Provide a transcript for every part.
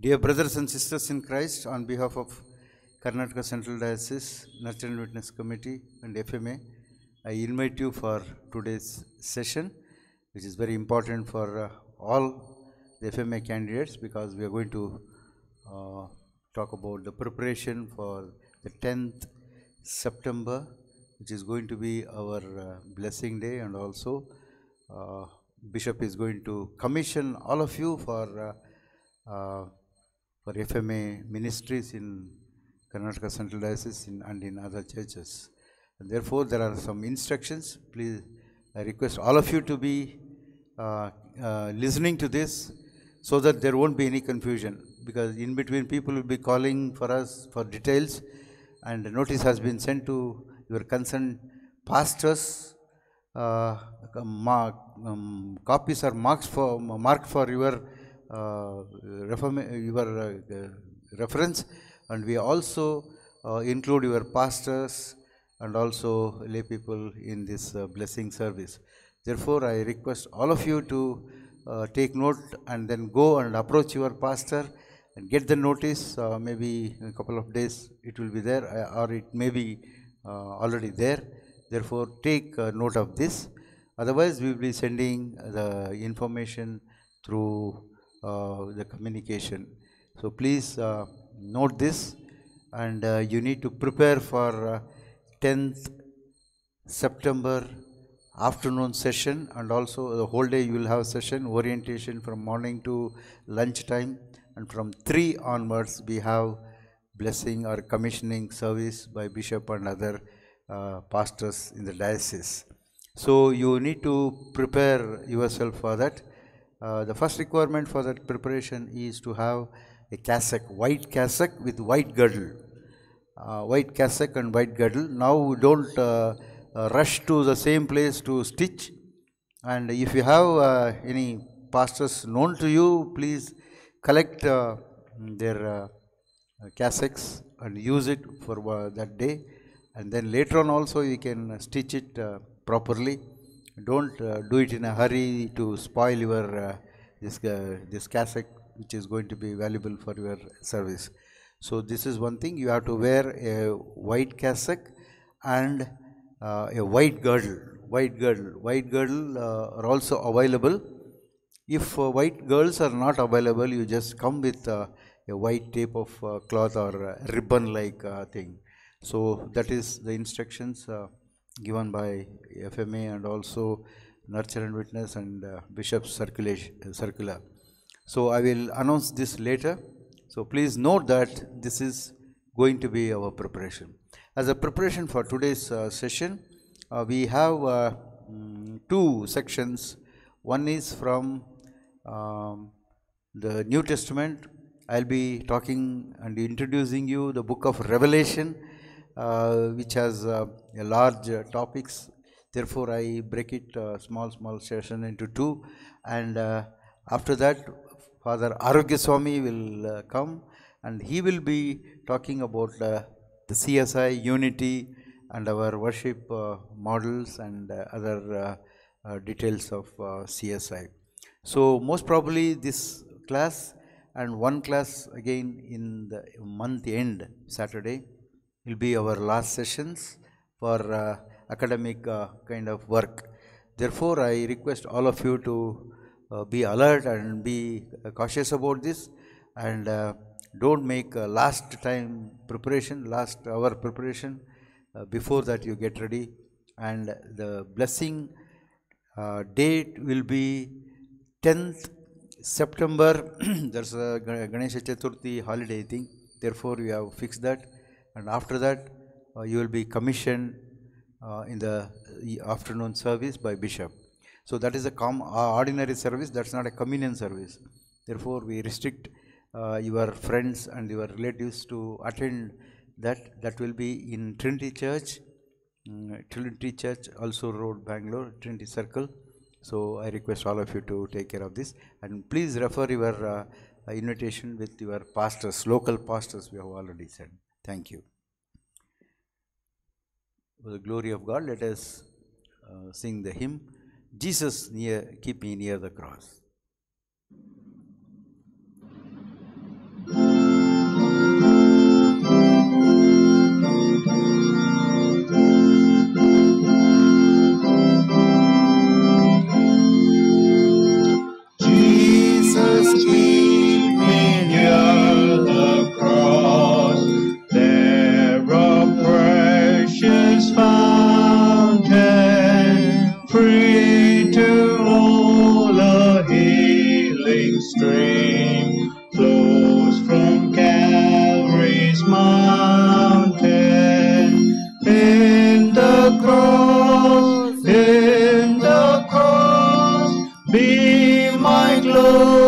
Dear brothers and sisters in Christ, on behalf of Karnataka Central Diocese, Nurture and Witness Committee and FMA, I invite you for today's session, which is very important for uh, all the FMA candidates because we are going to uh, talk about the preparation for the 10th September, which is going to be our uh, blessing day and also uh, Bishop is going to commission all of you for uh, uh, for FMA ministries in Karnataka Central Diocese in, and in other churches. And therefore, there are some instructions. Please, I request all of you to be uh, uh, listening to this so that there won't be any confusion because in between people will be calling for us for details and a notice has been sent to your concerned pastors. Uh, mark, um, copies are marked for, marked for your uh, your uh, reference and we also uh, include your pastors and also lay people in this blessing service. Therefore, I request all of you to uh, take note and then go and approach your pastor and get the notice. Uh, maybe in a couple of days it will be there or it may be uh, already there. Therefore, take note of this. Otherwise, we will be sending the information through uh, the communication. So please uh, note this and uh, you need to prepare for 10th September afternoon session and also the whole day you will have session orientation from morning to lunch time and from 3 onwards we have blessing or commissioning service by bishop and other uh, pastors in the diocese so you need to prepare yourself for that uh, the first requirement for that preparation is to have a cassock, white cassock with white girdle. Uh, white cassock and white girdle. Now don't uh, uh, rush to the same place to stitch. And if you have uh, any pastors known to you, please collect their cassocks and use it for that day. And then later on also you can stitch it properly. Don't uh, do it in a hurry to spoil your uh, this this cassock, which is going to be valuable for your service. So this is one thing. You have to wear a white cassock and uh, a white girdle. White girdle. White girdle uh, are also available. If uh, white girls are not available, you just come with uh, a white tape of uh, cloth or ribbon like thing. So that is the instructions given by FMA and also Nurture and Witness and uh, Bishop's uh, Circular. So I will announce this later. So please note that this is going to be our preparation. As a preparation for today's uh, session, uh, we have uh, mm, two sections. One is from um, the New Testament. I'll be talking and introducing you the book of Revelation uh, which has uh, large uh, topics therefore I break it uh, small small session into two and uh, after that Father Arugya Swami will uh, come and he will be talking about the CSI unity and our worship models and other details of CSI. So most probably this class and one class again in the month end Saturday will be our last sessions for uh, academic uh, kind of work. Therefore, I request all of you to uh, be alert and be uh, cautious about this and uh, don't make last time preparation, last hour preparation. Uh, before that you get ready and the blessing date will be 10th September. There's a Ganesha Chaturthi holiday thing. Therefore, we have fixed that and after that, uh, you will be commissioned uh, in the afternoon service by bishop. So that is a ordinary service, that's not a communion service. Therefore, we restrict uh, your friends and your relatives to attend that. That will be in Trinity Church, mm, Trinity Church, also Road, Bangalore, Trinity Circle. So I request all of you to take care of this. And please refer your uh, invitation with your pastors, local pastors, we have already said. Thank you. For the glory of God, let us uh, sing the hymn, Jesus near, keep me near the cross. Oh.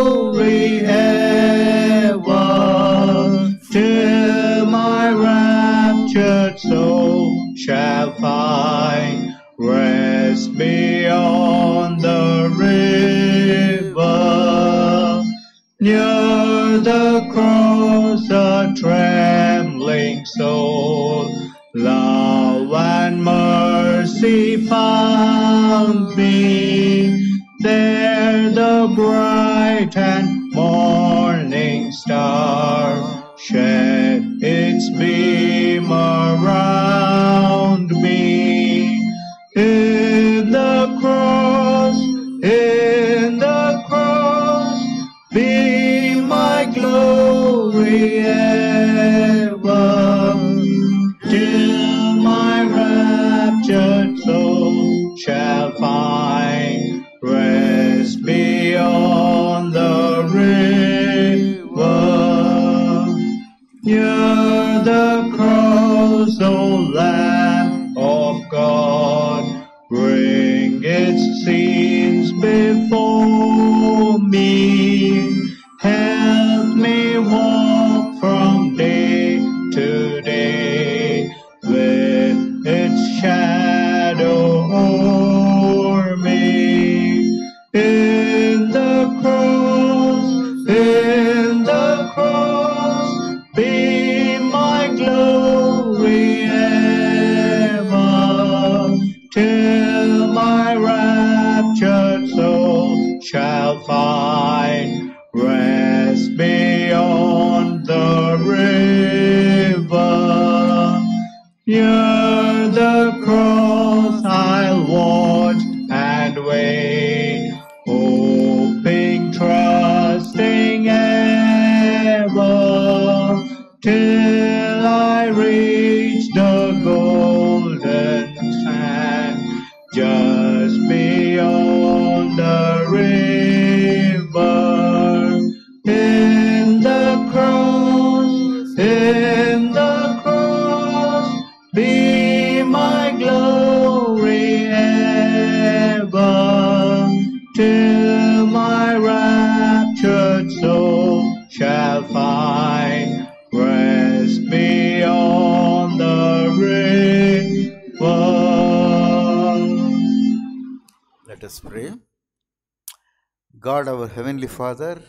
Heavenly Father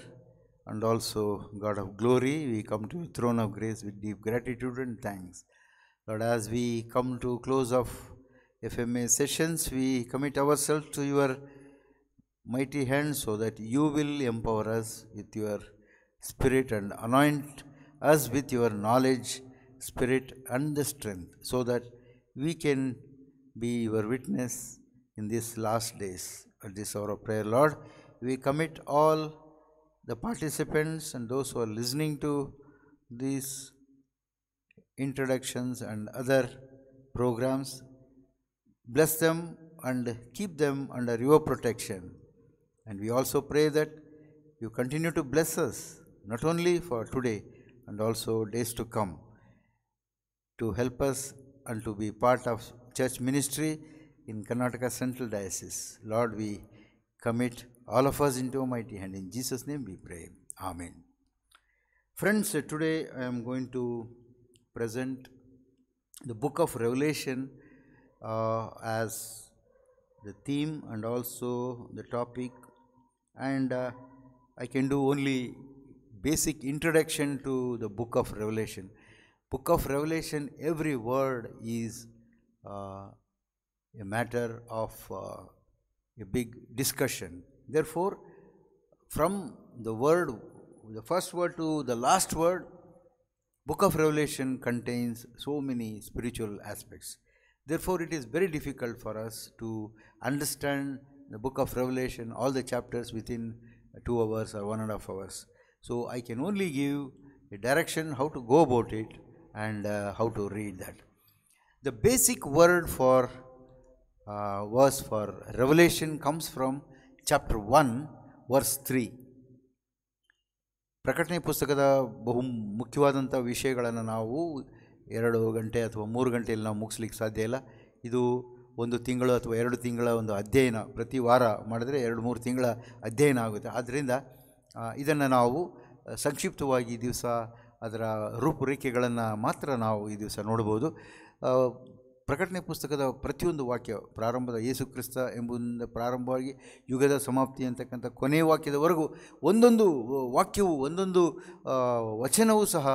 and also God of glory, we come to your throne of grace with deep gratitude and thanks. Lord, as we come to close of FMA sessions, we commit ourselves to your mighty hand so that you will empower us with your spirit and anoint us with your knowledge, spirit and the strength so that we can be your witness in these last days at this hour of prayer, Lord we commit all the participants and those who are listening to these introductions and other programs. Bless them and keep them under your protection. And we also pray that you continue to bless us, not only for today and also days to come, to help us and to be part of church ministry in Karnataka Central Diocese. Lord, we commit all of us into mighty hand. In Jesus' name we pray. Amen. Friends, uh, today I am going to present the book of Revelation uh, as the theme and also the topic and uh, I can do only basic introduction to the book of Revelation. Book of Revelation, every word is uh, a matter of uh, a big discussion Therefore, from the word, the first word to the last word, book of Revelation contains so many spiritual aspects. Therefore, it is very difficult for us to understand the book of Revelation, all the chapters within two hours or one and a half hours. So, I can only give a direction how to go about it and uh, how to read that. The basic word for uh, verse for revelation comes from chapter one verse three ಪ್ರಕಟಣೆ ಪುಸ್ತಕದ ಬಹು ಮುಖ್ಯವಾದಂಥ ವಿಷಯಗಳನ್ನು ನಾವು ಎರಡು ಗಂಟೆ ಅಥವಾ ಮೂರು ಗಂಟೆಯಲ್ಲಿ ನಾವು ಮುಗಿಸ್ಲಿಕ್ಕೆ ಸಾಧ್ಯ ಇಲ್ಲ ಇದು ಒಂದು ತಿಂಗಳು ಅಥವಾ ಎರಡು ತಿಂಗಳ ಒಂದು ಅಧ್ಯಯನ ಪ್ರತಿ ವಾರ ಮಾಡಿದ್ರೆ ಎರಡು ಮೂರು ತಿಂಗಳ ಅಧ್ಯಯನ ಆಗುತ್ತೆ ಆದ್ದರಿಂದ ಇದನ್ನು ನಾವು ಸಂಕ್ಷಿಪ್ತವಾಗಿ ದಿವಸ ಅದರ ರೂಪುರೇಖೆಗಳನ್ನು ಮಾತ್ರ ನಾವು ಈ ದಿವಸ ನೋಡ್ಬೋದು ಪ್ರಕಟಣೆ ಪುಸ್ತಕದ ಪ್ರತಿಯೊಂದು ವಾಕ್ಯ ಪ್ರಾರಂಭದ ಯೇಸು ಕ್ರಿಸ್ತ ಎಂಬುದರಿಂದ ಪ್ರಾರಂಭವಾಗಿ ಯುಗದ ಸಮಾಪ್ತಿ ಅಂತಕ್ಕಂಥ ಕೊನೆಯ ವಾಕ್ಯದವರೆಗೂ ಒಂದೊಂದು ವಾಕ್ಯವು ಒಂದೊಂದು ವಚನವೂ ಸಹ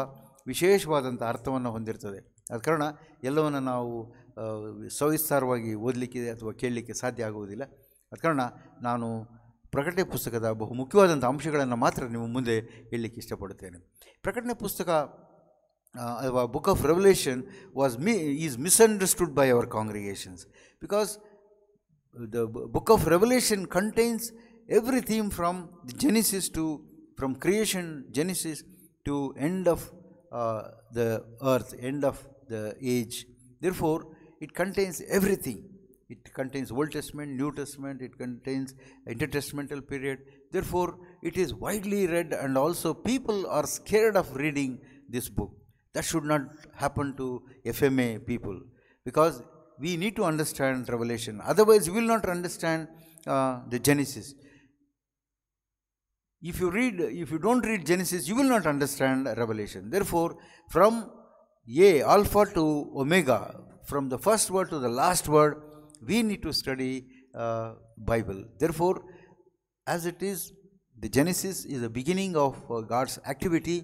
ವಿಶೇಷವಾದಂಥ ಅರ್ಥವನ್ನು ಹೊಂದಿರ್ತದೆ ಆದ ಕಾರಣ ಎಲ್ಲವನ್ನು ನಾವು ಸವಿಸ್ತಾರವಾಗಿ ಓದಲಿಕ್ಕೆ ಅಥವಾ ಕೇಳಲಿಕ್ಕೆ ಸಾಧ್ಯ ಆಗುವುದಿಲ್ಲ ಆದ ಕಾರಣ ನಾನು ಪ್ರಕಟಣೆ ಪುಸ್ತಕದ ಬಹು ಮುಖ್ಯವಾದಂಥ ಅಂಶಗಳನ್ನು ಮಾತ್ರ ನಿಮ್ಮ ಮುಂದೆ ಹೇಳಲಿಕ್ಕೆ ಇಷ್ಟಪಡುತ್ತೇನೆ ಪ್ರಕಟಣೆ ಪುಸ್ತಕ uh, our book of Revelation was is misunderstood by our congregations because the book of Revelation contains everything from Genesis to from creation Genesis to end of uh, the earth, end of the age. Therefore, it contains everything. It contains Old Testament, New Testament, it contains intertestamental period. Therefore, it is widely read and also people are scared of reading this book. That should not happen to FMA people because we need to understand Revelation. Otherwise, we will not understand uh, the Genesis. If you read, if you don't read Genesis, you will not understand Revelation. Therefore, from A, Alpha to Omega, from the first word to the last word, we need to study uh, Bible. Therefore, as it is, the Genesis is the beginning of uh, God's activity.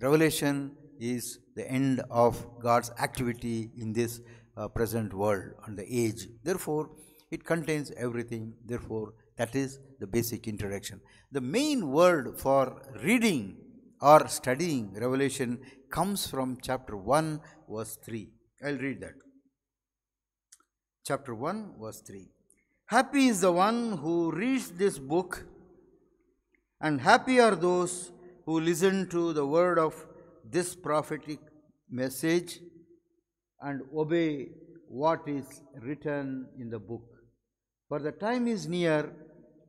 Revelation is the end of God's activity in this uh, present world and the age. Therefore, it contains everything. Therefore, that is the basic introduction. The main word for reading or studying Revelation comes from chapter 1, verse 3. I'll read that. Chapter 1, verse 3. Happy is the one who reads this book, and happy are those who listen to the word of this prophetic message and obey what is written in the book. For the time is near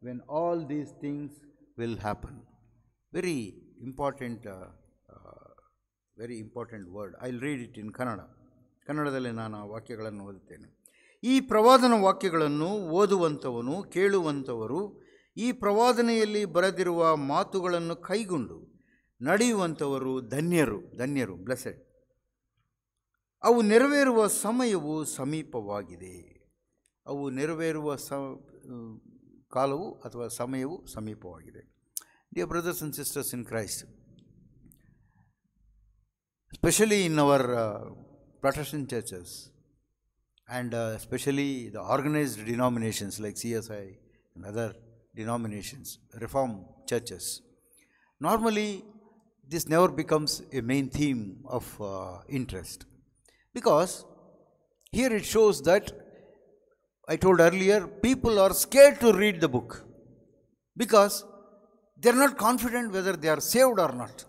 when all these things will happen. Very important, uh, uh, very important word. I'll read it in Kannada. ಕನ್ನಡದಲ್ಲಿ ನಾನು ಆ ವಾಕ್ಯಗಳನ್ನು ಓದುತ್ತೇನೆ ಈ ಪ್ರವಾದನ ವಾಕ್ಯಗಳನ್ನು ಓದುವಂಥವನು ಕೇಳುವಂಥವರು ಈ ಪ್ರವಾದನೆಯಲ್ಲಿ ಬರೆದಿರುವ ಮಾತುಗಳನ್ನು ಕೈಗೊಂಡು ನಡೆಯುವಂಥವರು ಧನ್ಯರು ಧನ್ಯರು ಬ್ಲೆಸೆಡ್ ಅವು ನೆರವೇರುವ ಸಮಯವು ಸಮೀಪವಾಗಿದೆ ಅವು ನೆರವೇರುವ ಸ ಕಾಲವು ಅಥವಾ ಸಮಯವು ಸಮೀಪವಾಗಿದೆ dear brothers and sisters in Christ specially in our Protestant churches and specially the organised denominations like C S I other denominations reform churches normally this never becomes a main theme of uh, interest. Because here it shows that, I told earlier, people are scared to read the book because they are not confident whether they are saved or not.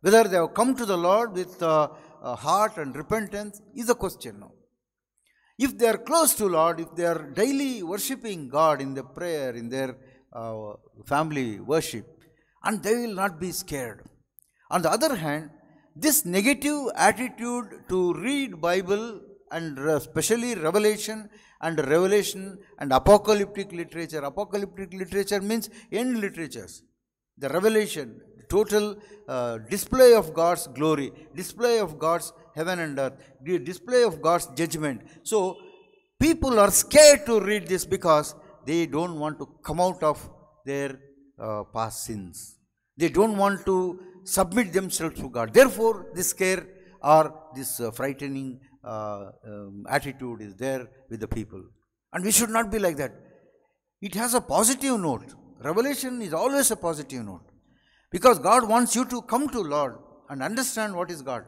Whether they have come to the Lord with uh, heart and repentance is a question now. If they are close to Lord, if they are daily worshipping God in their prayer, in their uh, family worship, and they will not be scared. On the other hand, this negative attitude to read Bible and especially Revelation and Revelation and apocalyptic literature. Apocalyptic literature means end literatures. The revelation, total uh, display of God's glory, display of God's heaven and earth, the display of God's judgment. So people are scared to read this because they don't want to come out of their uh, past sins. They don't want to submit themselves to God. Therefore, this scare or this uh, frightening uh, um, attitude is there with the people. And we should not be like that. It has a positive note. Revelation is always a positive note. Because God wants you to come to Lord and understand what is God.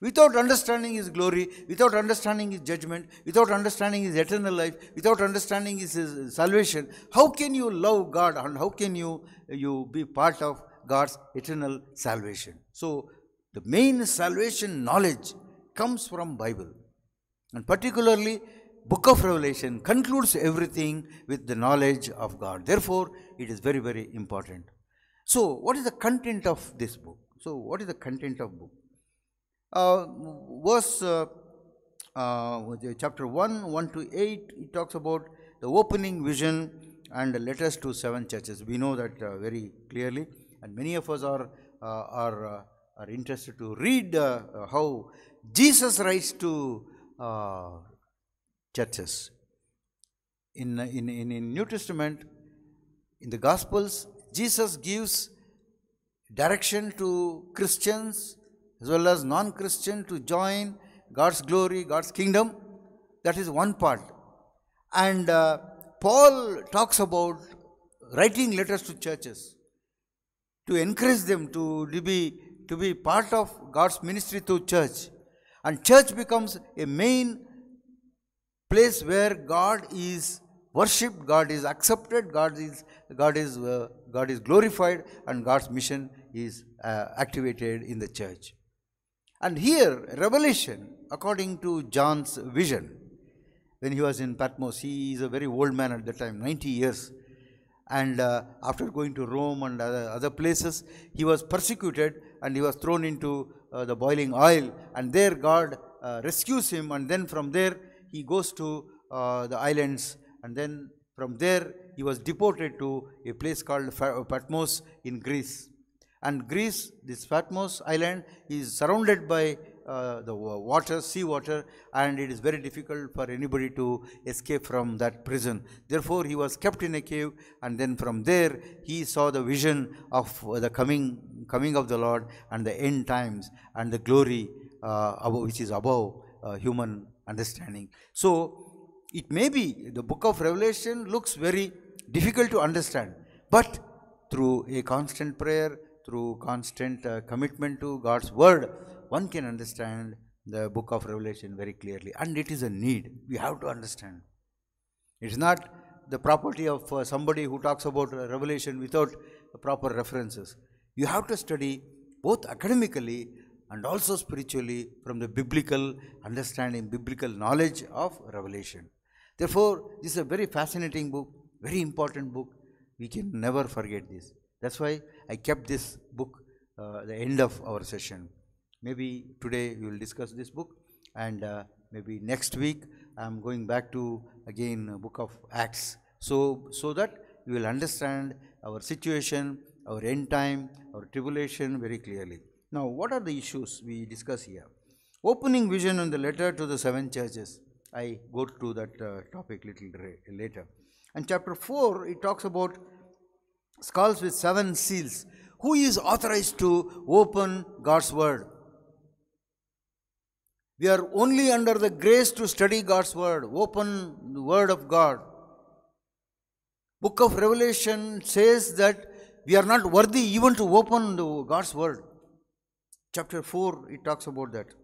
Without understanding His glory, without understanding His judgment, without understanding His eternal life, without understanding His, His uh, salvation, how can you love God and how can you, you be part of God's eternal salvation. So the main salvation knowledge comes from Bible. And particularly book of Revelation concludes everything with the knowledge of God. Therefore, it is very, very important. So what is the content of this book? So what is the content of book? Uh, verse uh, uh, chapter 1, 1 to 8, it talks about the opening vision and letters to seven churches. We know that uh, very clearly and many of us are, uh, are, uh, are interested to read uh, how Jesus writes to churches. In, in, in, in New Testament, in the Gospels, Jesus gives direction to Christians as well as non-Christian to join God's glory, God's kingdom. That is one part. And uh, Paul talks about writing letters to churches to encourage them to be, to be part of God's ministry through church. And church becomes a main place where God is worshipped, God is accepted, God is, God is, uh, God is glorified and God's mission is uh, activated in the church. And here, revelation, according to John's vision, when he was in Patmos, he is a very old man at the time, 90 years and uh, after going to Rome and other, other places, he was persecuted and he was thrown into uh, the boiling oil and there God uh, rescues him and then from there he goes to uh, the islands and then from there he was deported to a place called Patmos in Greece. And Greece, this Patmos island is surrounded by uh, the water, sea water, and it is very difficult for anybody to escape from that prison. Therefore, he was kept in a cave, and then from there he saw the vision of the coming coming of the Lord and the end times and the glory uh, above, which is above uh, human understanding. So it may be the book of Revelation looks very difficult to understand, but through a constant prayer, through constant uh, commitment to God's word, one can understand the book of Revelation very clearly. And it is a need. We have to understand. It's not the property of uh, somebody who talks about uh, Revelation without proper references. You have to study both academically and also spiritually from the biblical understanding, biblical knowledge of Revelation. Therefore, this is a very fascinating book, very important book. We can never forget this. That's why I kept this book uh, the end of our session. Maybe today we will discuss this book and uh, maybe next week I'm going back to again book of Acts. So, so that you will understand our situation, our end time, our tribulation very clearly. Now, what are the issues we discuss here? Opening vision in the letter to the seven churches. I go to that uh, topic little later. And chapter 4, it talks about skulls with seven seals. Who is authorized to open God's word? We are only under the grace to study God's Word, open the Word of God. Book of Revelation says that we are not worthy even to open the God's Word. Chapter 4, it talks about that.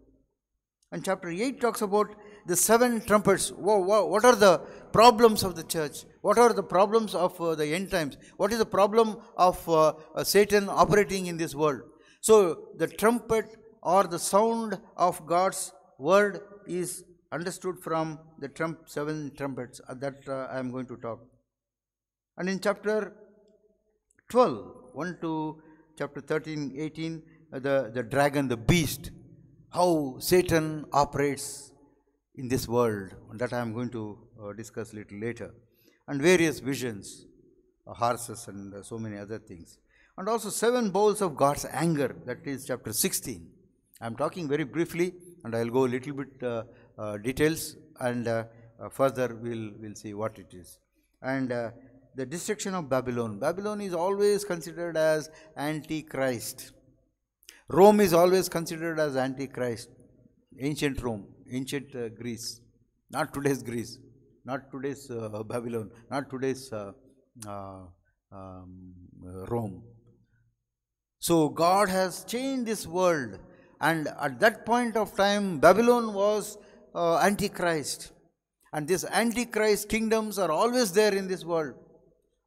And chapter 8 talks about the seven trumpets. What are the problems of the church? What are the problems of uh, the end times? What is the problem of uh, uh, Satan operating in this world? So, the trumpet or the sound of God's word is understood from the trump, seven trumpets uh, that uh, I am going to talk. And in chapter 12, 1 to chapter 13, 18, uh, the, the dragon, the beast, how Satan operates in this world, that I am going to uh, discuss little later, and various visions, uh, horses and uh, so many other things. And also seven bowls of God's anger, that is chapter 16. I am talking very briefly and I'll go a little bit uh, uh, details and uh, further we'll, we'll see what it is. And the destruction of Babylon. Babylon is always considered as Antichrist. Rome is always considered as Antichrist. Ancient Rome, ancient uh, Greece, not today's Greece, not today's uh, Babylon, not today's uh, um, Rome. So God has changed this world and at that point of time, Babylon was uh, Antichrist. And these Antichrist kingdoms are always there in this world,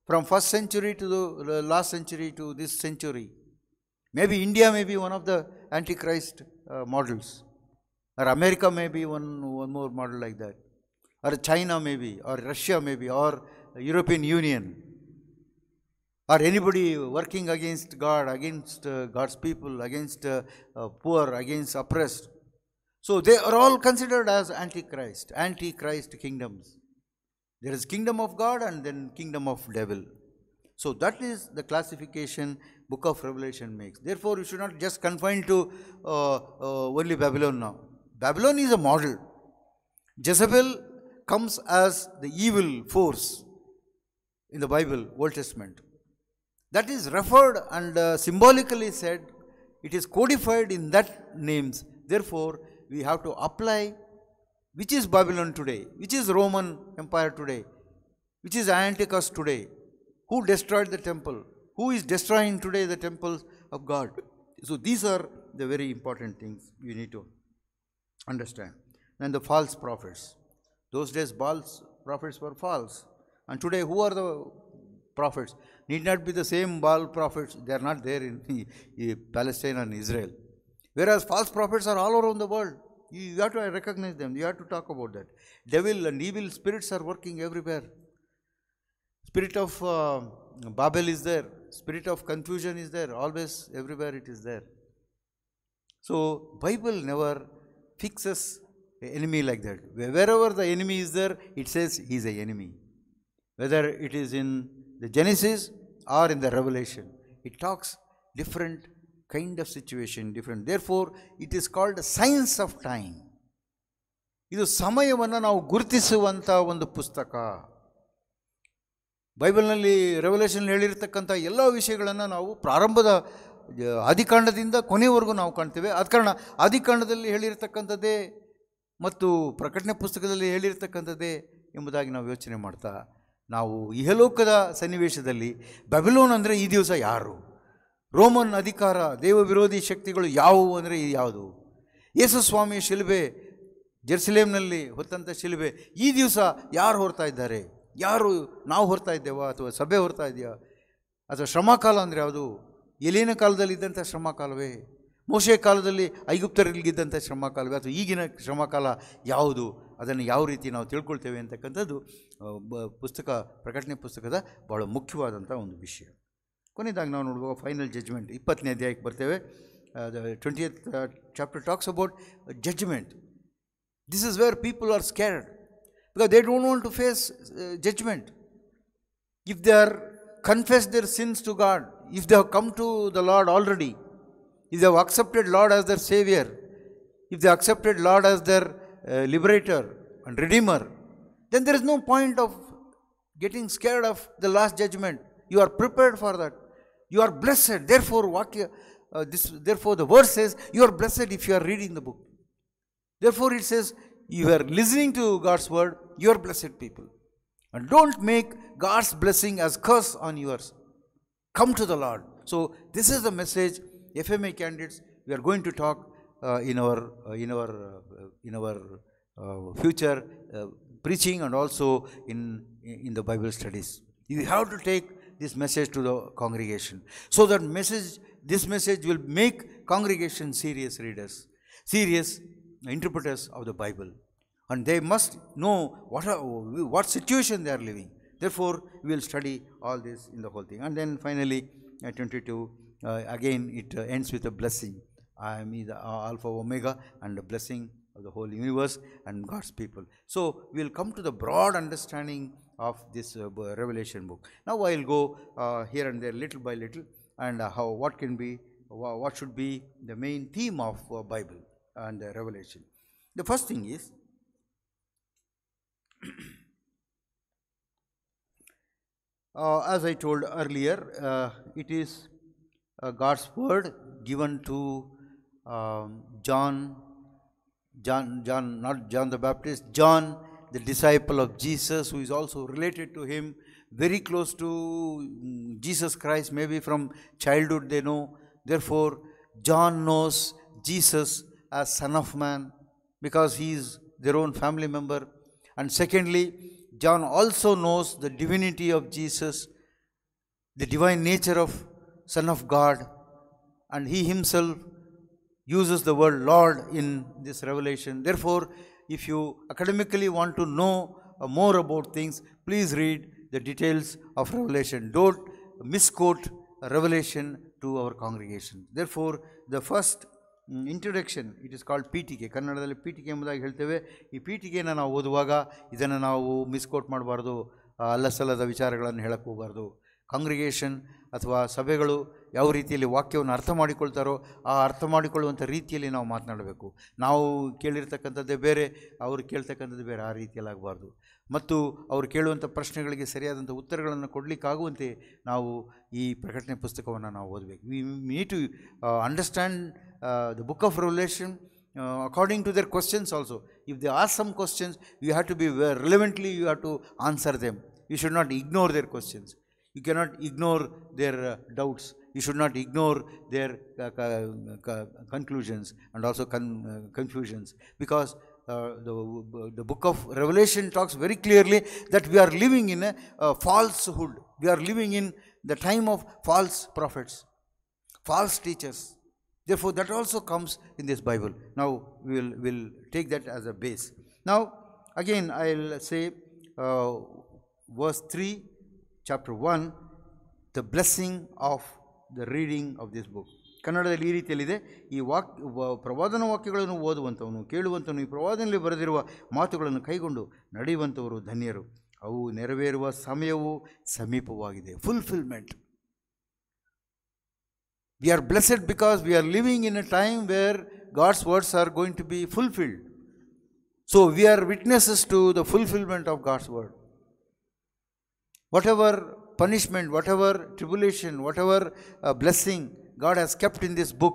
from first century to the last century to this century. Maybe India may be one of the Antichrist uh, models, or America may be one, one more model like that, or China maybe, or Russia maybe, or European Union or anybody working against God, against uh, God's people, against uh, uh, poor, against oppressed. So they are all considered as antichrist, antichrist kingdoms. There is kingdom of God and then kingdom of devil. So that is the classification book of Revelation makes. Therefore, you should not just confine to uh, uh, only Babylon now. Babylon is a model. Jezebel comes as the evil force in the Bible, Old Testament. That is referred and uh, symbolically said, it is codified in that names. Therefore, we have to apply which is Babylon today, which is Roman Empire today, which is Antiochus today, who destroyed the temple, who is destroying today the temples of God. So these are the very important things you need to understand. Then the false prophets. Those days, false prophets were false. And today, who are the prophets? need not be the same Baal prophets. They are not there in Palestine and Israel. Whereas false prophets are all around the world. You have to recognize them. You have to talk about that. Devil and evil spirits are working everywhere. Spirit of uh, Babel is there. Spirit of confusion is there. Always, everywhere it is there. So, Bible never fixes enemy like that. Wherever the enemy is there, it says he is an enemy. Whether it is in the Genesis or the in revelation talks different kind kind of different therefore therefore it is called signs of time ಇದು ಸಮಯವನ್ನು ನಾವು ಗುರುತಿಸುವಂಥ ಒಂದು ಪುಸ್ತಕ ಬೈಬಲ್ನಲ್ಲಿ revolution ಹೇಳಿರ್ತಕ್ಕಂಥ ಎಲ್ಲ ವಿಷಯಗಳನ್ನು ನಾವು ಪ್ರಾರಂಭದ ಅಧಿಕಾಂಡದಿಂದ ಕೊನೆಯವರೆಗೂ ನಾವು ಕಾಣ್ತೇವೆ ಆದ ಕಾರಣ ಅಧಿಕಾಂಡದಲ್ಲಿ ಹೇಳಿರ್ತಕ್ಕಂಥದ್ದೇ ಮತ್ತು ಪ್ರಕಟಣೆ ಪುಸ್ತಕದಲ್ಲಿ ಹೇಳಿರ್ತಕ್ಕಂಥದ್ದೇ ಎಂಬುದಾಗಿ ನಾವು ಯೋಚನೆ ಮಾಡ್ತಾ ನಾವು ಇಹಲೋಕದ ಸನ್ನಿವೇಶದಲ್ಲಿ ಬೆಬಲೋನ್ ಅಂದರೆ ಈ ದಿವಸ ಯಾರು ರೋಮನ್ ಅಧಿಕಾರ ದೇವ ವಿರೋಧಿ ಶಕ್ತಿಗಳು ಯಾವುವು ಅಂದರೆ ಇದು ಯಾವುದು ಸ್ವಾಮಿ ಶಿಲುಬೆ ಜೆರ್ಸಲೇಮ್ನಲ್ಲಿ ಹೊತ್ತಂಥ ಶಿಲುಬೆ ಈ ದಿವಸ ಯಾರು ಹೊರ್ತಾ ಇದ್ದಾರೆ ಯಾರು ನಾವು ಹೊರ್ತಾ ಇದ್ದೇವಾ ಅಥವಾ ಸಭೆ ಹೊರ್ತಾ ಇದೆಯಾ ಅಥವಾ ಶ್ರಮಕಾಲ ಅಂದರೆ ಯಾವುದು ಎಲ್ಲಿನ ಕಾಲದಲ್ಲಿ ಇದ್ದಂಥ ಶ್ರಮಕಾಲವೇ ಮೋಸೆ ಕಾಲದಲ್ಲಿ ಐಗುಪ್ತರಲ್ಲಿಗಿದ್ದಂಥ ಶ್ರಮಕಾಲವೇ ಅಥವಾ ಈಗಿನ ಶ್ರಮಕಾಲ ಯಾವುದು ಅದನ್ನು ಯಾವ ರೀತಿ ನಾವು ತಿಳ್ಕೊಳ್ತೇವೆ ಅಂತಕ್ಕಂಥದ್ದು ಪುಸ್ತಕ ಪ್ರಕಟಣೆ ಪುಸ್ತಕದ ಭಾಳ ಮುಖ್ಯವಾದಂಥ ಒಂದು ವಿಷಯ ಕೊನೆಯದಾಗಿ ನಾವು ನೋಡುವಾಗ ಫೈನಲ್ ಜಜ್ಮೆಂಟ್ ಇಪ್ಪತ್ತನೇ ಅಧ್ಯಾಯಕ್ಕೆ ಬರ್ತೇವೆ twenty chapter talks about judgement this is where people are scared because they don't want to face judgement if they are confess their sins to God if they have come to the Lord already if they have accepted Lord as their Savior, if they accepted Lord as their uh, liberator and redeemer, then there is no point of getting scared of the last judgment. You are prepared for that. You are blessed. Therefore, uh, this, therefore the verse says, you are blessed if you are reading the book. Therefore, it says, you are listening to God's word, you are blessed people. And don't make God's blessing as curse on yours. Come to the Lord. So, this is the message FMA candidates, we are going to talk uh, in our, uh, in our, uh, in our uh, future uh, preaching and also in, in the Bible studies. You have to take this message to the congregation. So that message, this message will make congregation serious readers, serious interpreters of the Bible. And they must know what, are, what situation they are living. Therefore, we will study all this in the whole thing. And then finally, at uh, 22, uh, again it uh, ends with a blessing. I am the uh, Alpha Omega and the blessing of the whole universe and God's people. So we'll come to the broad understanding of this uh, Revelation book. Now I'll go uh, here and there little by little and uh, how what can be what should be the main theme of Bible and Revelation. The first thing is Uh, as I told earlier, uh, it is uh, God's word given to um, John, John, John, not John the Baptist, John, the disciple of Jesus, who is also related to him, very close to mm, Jesus Christ, maybe from childhood they know. Therefore, John knows Jesus as Son of Man because he is their own family member. And secondly, John also knows the divinity of Jesus, the divine nature of Son of God, and he himself uses the word Lord in this revelation. Therefore, if you academically want to know uh, more about things, please read the details of Revelation. Don't misquote Revelation to our congregation. Therefore, the first introduction it is called ಪೀಟಿಕೆ ಕನ್ನಡದಲ್ಲಿ ಪೀಟಿಕೆ ಎಂಬುದಾಗಿ ಹೇಳ್ತೇವೆ ಈ ಪೀಟಿಕೆಯನ್ನು ನಾವು ಓದುವಾಗ ಇದನ್ನು ನಾವು ಮಿಸ್ಕೋಟ್ ಮಾಡಬಾರ್ದು ಅಲ್ಲಸಲ್ಲದ ವಿಚಾರಗಳನ್ನು ಹೇಳಕ್ಕೆ ಹೋಗಬಾರ್ದು ಕಾಂಗ್ರಿಗೇಷನ್ ಅಥವಾ ಸಭೆಗಳು ಯಾವ ರೀತಿಯಲ್ಲಿ ವಾಕ್ಯವನ್ನು ಅರ್ಥ ಮಾಡಿಕೊಳ್ತಾರೋ ಆ ಅರ್ಥ ಮಾಡಿಕೊಳ್ಳುವಂಥ ರೀತಿಯಲ್ಲಿ ನಾವು ಮಾತನಾಡಬೇಕು ನಾವು ಕೇಳಿರ್ತಕ್ಕಂಥದ್ದೇ ಬೇರೆ ಅವರು ಕೇಳ್ತಕ್ಕಂಥದ್ದು ಬೇರೆ ಆ ರೀತಿಯಲ್ಲಿ ಆಗಬಾರ್ದು ಮತ್ತು ಅವರು ಕೇಳುವಂಥ ಪ್ರಶ್ನೆಗಳಿಗೆ ಸರಿಯಾದಂಥ ಉತ್ತರಗಳನ್ನು ಕೊಡಲಿಕ್ಕಾಗುವಂತೆ ನಾವು ಈ ಪ್ರಕಟಣೆ ಪುಸ್ತಕವನ್ನು ನಾವು ಓದಬೇಕು we me to understand the book of revelation according to their questions also if they are some questions you have to be relevantly you have to answer them you should not ignore their questions You cannot ignore their uh, doubts. You should not ignore their uh, conclusions and also con uh, confusions because uh, the, the book of Revelation talks very clearly that we are living in a, a, falsehood. We are living in the time of false prophets, false teachers. Therefore, that also comes in this Bible. Now, we will we'll take that as a base. Now, again, I'll say uh, verse 3 chapter one the blessing of the reading of this book ಕನ್ನಡದಲ್ಲಿ ಈ ರೀತಿಯಲ್ಲಿದೆ ಈ walk ಪ್ರವಾದನ ವಾಕ್ಯಗಳನ್ನು ಓದುವಂಥವನು ಕೇಳುವಂಥವನು ಈ ಪ್ರವಾದನಲ್ಲಿ ಬರೆದಿರುವ ಮಾತುಗಳನ್ನು ಕೈಗೊಂಡು ನಡೆಯುವಂಥವರು ಧನ್ಯರು ಅವು ನೆರವೇರುವ ಸಮಯವು ಸಮೀಪವಾಗಿದೆ fulfilment we are blessed because we are living in a time where God's words are going to be fulfilled so we are witnesses to the fulfilment of God's word Whatever punishment, whatever tribulation, whatever uh, blessing God has kept in this book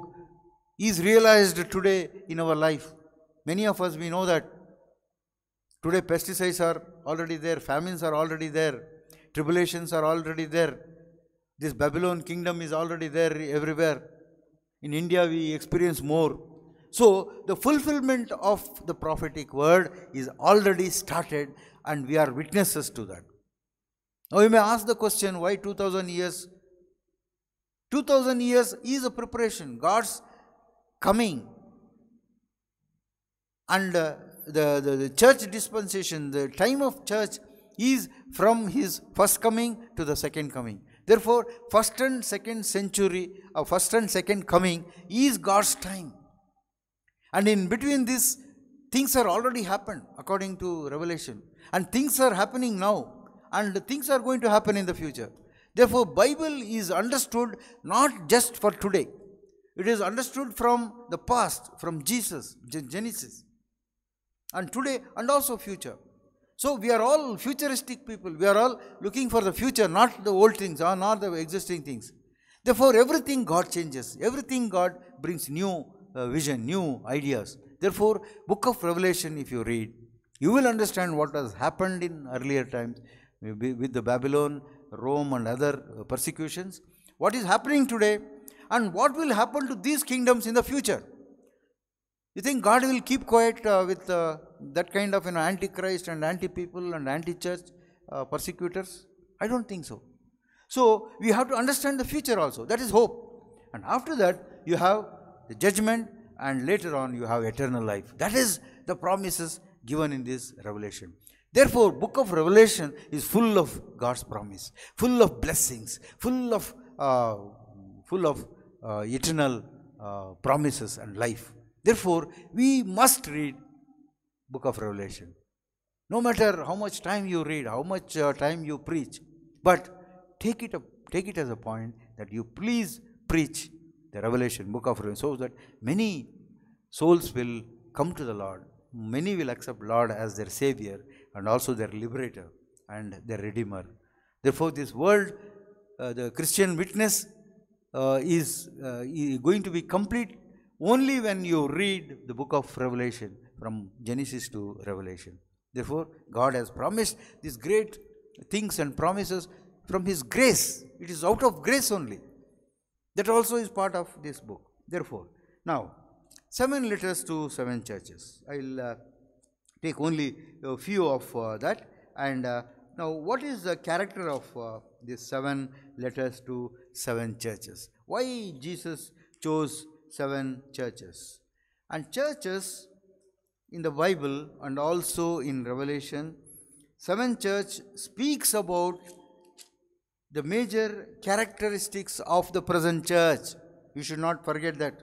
is realized today in our life. Many of us, we know that. Today, pesticides are already there, famines are already there, tribulations are already there. This Babylon kingdom is already there everywhere. In India, we experience more. So, the fulfillment of the prophetic word is already started, and we are witnesses to that. Now you may ask the question why 2000 years? 2000 years is a preparation, God's coming. And uh, the, the, the church dispensation, the time of church is from his first coming to the second coming. Therefore, first and second century, or uh, first and second coming is God's time. And in between this, things are already happened according to Revelation. And things are happening now and things are going to happen in the future. Therefore, Bible is understood not just for today. It is understood from the past, from Jesus, Genesis, and today and also future. So we are all futuristic people. We are all looking for the future, not the old things or uh, not the existing things. Therefore, everything God changes. Everything God brings new uh, vision, new ideas. Therefore, book of Revelation, if you read, you will understand what has happened in earlier times with the Babylon, Rome and other uh, persecutions. What is happening today and what will happen to these kingdoms in the future? You think God will keep quiet uh, with uh, that kind of you know, antichrist and anti-people and anti-church uh, persecutors? I don't think so. So we have to understand the future also. That is hope. And after that, you have the judgment and later on you have eternal life. That is the promises given in this revelation. Therefore, book of Revelation is full of God's promise, full of blessings, full of, uh, full of uh, eternal uh, promises and life. Therefore, we must read book of Revelation. No matter how much time you read, how much uh, time you preach, but take it, up, take it as a point that you please preach the Revelation, book of Revelation, so that many souls will come to the Lord. Many will accept Lord as their Savior and also their liberator and their redeemer. Therefore, this world, uh, the Christian witness uh, is, uh, is going to be complete only when you read the book of Revelation from Genesis to Revelation. Therefore, God has promised these great things and promises from His grace. It is out of grace only. That also is part of this book. Therefore, now, seven letters to seven churches. I'll uh, take only a few of uh, that. And uh, now, what is the character of uh, these seven letters to seven churches? Why Jesus chose seven churches? And churches in the Bible and also in Revelation, seven church speaks about the major characteristics of the present church. You should not forget that.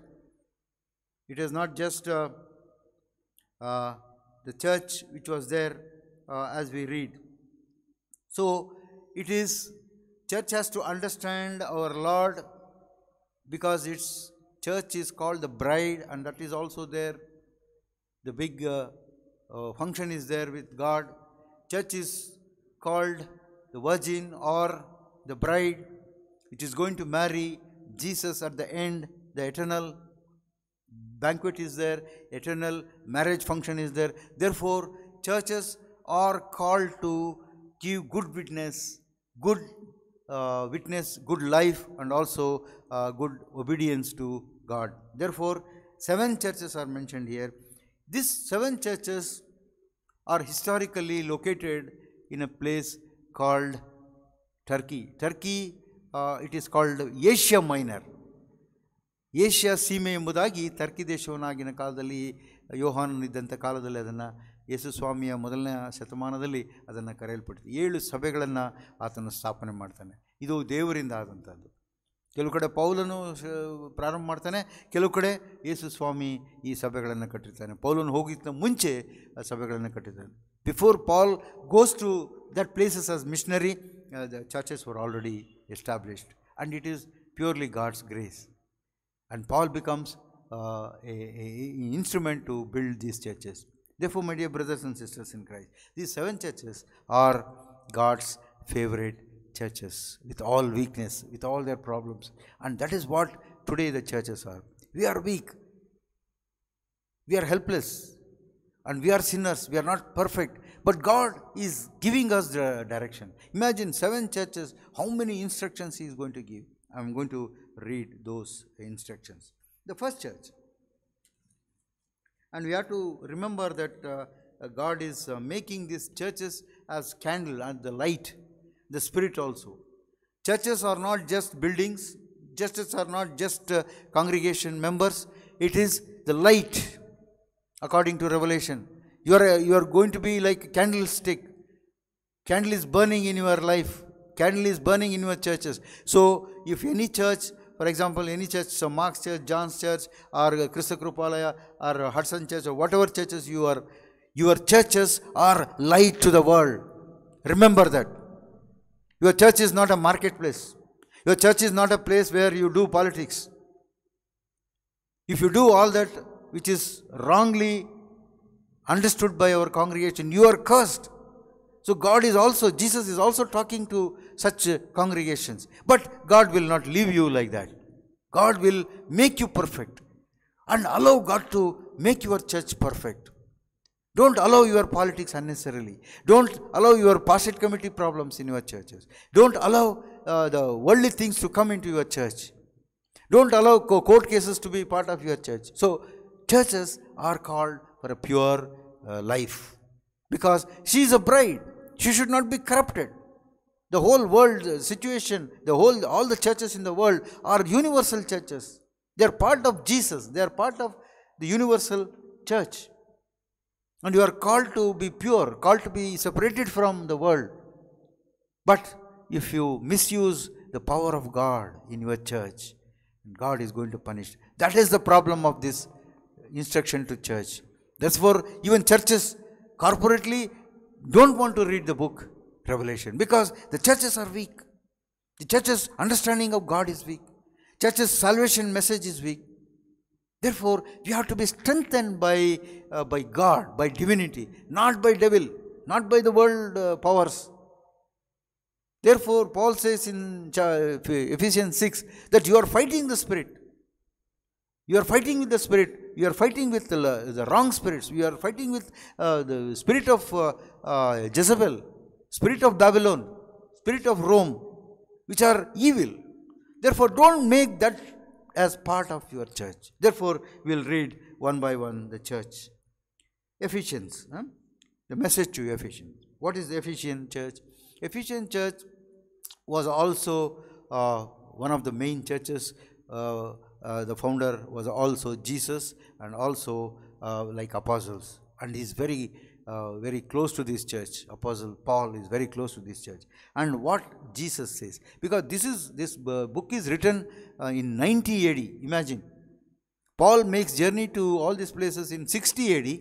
It is not just the church which was there uh, as we read. So it is church has to understand our Lord because its church is called the bride and that is also there. The big uh, uh, function is there with God. Church is called the virgin or the bride. which is going to marry Jesus at the end, the eternal banquet is there, eternal marriage function is there. Therefore, churches are called to give good witness, good uh, witness, good life, and also uh, good obedience to God. Therefore, seven churches are mentioned here. These seven churches are historically located in a place called Turkey. Turkey, uh, it is called Asia Minor. Asia ಸೀಮೆ ಎಂಬುದಾಗಿ ತರ್ಕಿ ದೇಶವನ್ನಾಗಿನ ಕಾಲದಲ್ಲಿ ಯೋಹಾನನಿದ್ದಂಥ ಕಾಲದಲ್ಲಿ ಅದನ್ನು ಯೇಸು ಸ್ವಾಮಿಯ ಮೊದಲನೇ ಶತಮಾನದಲ್ಲಿ ಅದನ್ನು ಕರೆಯಲ್ಪಡ್ತು ಏಳು ಸಭೆಗಳನ್ನು ಆತನು ಸ್ಥಾಪನೆ ಮಾಡ್ತಾನೆ ಇದು ದೇವರಿಂದ ಆದಂಥದ್ದು ಕೆಲವು ಕಡೆ ಪೌಲನು ಪ್ರಾರಂಭ ಮಾಡ್ತಾನೆ ಕೆಲವು ಕಡೆ ಯೇಸು ಸ್ವಾಮಿ ಈ ಸಭೆಗಳನ್ನು ಕಟ್ಟಿರ್ತಾನೆ ಪೌಲನು ಹೋಗಿದ್ದ ಮುಂಚೆ ಆ ಸಭೆಗಳನ್ನು ಕಟ್ಟಿದ್ದಾನೆ before Paul goes to that places as missionary the churches were already established and it is purely God's grace And Paul becomes uh, a, a, instrument to build these churches. Therefore, my dear brothers and sisters in Christ, these seven churches are God's favorite churches with all weakness, with all their problems. And that is what today the churches are. We are weak. We are helpless. And we are sinners. We are not perfect. But God is giving us the direction. Imagine seven churches, how many instructions He is going to give. I'm going to read those instructions. The first church. And we have to remember that uh, uh, God is uh, making these churches as candle and the light, the spirit also. Churches are not just buildings, churches are not just uh, congregation members, it is the light according to Revelation. You are, uh, you are going to be like a candlestick. Candle is burning in your life candle is burning in your churches. So if any church, for example, any church, so Mark's church, John's church, or Krishna or Hudson church, or whatever churches you are, your churches are light to the world. Remember that. Your church is not a marketplace. Your church is not a place where you do politics. If you do all that which is wrongly understood by our congregation, you are cursed. So God is also, Jesus is also talking to such uh, congregations. But God will not leave you like that. God will make you perfect and allow God to make your church perfect. Don't allow your politics unnecessarily. Don't allow your pastorate committee problems in your churches. Don't allow uh, the worldly things to come into your church. Don't allow court cases to be part of your church. So, churches are called for a pure uh, life because she is a bride. She should not be corrupted. The whole world the situation, the whole, all the churches in the world are universal churches. They are part of Jesus. They are part of the universal church. And you are called to be pure, called to be separated from the world. But if you misuse the power of God in your church, God is going to punish. That is the problem of this instruction to church. Therefore, even churches corporately don't want to read the book Revelation because the churches are weak. The church's understanding of God is weak. Church's salvation message is weak. Therefore, we have to be strengthened by, uh, by God, by divinity, not by devil, not by the world uh, powers. Therefore, Paul says in Ephesians 6 that you are fighting the spirit. You are fighting with the spirit we are fighting with the wrong spirits. We are fighting with uh, the spirit of uh, uh, Jezebel, spirit of Babylon, spirit of Rome, which are evil. Therefore, don't make that as part of your church. Therefore, we'll read one by one the church. Ephesians, huh? the message to Ephesians. What is the Ephesian church? Ephesian church was also uh, one of the main churches uh, uh, the founder was also Jesus and also uh, like apostles. And he's very, uh, very close to this church. Apostle Paul is very close to this church. And what Jesus says, because this is this book is written in 90 AD. Imagine, Paul makes journey to all these places in 60 AD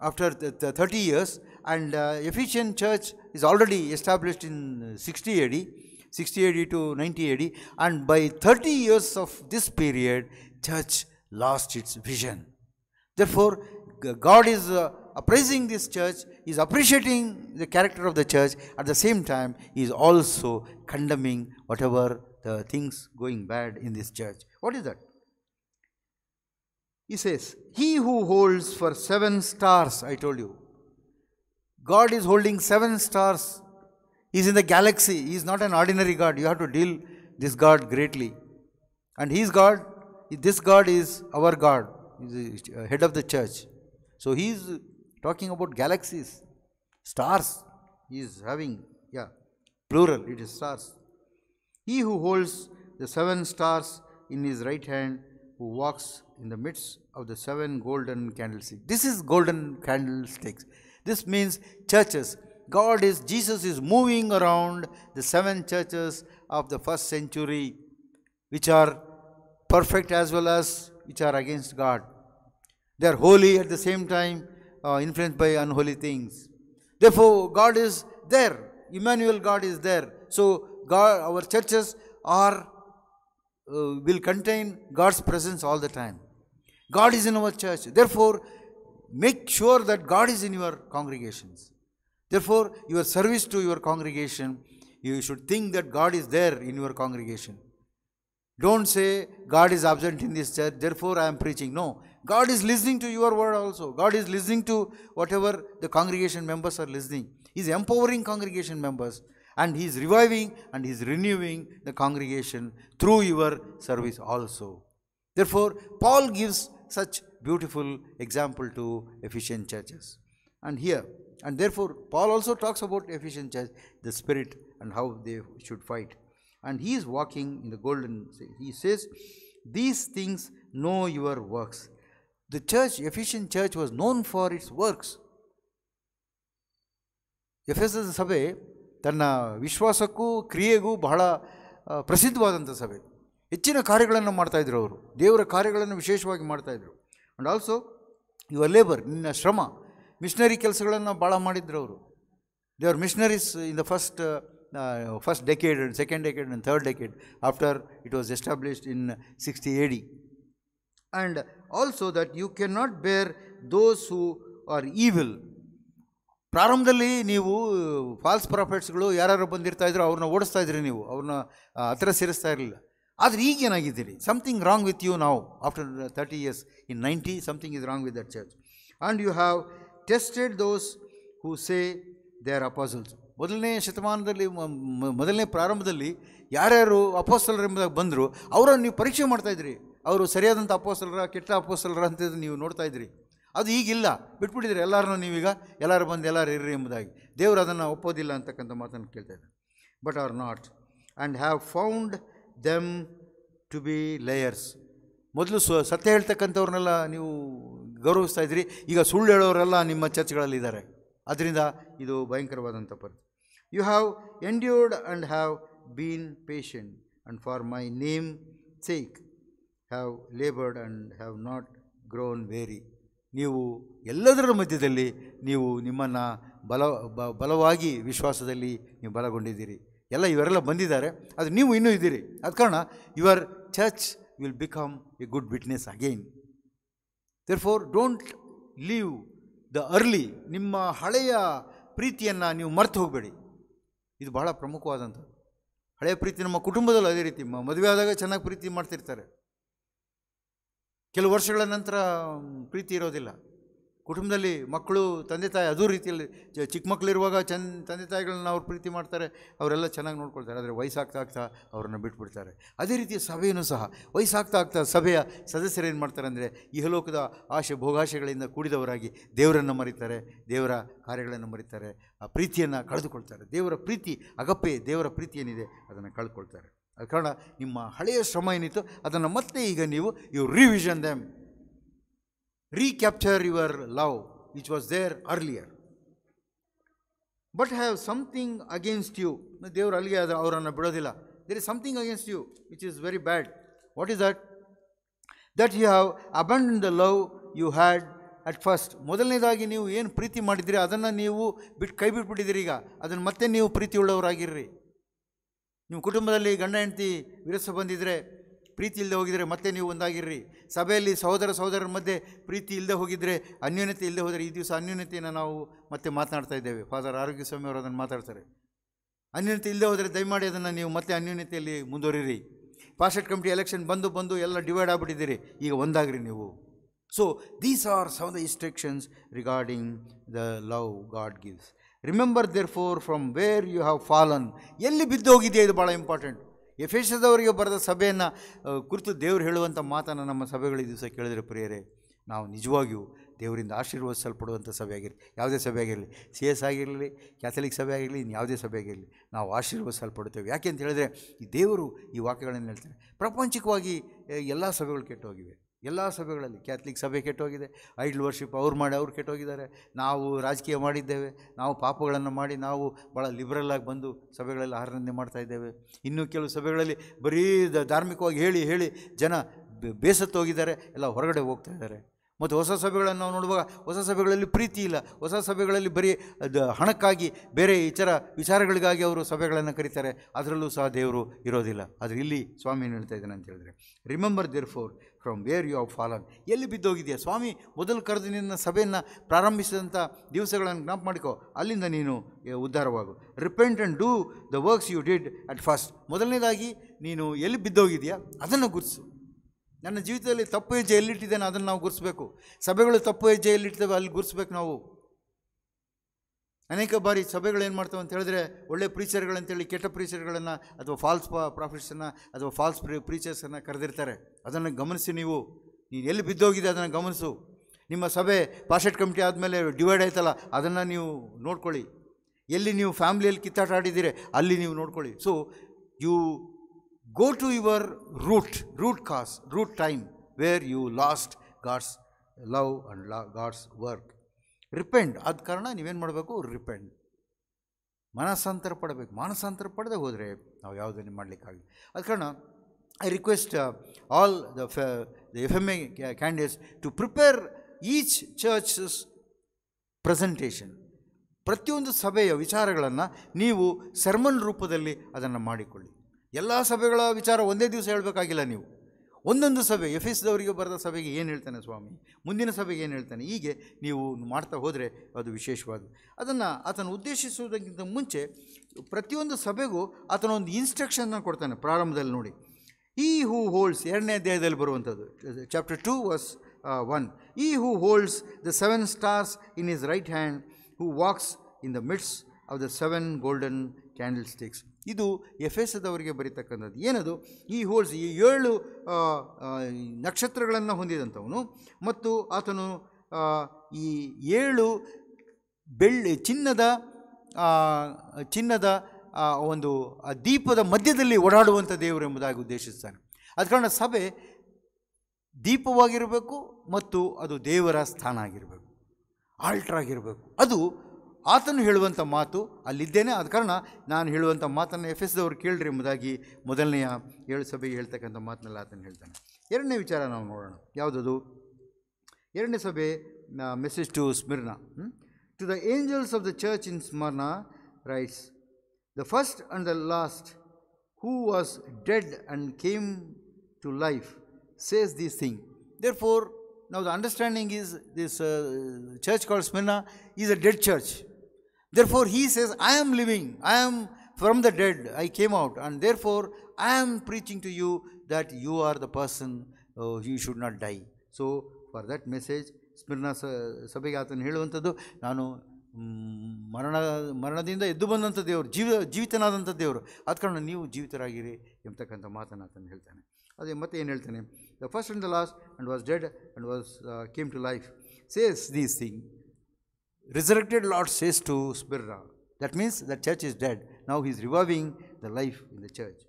after 30 years and uh, Ephesian church is already established in 60 AD 60 AD to 90 AD. And by 30 years of this period, church lost its vision. Therefore, God is uh, appraising this church, is appreciating the character of the church. At the same time, he is also condemning whatever the things going bad in this church. What is that? He says, He who holds for seven stars, I told you. God is holding seven stars he is in the galaxy. He is not an ordinary God. You have to deal this God greatly. And he's God. This God is our God. He is the uh, head of the church. So he is talking about galaxies, stars. He is having, yeah, plural. It is stars. He who holds the seven stars in his right hand, who walks in the midst of the seven golden candlesticks. This is golden candlesticks. This means churches. God is, Jesus is moving around the seven churches of the first century, which are perfect as well as which are against God. They are holy at the same time, uh, influenced by unholy things. Therefore, God is there. Emmanuel God is there. So, God, our churches are uh, will contain God's presence all the time. God is in our church. Therefore, make sure that God is in your congregations. Therefore, your service to your congregation, you should think that God is there in your congregation. Don't say, God is absent in this church, therefore I am preaching. No, God is listening to your word also. God is listening to whatever the congregation members are listening. He is empowering congregation members and He is reviving and He is renewing the congregation through your service also. Therefore, Paul gives such beautiful example to Ephesian churches. And here, And therefore, Paul also talks about Ephesian church, the spirit and how they should fight. And he is walking in the golden, he says, these things know your works. The church, Ephesian church was known for its works. ಎಫೆಸದ ಸಭೆ ತನ್ನ ವಿಶ್ವಾಸಕ್ಕೂ ಕ್ರಿಯೆಗೂ ಬಹಳ ಪ್ರಸಿದ್ಧವಾದಂಥ ಸಭೆ ಹೆಚ್ಚಿನ ಕಾರ್ಯಗಳನ್ನು ಮಾಡ್ತಾಯಿದ್ರು ಅವರು ದೇವರ ಕಾರ್ಯಗಳನ್ನು ವಿಶೇಷವಾಗಿ ಮಾಡ್ತಾಯಿದ್ರು ಆ್ಯಂಡ್ ಆಲ್ಸೋ ಯುವರ್ ಲೇಬರ್ ನಿನ್ನ ಶ್ರಮ ಮಿಷನರಿ ಕೆಲಸಗಳನ್ನು ಭಾಳ ಮಾಡಿದ್ರು ಅವರು they are missionaries in the first first decade and second decade and third decade after it was established in sixty A D and also that you can not bear those who are evil ಪ್ರಾರಂಭದಲ್ಲಿ ನೀವು falls ಪ್ರಾಫಿಟ್ಸ್ಗಳು ಯಾರ್ಯಾರು ಬಂದಿರ್ತಾ ಇದ್ರು ಅವ್ರನ್ನ ಓಡಿಸ್ತಾ ಇದ್ರಿ ನೀವು ಅವ್ರನ್ನ ಹತ್ರ ಸೇರಿಸ್ತಾ ಇರಲಿಲ್ಲ ಆದರೆ ಈಗೇನಾಗಿದ್ದೀರಿ ಸಮಥಿಂಗ್ ರಾಂಗ್ ವಿತ್ ಯು ನಾವು after thirty years in ninety something is wrong with that church and you have tested those who say they are apostles ಮೊದಲನೇ ಶತಮಾನದಲ್ಲಿ ಮೊದಲನೇ ಪ್ರಾರಂಭದಲ್ಲಿ ಯಾರ್ಯಾರು ಎಂಬುದಾಗಿ ಬಂದರು ಅವರನ್ನು ನೀವು ಪರೀಕ್ಷೆ ಮಾಡ್ತಾಯಿದ್ರಿ ಅವರು ಸರಿಯಾದಂಥ ಅಪೋಸಲರ ಕೆಟ್ಟ ಅಪೋಸಲರ ಅಂತ ನೀವು ನೋಡ್ತಾ ಇದ್ರಿ ಅದು ಈಗಿಲ್ಲ ಬಿಟ್ಬಿಟ್ಟಿದ್ರಿ ಎಲ್ಲರನ್ನೂ ನೀವೀಗ ಎಲ್ಲರೂ ಬಂದು ಎಲ್ಲರೂ ಇರ್ರಿ ಎಂಬುದಾಗಿ ದೇವರು ಅದನ್ನು ಒಪ್ಪೋದಿಲ್ಲ ಅಂತಕ್ಕಂಥ ಮಾತನ್ನು ಕೇಳ್ತಾ ಇದ್ದಾರೆ but are not and have found them to be liars ಮೊದಲು ಸ್ವ ಸತ್ಯ ಹೇಳ್ತಕ್ಕಂಥವ್ರನ್ನೆಲ್ಲ ನೀವು ಗೌರವಿಸ್ತಾ ಇದ್ದೀರಿ ಈಗ ಸುಳ್ಳು ಹೇಳೋರೆಲ್ಲ ನಿಮ್ಮ ಚರ್ಚ್ಗಳಲ್ಲಿ ಇದ್ದಾರೆ ಅದರಿಂದ ಇದು ಭಯಂಕರವಾದಂಥ ಪರಿಸ್ಥಿತಿ you have endured and have been patient and for my name sake have laboured and have not grown weary ನೀವು ಎಲ್ಲದರ ಮಧ್ಯದಲ್ಲಿ ನೀವು ನಿಮ್ಮನ್ನು ಬಲ ಬಲವಾಗಿ ವಿಶ್ವಾಸದಲ್ಲಿ ನೀವು ಬಲಗೊಂಡಿದ್ದೀರಿ ಎಲ್ಲ ಇವರೆಲ್ಲ ಬಂದಿದ್ದಾರೆ ಅದು ನೀವು ಇನ್ನೂ ಇದ್ದೀರಿ ಅದ ಕಾರಣ your church will become a good witness again therefore don't leave the early ನಿಮ್ಮ ಹಳೆಯ ಪ್ರೀತಿಯನ್ನು ನೀವು ಮರ್ತು ಹೋಗಬೇಡಿ ಇದು ಬಹಳ ಪ್ರಮುಖವಾದಂಥದ್ದು ಹಳೆಯ ಪ್ರೀತಿ ನಮ್ಮ ಕುಟುಂಬದಲ್ಲೂ ಅದೇ ರೀತಿ ಮದುವೆ ಆದಾಗ ಚೆನ್ನಾಗಿ ಪ್ರೀತಿ ಮಾಡ್ತಿರ್ತಾರೆ ಕೆಲವು ವರ್ಷಗಳ ನಂತರ ಪ್ರೀತಿ ಇರೋದಿಲ್ಲ ಕುಟುಂಬದಲ್ಲಿ ಮಕ್ಕಳು ತಂದೆ ತಾಯಿ ಅದೂ ರೀತಿಯಲ್ಲಿ ಚಿಕ್ಕ ಮಕ್ಕಳಿರುವಾಗ ಚಂದ ತಂದೆ ತಾಯಿಗಳನ್ನ ಅವ್ರು ಪ್ರೀತಿ ಮಾಡ್ತಾರೆ ಅವರೆಲ್ಲ ಚೆನ್ನಾಗಿ ನೋಡ್ಕೊಳ್ತಾರೆ ಆದರೆ ವಯಸ್ಸಾಗ್ತಾ ಆಗ್ತಾ ಅವರನ್ನು ಬಿಟ್ಬಿಡ್ತಾರೆ ಅದೇ ರೀತಿಯ ಸಭೆಯೂ ಸಹ ವಯಸ್ಸಾಗ್ತಾ ಆಗ್ತಾ ಸಭೆಯ ಸದಸ್ಯರು ಏನು ಮಾಡ್ತಾರೆ ಅಂದರೆ ಇಹಲೋಕದ ಆಶೆ ಭೋಗಾಶೆಗಳಿಂದ ಕೂಡಿದವರಾಗಿ ದೇವರನ್ನು ಮರೀತಾರೆ ದೇವರ ಕಾರ್ಯಗಳನ್ನು ಮರಿತಾರೆ ಆ ಪ್ರೀತಿಯನ್ನು ಕಳೆದುಕೊಳ್ತಾರೆ ದೇವರ ಪ್ರೀತಿ ಅಗಪ್ಪೆ ದೇವರ ಪ್ರೀತಿ ಏನಿದೆ ಅದನ್ನು ಕಳ್ಕೊಳ್ತಾರೆ ಕಾರಣ ನಿಮ್ಮ ಹಳೆಯ ಶ್ರಮ ಏನಿತ್ತು ಅದನ್ನು ಮತ್ತೆ ಈಗ ನೀವು you revision them recapture your love which was there earlier but have something against you ದೇವರು ಅಲ್ಲಿಗೆ ಅದು ಅವರನ್ನು ಬಿಡೋದಿಲ್ಲ there is something against you which is very bad what is that that you have abandon the love you had at first ಮೊದಲನೇದಾಗಿ ನೀವು ಏನು ಪ್ರೀತಿ ಮಾಡಿದಿರಿ ಅದನ್ನು ನೀವು ಬಿಟ್ಟು ಕೈ ಬಿಟ್ಬಿಟ್ಟಿದ್ದೀರಿ ಈಗ ಅದನ್ನು ಮತ್ತೆ ನೀವು ಪ್ರೀತಿ ಉಳ್ಳವರಾಗಿರ್ರಿ ನಿಮ್ಮ ಕುಟುಂಬದಲ್ಲಿ ಗಂಡ ಹೆಂಡತಿ ವಿರಸ ಬಂದಿದ್ದರೆ ಪ್ರೀತಿ ಇಲ್ಲದೆ ಹೋಗಿದರೆ ಮತ್ತೆ ನೀವು ಒಂದಾಗಿರ್ರಿ ಸಭೆಯಲ್ಲಿ ಸಹೋದರ ಸಹೋದರರ ಮಧ್ಯೆ ಪ್ರೀತಿ ಇಲ್ಲದೆ ಹೋಗಿದರೆ ಅನ್ಯೂನ್ಯತೆ ಇಲ್ಲದೆ ಹೋದರೆ ಈ ದಿವಸ ಅನ್ಯೂನ್ಯತೆಯನ್ನು ನಾವು ಮತ್ತೆ ಮಾತನಾಡ್ತಾ ಇದ್ದೇವೆ ಫಾದರ್ ಆರೋಗ್ಯ ಸ್ವಾಮಿ ಅವರು ಅದನ್ನು ಮಾತಾಡ್ತಾರೆ ಅನ್ಯೂನ್ಯತೆ ಇಲ್ಲದೆ ಹೋದರೆ ದಯಮಾಡಿ ಅದನ್ನು ನೀವು ಮತ್ತೆ ಅನ್ಯೋನ್ಯತೆಯಲ್ಲಿ ಮುಂದುವರಿರಿ ಪಾಸ್ಟೆಟ್ ಕಮಿಟಿ ಎಲೆಕ್ಷನ್ ಬಂದು ಬಂದು ಎಲ್ಲ ಡಿವೈಡ್ ಆಗಿಬಿಟ್ಟಿದ್ದೀರಿ ಈಗ ಒಂದಾಗ್ರಿ ನೀವು so these are some the instructions regarding the love God gives remember therefore from where you have fallen ಎಲ್ಲಿ ಬಿದ್ದು ಹೋಗಿದೆಯಾ ಇದು ಭಾಳ ಇಂಪಾರ್ಟೆಂಟ್ ಎಫೇಶದವರಿಗೆ ಬರೆದ ಸಭೆಯನ್ನು ಕುರಿತು ದೇವರು ಹೇಳುವಂಥ ಮಾತನ್ನು ನಮ್ಮ ಸಭೆಗಳ ದಿವಸ ಕೇಳಿದರೆ ಪ್ರಿಯರೇ ನಾವು ನಿಜವಾಗಿಯೂ ದೇವರಿಂದ ಆಶೀರ್ವದಿಸಲ್ಪಡುವಂಥ ಸಭೆ ಆಗಿರಲಿ ಯಾವುದೇ ಸಭೆ ಆಗಿರಲಿ ಸಿ ಎಸ್ ಆಗಿರಲಿ ಕ್ಯಾಥಲಿಕ್ ಸಭೆ ಆಗಿರಲಿ ಇನ್ನು ಯಾವುದೇ ಸಭೆ ಆಗಿರಲಿ ನಾವು ಆಶೀರ್ವದಿಸಲ್ಪಡುತ್ತೇವೆ ಯಾಕೆ ಅಂತ ಹೇಳಿದ್ರೆ ಈ ದೇವರು ಈ ವಾಕ್ಯಗಳನ್ನು ಹೇಳ್ತಾರೆ ಪ್ರಪಂಚಿಕವಾಗಿ ಎಲ್ಲ ಸಭೆಗಳು ಕೆಟ್ಟೋಗಿವೆ ಎಲ್ಲ ಸಭೆಗಳಲ್ಲಿ ಕ್ಯಾಥಲಿಕ್ ಸಭೆ ಕೆಟ್ಟೋಗಿದೆ ಐಡ್ಲ್ ವರ್ಷಿಪ್ ಅವ್ರು ಮಾಡಿ ಅವ್ರು ಕೆಟ್ಟೋಗಿದ್ದಾರೆ ನಾವು ರಾಜಕೀಯ ಮಾಡಿದ್ದೇವೆ ನಾವು ಪಾಪಗಳನ್ನು ಮಾಡಿ ನಾವು ಭಾಳ ಲಿಬ್ರಲ್ಲಾಗಿ ಬಂದು ಸಭೆಗಳಲ್ಲಿ ಆರಾಧನೆ ಇದ್ದೇವೆ ಇನ್ನೂ ಕೆಲವು ಸಭೆಗಳಲ್ಲಿ ಬರೀ ಧಾರ್ಮಿಕವಾಗಿ ಹೇಳಿ ಹೇಳಿ ಜನ ಬೇಸತ್ತು ಹೋಗಿದ್ದಾರೆ ಎಲ್ಲ ಹೊರಗಡೆ ಹೋಗ್ತಾ ಇದ್ದಾರೆ ಮತ್ತು ಹೊಸ ಸಭೆಗಳನ್ನು ನಾವು ನೋಡುವಾಗ ಹೊಸ ಸಭೆಗಳಲ್ಲಿ ಪ್ರೀತಿ ಇಲ್ಲ ಹೊಸ ಸಭೆಗಳಲ್ಲಿ ಬರೀ ಹಣಕ್ಕಾಗಿ ಬೇರೆ ಇತರ ವಿಚಾರಗಳಿಗಾಗಿ ಅವರು ಸಭೆಗಳನ್ನು ಕರೀತಾರೆ ಅದರಲ್ಲೂ ಸಹ ದೇವರು ಇರೋದಿಲ್ಲ ಆದರೆ ಇಲ್ಲಿ ಸ್ವಾಮಿ ಏನು ಹೇಳ್ತಾ ಇದ್ದಾನೆ ಅಂತ ಹೇಳಿದ್ರೆ remember therefore from where you of fallen ಎಲ್ಲಿ ಬಿದ್ದೋಗಿದೆಯಾ ಸ್ವಾಮಿ ಮೊದಲು ಕರೆದು ನಿನ್ನ ಸಭೆಯನ್ನು ಪ್ರಾರಂಭಿಸಿದಂಥ ದಿವಸಗಳನ್ನು ಜ್ಞಾಪ ಮಾಡಿಕೋ ಅಲ್ಲಿಂದ ನೀನು ಉದ್ಧಾರವಾಗು repent and do the works you did at first ಮೊದಲನೇದಾಗಿ ನೀನು ಎಲ್ಲಿ ಬಿದ್ದೋಗಿದೆಯಾ ಅದನ್ನು ಗುರುತಿಸು ನನ್ನ ಜೀವಿತದಲ್ಲಿ ತಪ್ಪು ಹೆಜ್ಜೆ ಎಲ್ಲಿಟ್ಟಿದ್ದೇನೆ ಅದನ್ನು ನಾವು ಗುರುಸಬೇಕು ಸಭೆಗಳು ತಪ್ಪು ಹೆಜ್ಜೆ ಎಲ್ಲಿಟ್ಟಿದ್ದೇವೆ ಅಲ್ಲಿ ಗುರುಸ್ಬೇಕು ನಾವು ಅನೇಕ ಬಾರಿ ಸಭೆಗಳು ಏನು ಮಾಡ್ತಾವೆ ಅಂತ ಹೇಳಿದ್ರೆ ಒಳ್ಳೆ ಪ್ರೀಚರ್ಗಳಂತೇಳಿ ಕೆಟ್ಟ ಪ್ರೀಚರ್ಗಳನ್ನು ಅಥವಾ ಫಾಲ್ಸ್ ಪ್ರಾಫಿಟ್ಸನ್ನು ಅಥವಾ ಫಾಲ್ಸ್ ಪ್ರೀ ಪ್ರೀಚರ್ಸನ್ನು ಕರೆದಿರ್ತಾರೆ ಅದನ್ನು ಗಮನಿಸಿ ನೀವು ನೀವು ಎಲ್ಲಿ ಬಿದ್ದೋಗಿದೆ ಅದನ್ನು ಗಮನಿಸು ನಿಮ್ಮ ಸಭೆ ಪಾಶೆಟ್ ಕಮಿಟಿ ಆದಮೇಲೆ ಡಿವೈಡ್ ಆಯ್ತಲ್ಲ ಅದನ್ನು ನೀವು ನೋಡ್ಕೊಳ್ಳಿ ಎಲ್ಲಿ ನೀವು ಫ್ಯಾಮಿಲಿಯಲ್ಲಿ ಕಿತ್ತಾಟ ಆಡಿದ್ದೀರಿ ಅಲ್ಲಿ ನೀವು ನೋಡ್ಕೊಳ್ಳಿ so you go to your root root cause root time where you lost God's love and law God's work repent ಆದ ಕಾರಣ ನೀವೇನು ಮಾಡಬೇಕು ರಿಪೆಂಡ್ ಮನಸ್ಸಾಂತರ ಪಡಬೇಕು ಮಾನಸಾಂತರ ಪಡೆದೇ ಹೋದರೆ ನಾವು ಯಾವುದನ್ನು ಮಾಡಲಿಕ್ಕಾಗಲಿ ಅದ ಕಾರಣ ಐ ರಿಕ್ವೆಸ್ಟ್ ಆಲ್ ದ ಫ the F M A candidates to prepare each churches presentation ಪ್ರತಿಯೊಂದು ಸಭೆಯ ವಿಚಾರಗಳನ್ನು ನೀವು ಸರ್ಮನ್ ರೂಪದಲ್ಲಿ ಅದನ್ನು ಮಾಡಿಕೊಳ್ಳಿ ಎಲ್ಲ ಸಭೆಗಳ ವಿಚಾರ ಒಂದೇ ದಿವಸ ಹೇಳಬೇಕಾಗಿಲ್ಲ ನೀವು ಒಂದೊಂದು ಸಭೆ ಎಫ್ ದವರಿಗೆ ಬರೆದ ಸಭೆಗೆ ಏನು ಹೇಳ್ತಾನೆ ಸ್ವಾಮಿ ಮುಂದಿನ ಸಭೆಗೆ ಏನು ಹೇಳ್ತಾನೆ ಹೀಗೆ ನೀವು ಮಾಡ್ತಾ ಹೋದರೆ ಅದು ವಿಶೇಷವಾದ ಅದನ್ನು ಆತನು ಉದ್ದೇಶಿಸುವುದಕ್ಕಿಂತ ಮುಂಚೆ ಪ್ರತಿಯೊಂದು ಸಭೆಗೂ ಆತನೊಂದು ಇನ್ಸ್ಟ್ರಕ್ಷನ್ನ ಕೊಡ್ತಾನೆ ಪ್ರಾರಂಭದಲ್ಲಿ ನೋಡಿ ಈ ಹೂ ಹೋಲ್ಡ್ಸ್ ಎರಡನೇ ಅಧ್ಯಾಯದಲ್ಲಿ ಬರುವಂಥದ್ದು chapter two was one he who holds the seven stars in his right hand who walks in the midst of the seven golden candlesticks ಇದು ಎಫ್ ಎದವರಿಗೆ ಬರೀತಕ್ಕಂಥದ್ದು ಏನದು ಈ ಹೋಲ್ಸ್ ಈ ಏಳು ನಕ್ಷತ್ರಗಳನ್ನು ಹೊಂದಿದಂಥವನು ಮತ್ತು ಆತನು ಈ ಏಳು ಬೆಳ್ಳಿ ಚಿನ್ನದ ಚಿನ್ನದ ಒಂದು ದೀಪದ ಮಧ್ಯದಲ್ಲಿ ಓಡಾಡುವಂಥ ದೇವರು ಎಂಬುದಾಗಿ ಉದ್ದೇಶಿಸ್ತಾನೆ ಅದ ಕಾರಣ ಸಭೆ ದೀಪವಾಗಿರಬೇಕು ಮತ್ತು ಅದು ದೇವರ ಸ್ಥಾನ ಆಗಿರಬೇಕು ಆಲ್ಟ್ರಾಗಿರಬೇಕು ಅದು ಆತನು ಹೇಳುವಂಥ ಮಾತು ಅಲ್ಲಿದ್ದೇನೆ ಆದ ಕಾರಣ ನಾನು ಹೇಳುವಂಥ ಮಾತನ್ನು ಎಫ್ ಎಸ್ ಅವರು ಕೇಳ್ರಿ ಎಂಬುದಾಗಿ ಮೊದಲನೆಯ ಏಳು ಸಭೆಗೆ ಹೇಳ್ತಕ್ಕಂಥ ಮಾತನ್ನೆಲ್ಲ ಆತನು ಹೇಳ್ತಾನೆ ಎರಡನೇ ವಿಚಾರ ನಾವು ನೋಡೋಣ ಯಾವುದದು ಎರಡನೇ ಸಭೆ message to Smyrna to the angels of the church in Smyrna writes the first and the last who was dead and came to life says this thing therefore ನಾವು the understanding is this church call Smyrna is a dead church Therefore, he says, I am living, I am from the dead, I came out, and therefore I am preaching to you that you are the person, uh, you should not die. So, for that message, Smyrna ಸಭೆಗೆ ಆತನು ಹೇಳುವಂಥದ್ದು ನಾನು ಮರಣ ಮರಣದಿಂದ ಎದ್ದು ಬಂದಂಥ ದೇವರು ಜೀವ ಜೀವಿತನಾದಂಥ ದೇವರು ಆದ ಕಾರಣ ನೀವು ಜೀವಿತರಾಗಿರಿ ಎಂಬತಕ್ಕಂಥ ಮಾತನ್ನು ಆತನು ಹೇಳ್ತಾನೆ ಅದೇ ಮತ್ತೆ ಏನು ಹೇಳ್ತಾನೆ the first and the last and was dead and was came to resurrected Lord says to Spira, that means the church is dead. Now he is reviving the life in the church.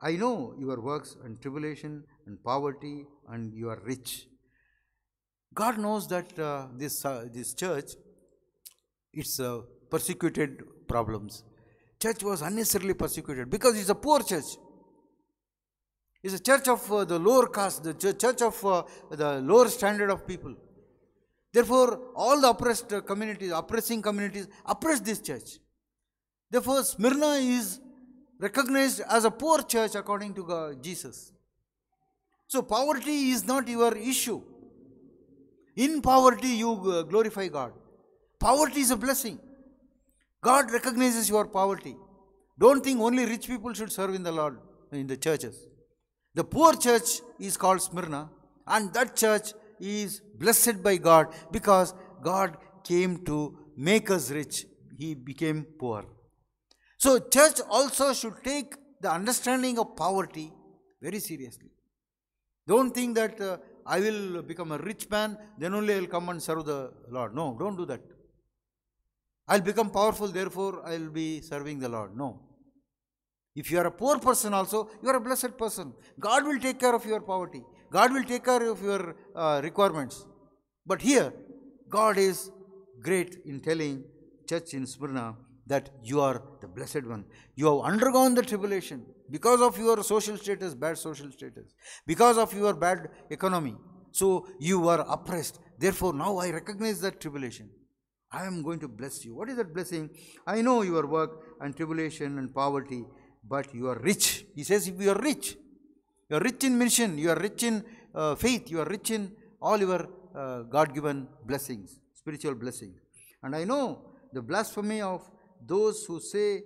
I know your works and tribulation and poverty and you are rich. God knows that uh, this, uh, this church, it's uh, persecuted problems. Church was unnecessarily persecuted because it's a poor church. It's a church of uh, the lower caste, the church of uh, the lower standard of people. Therefore, all the oppressed communities, oppressing communities, oppress this church. Therefore, Smyrna is recognized as a poor church according to God, Jesus. So, poverty is not your issue. In poverty, you uh, glorify God. Poverty is a blessing. God recognizes your poverty. Don't think only rich people should serve in the Lord, in the churches. The poor church is called Smyrna, and that church is blessed by God because God came to make us rich. He became poor. So church also should take the understanding of poverty very seriously. Don't think that uh, I will become a rich man, then only I will come and serve the Lord. No, don't do that. I'll become powerful, therefore I'll be serving the Lord. No. If you are a poor person also, you are a blessed person. God will take care of your poverty. God will take care of your uh, requirements. But here, God is great in telling church in Smyrna that you are the blessed one. You have undergone the tribulation because of your social status, bad social status, because of your bad economy. So you were oppressed. Therefore, now I recognize that tribulation. I am going to bless you. What is that blessing? I know your work and tribulation and poverty, but you are rich. He says, if you are rich, you are rich in mission, you are rich in uh, faith, you are rich in all your uh, God-given blessings, spiritual blessings. And I know the blasphemy of those who say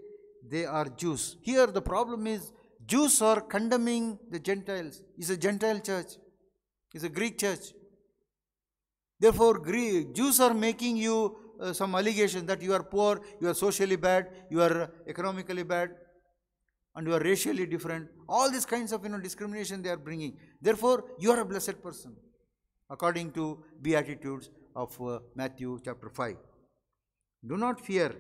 they are Jews. Here the problem is Jews are condemning the Gentiles. It's a Gentile church. It's a Greek church. Therefore, Greek, Jews are making you uh, some allegation that you are poor, you are socially bad, you are economically bad and you are racially different. All these kinds of you know, discrimination they are bringing. Therefore, you are a blessed person according to Beatitudes of uh, Matthew chapter 5. Do not fear.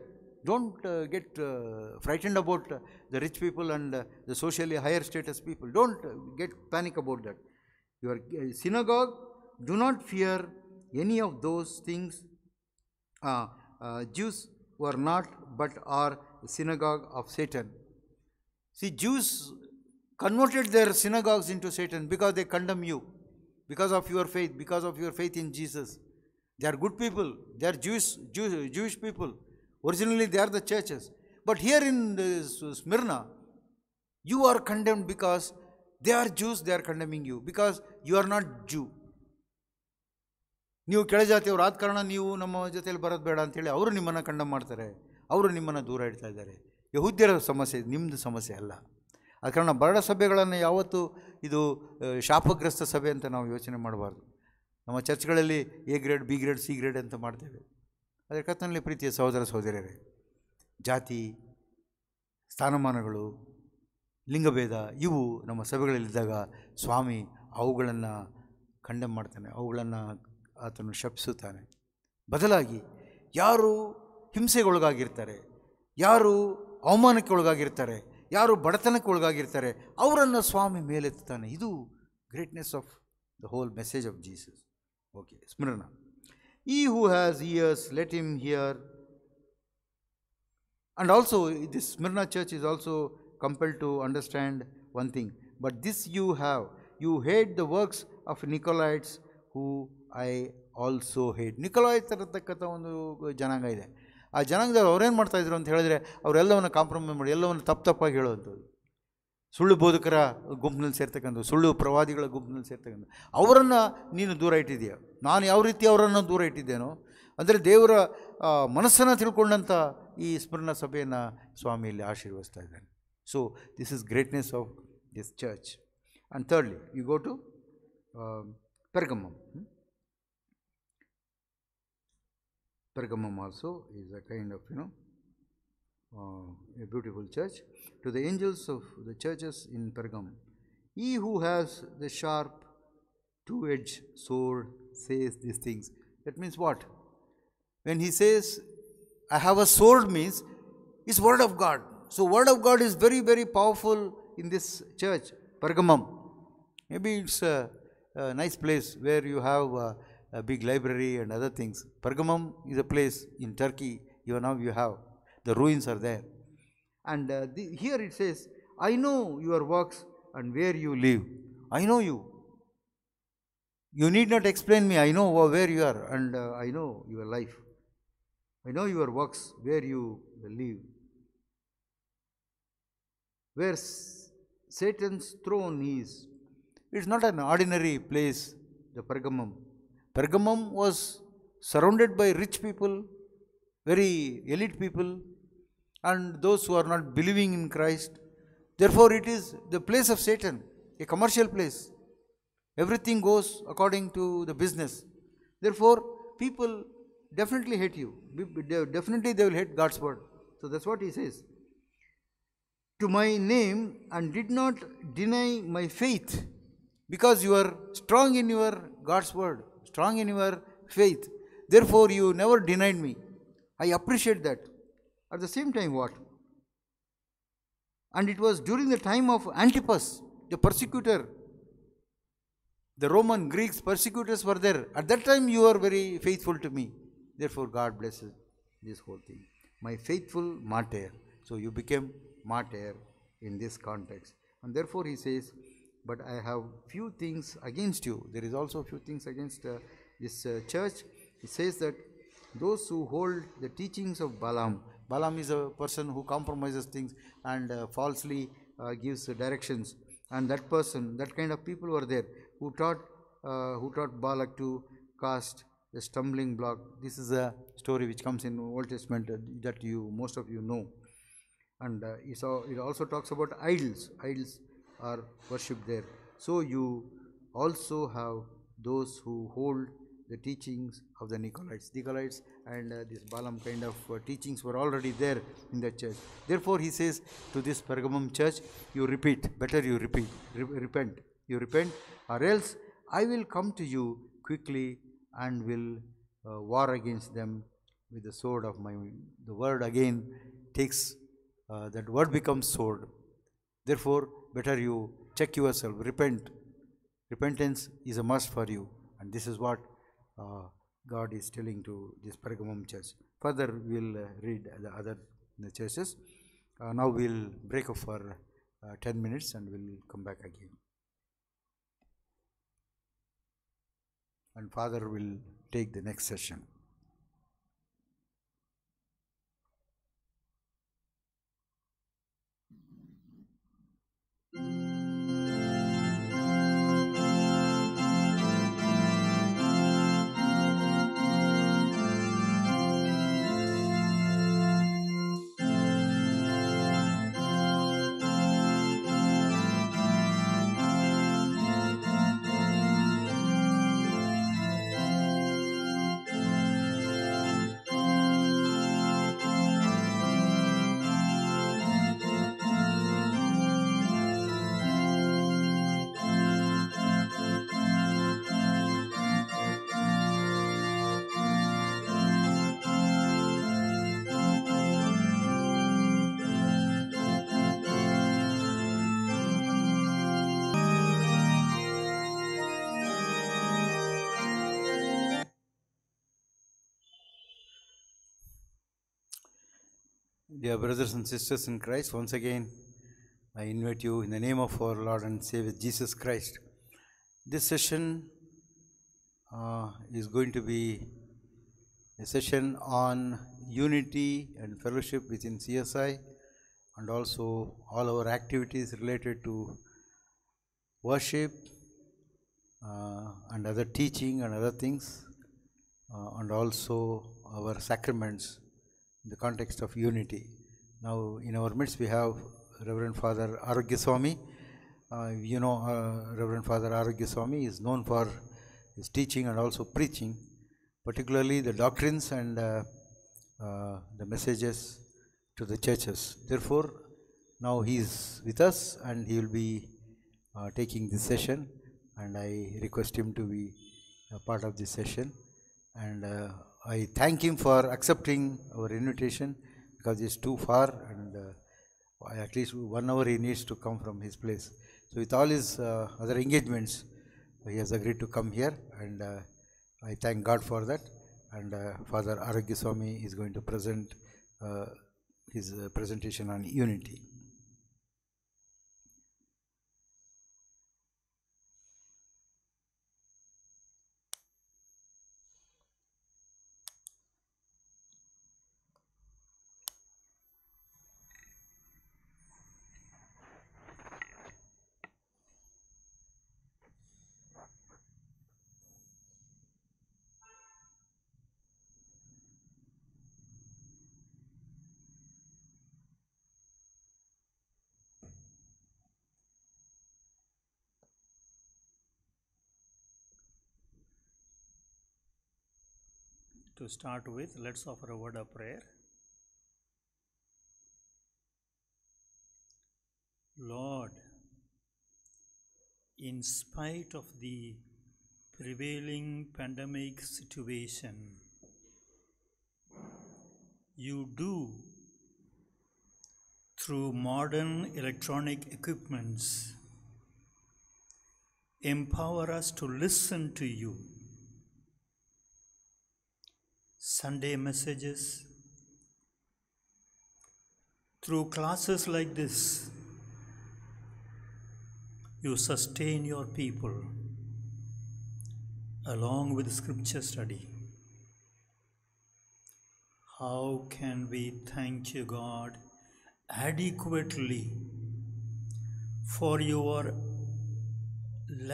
Don't uh, get uh, frightened about uh, the rich people and uh, the socially higher status people. Don't uh, get panic about that. Your synagogue, do not fear any of those things. Jews were not but are synagogue of Satan. See, Jews converted their synagogues into Satan because they condemn you, because of your faith, because of your faith in Jesus. They are good people. They are Jewish, Jew, Jewish people. Originally, they are the churches. But here in uh, Smyrna, you are condemned because they are Jews, they are condemning you, because you are not Jew. ನೀವು ಕೆಳಜಾತಿಯವರು ಆದ ಕಾರಣ ನೀವು ನಮ್ಮ ಜೊತೆಯಲ್ಲಿ ಬರೋದು ಬೇಡ ಅಂಥೇಳಿ ಅವರು ನಿಮ್ಮನ್ನು ಕಂಡಮ್ ಮಾಡ್ತಾರೆ ಅವರು ನಿಮ್ಮನ್ನು ದೂರ ಇಡ್ತಾ ಇದ್ದಾರೆ ಯಹುದ್ಯರ ಸಮಸ್ಯೆ ನಿಮ್ಮದು ಸಮಸ್ಯೆ ಅಲ್ಲ ಆದ ಕಾರಣ ಬರಡ ಸಭೆಗಳನ್ನು ಯಾವತ್ತೂ ಇದು ಶಾಪಗ್ರಸ್ತ ಸಭೆ ಅಂತ ನಾವು ಯೋಚನೆ ಮಾಡಬಾರ್ದು ನಮ್ಮ ಚರ್ಚ್ಗಳಲ್ಲಿ A grade B grade C grade ಅಂತ ಮಾಡ್ತೇವೆ ಅದರ ಕತ್ತನಲ್ಲಿ ಪ್ರೀತಿಯ ಸಹೋದರ ಸಹೋದರಿಯರೇ ಜಾತಿ ಸ್ಥಾನಮಾನಗಳು ಲಿಂಗಭೇದ ಇವು ನಮ್ಮ ಸಭೆಗಳಲ್ಲಿದ್ದಾಗ ಸ್ವಾಮಿ ಅವುಗಳನ್ನು ಖಂಡಮ್ ಮಾಡ್ತಾನೆ ಅವುಗಳನ್ನು ಆತನು ಶಪಿಸುತ್ತಾನೆ ಬದಲಾಗಿ ಯಾರು ಹಿಂಸೆಗೊಳಗಾಗಿರ್ತಾರೆ ಯಾರು ಅವಮಾನಕ್ಕೆ ಒಳಗಾಗಿರ್ತಾರೆ ಯಾರು ಬಡತನಕ್ಕೆ ಒಳಗಾಗಿರ್ತಾರೆ ಅವರನ್ನು ಸ್ವಾಮಿ ಮೇಲೆತ್ತಾನೆ ಇದು greatness of the whole message of Jesus okay Smyrna he who has ears let him hear and also this Smyrna church is also compel to understand one thing but this you have you hate the works of Nicolaitans who I also hate Nicolaitans ಇರತಕ್ಕಂಥ ಒಂದು ಜನಾಂಗ ಇದೆ ಆ ಜನಾಂಗದವ್ರು ಅವ್ರೇನು ಮಾಡ್ತಾಯಿದ್ರು ಅಂತ ಹೇಳಿದ್ರೆ ಅವರೆಲ್ಲವನ್ನು compromise ಮಾಡಿ ಎಲ್ಲವನ್ನು ತಪ್ಪು ತಪ್ಪಾಗಿ ಹೇಳುವಂಥದ್ದು ಸುಳ್ಳು ಬೋಧಕರ ಗುಂಪಿನಲ್ಲಿ ಸೇರ್ತಕ್ಕಂಥ ಸುಳ್ಳು ಪ್ರವಾದಿಗಳ ಗುಂಪಿನಲ್ಲಿ ಸೇರ್ತಕ್ಕಂಥ ಅವರನ್ನು ನೀನು ದೂರ ಇಟ್ಟಿದೆಯಾ ನಾನು ಯಾವ ರೀತಿ ಅವರನ್ನು ದೂರ ಇಟ್ಟಿದ್ದೇನೋ ಅಂದರೆ ದೇವರ ಮನಸ್ಸನ್ನು ತಿಳ್ಕೊಂಡಂಥ ಈ ಸ್ಮರಣ ಸಭೆಯನ್ನು ಸ್ವಾಮಿಯಲ್ಲಿ ಆಶೀರ್ವದಿಸ್ತಾ ಇದ್ದಾನೆ so this is greatness of this church and thirdly you go to hmm Pergamum also is a kind of, you know, uh, a beautiful church. To the angels of the churches in Pergamum, he who has the sharp two-edged sword says these things. That means what? When he says, I have a sword means, it's word of God. So word of God is very, very powerful in this church, Pergamum. Maybe it's a, a nice place where you have uh, a big library and other things. Pergamum is a place in Turkey, even now you have. The ruins are there. And uh, the, here it says, I know your works and where you live. I know you. You need not explain me. I know where you are and uh, I know your life. I know your works, where you live. Where Satan's throne is. It's not an ordinary place, the Pergamum. Pergamum was surrounded by rich people, very elite people, and those who are not believing in Christ. Therefore, it is the place of Satan, a commercial place. Everything goes according to the business. Therefore, people definitely hate you. Definitely they will hate God's word. So that's what he says. To my name and did not deny my faith because you are strong in your God's word strong in your faith. Therefore, you never denied me. I appreciate that. At the same time, what? And it was during the time of Antipas, the persecutor. The Roman, Greeks, persecutors were there. At that time, you were very faithful to me. Therefore, God blesses this whole thing. My faithful martyr. So, you became martyr in this context. And therefore, he says, but I have few things against you. There is also a few things against uh, this uh, church. It says that those who hold the teachings of Balaam, Balaam is a person who compromises things and uh, falsely uh, gives directions. And that person, that kind of people were there who taught, uh, who taught Balak to cast a stumbling block. This is a story which comes in Old Testament uh, that you most of you know. And uh, it also talks about idols. Idols are worshipped there. So you also have those who hold the teachings of the Nicolaites. Nicolaites and uh, this Balaam kind of uh, teachings were already there in the church. Therefore, he says to this Pergamum church, you repeat, better you repeat, Re repent, you repent, or else I will come to you quickly and will uh, war against them with the sword of my, the word again takes, uh, that word becomes sword. Therefore, better you check yourself, repent. Repentance is a must for you. And this is what uh, God is telling to this Pergamum church. Further, we'll uh, read the other the churches. Uh, now we'll break for uh, 10 minutes and we'll come back again. And Father will take the next session. Dear brothers and sisters in Christ, once again, I invite you in the name of our Lord and Savior Jesus Christ. This session uh, is going to be a session on unity and fellowship within CSI and also all our activities related to worship uh, and other teaching and other things uh, and also our sacraments in the context of unity. Now, in our midst, we have Reverend Father Arugya uh, you know, uh, Reverend Father Arugya is known for his teaching and also preaching, particularly the doctrines and uh, uh, the messages to the churches. Therefore, now he is with us and he will be uh, taking this session, and I request him to be a part of this session. And uh, I thank him for accepting our invitation because it's too far and uh, at least one hour he needs to come from his place. So with all his uh, other engagements, he has agreed to come here and uh, I thank God for that. And uh, Father Aragya Swami is going to present uh, his uh, presentation on unity. start with, let's offer a word of prayer. Lord, in spite of the prevailing pandemic situation, you do through modern electronic equipments empower us to listen to you Sunday messages. Through classes like this, you sustain your people along with scripture study. How can we thank you, God, adequately for your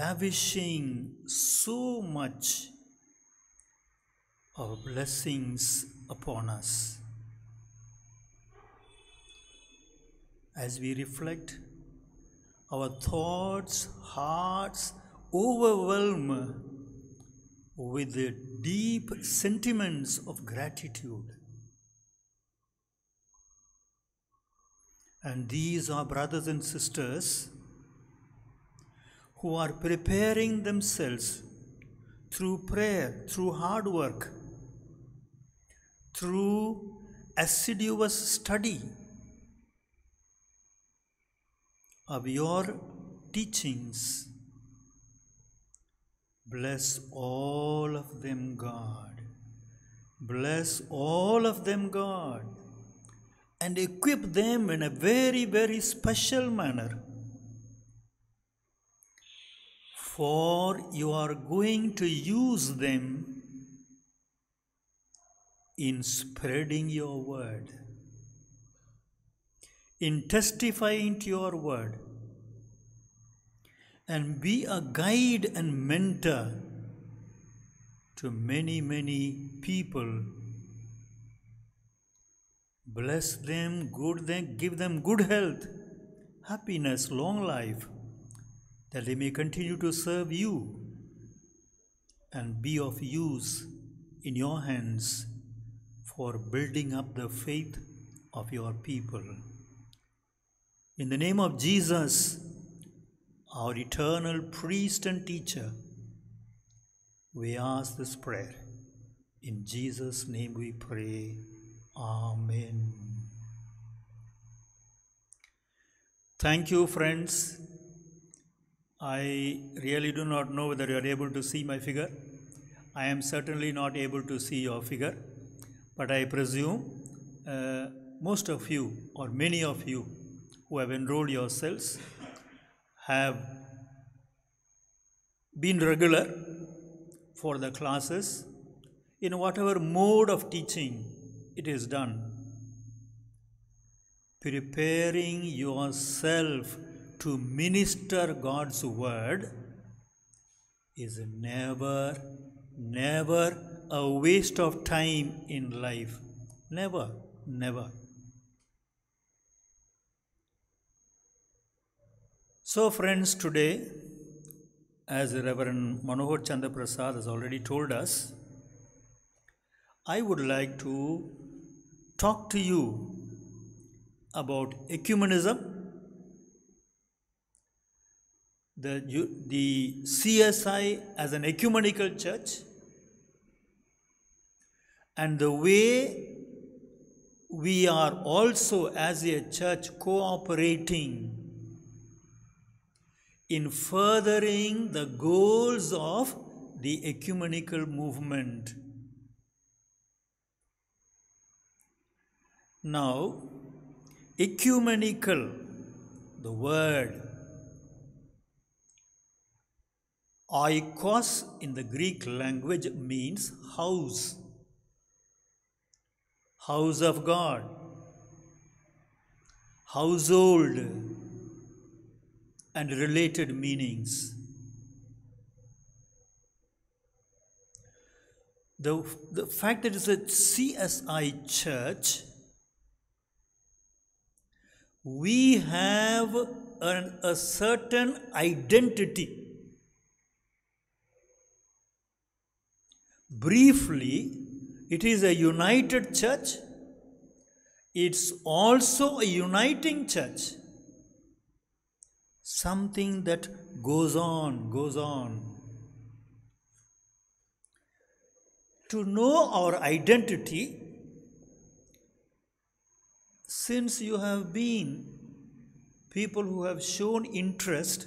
lavishing so much of blessings upon us. As we reflect, our thoughts, hearts overwhelm with the deep sentiments of gratitude. And these are brothers and sisters who are preparing themselves through prayer, through hard work, through assiduous study of your teachings. Bless all of them, God. Bless all of them, God. And equip them in a very, very special manner. For you are going to use them in spreading your word, in testifying to your word, and be a guide and mentor to many, many people. Bless them, good them, give them good health, happiness, long life, that they may continue to serve you and be of use in your hands for building up the faith of your people. In the name of Jesus, our eternal priest and teacher, we ask this prayer. In Jesus' name we pray. Amen. Thank you, friends. I really do not know whether you are able to see my figure. I am certainly not able to see your figure. But I presume uh, most of you, or many of you, who have enrolled yourselves have been regular for the classes in whatever mode of teaching it is done. Preparing yourself to minister God's word is never, never a waste of time in life. Never, never. So, friends, today, as Reverend Manohar Chandra Prasad has already told us, I would like to talk to you about ecumenism, the, the CSI as an ecumenical church, and the way we are also, as a church, cooperating in furthering the goals of the ecumenical movement. Now, ecumenical, the word oikos in the Greek language means house house of God, household, and related meanings. The, the fact that it's a CSI church, we have an, a certain identity. Briefly, it is a united church. It's also a uniting church. Something that goes on, goes on. To know our identity, since you have been people who have shown interest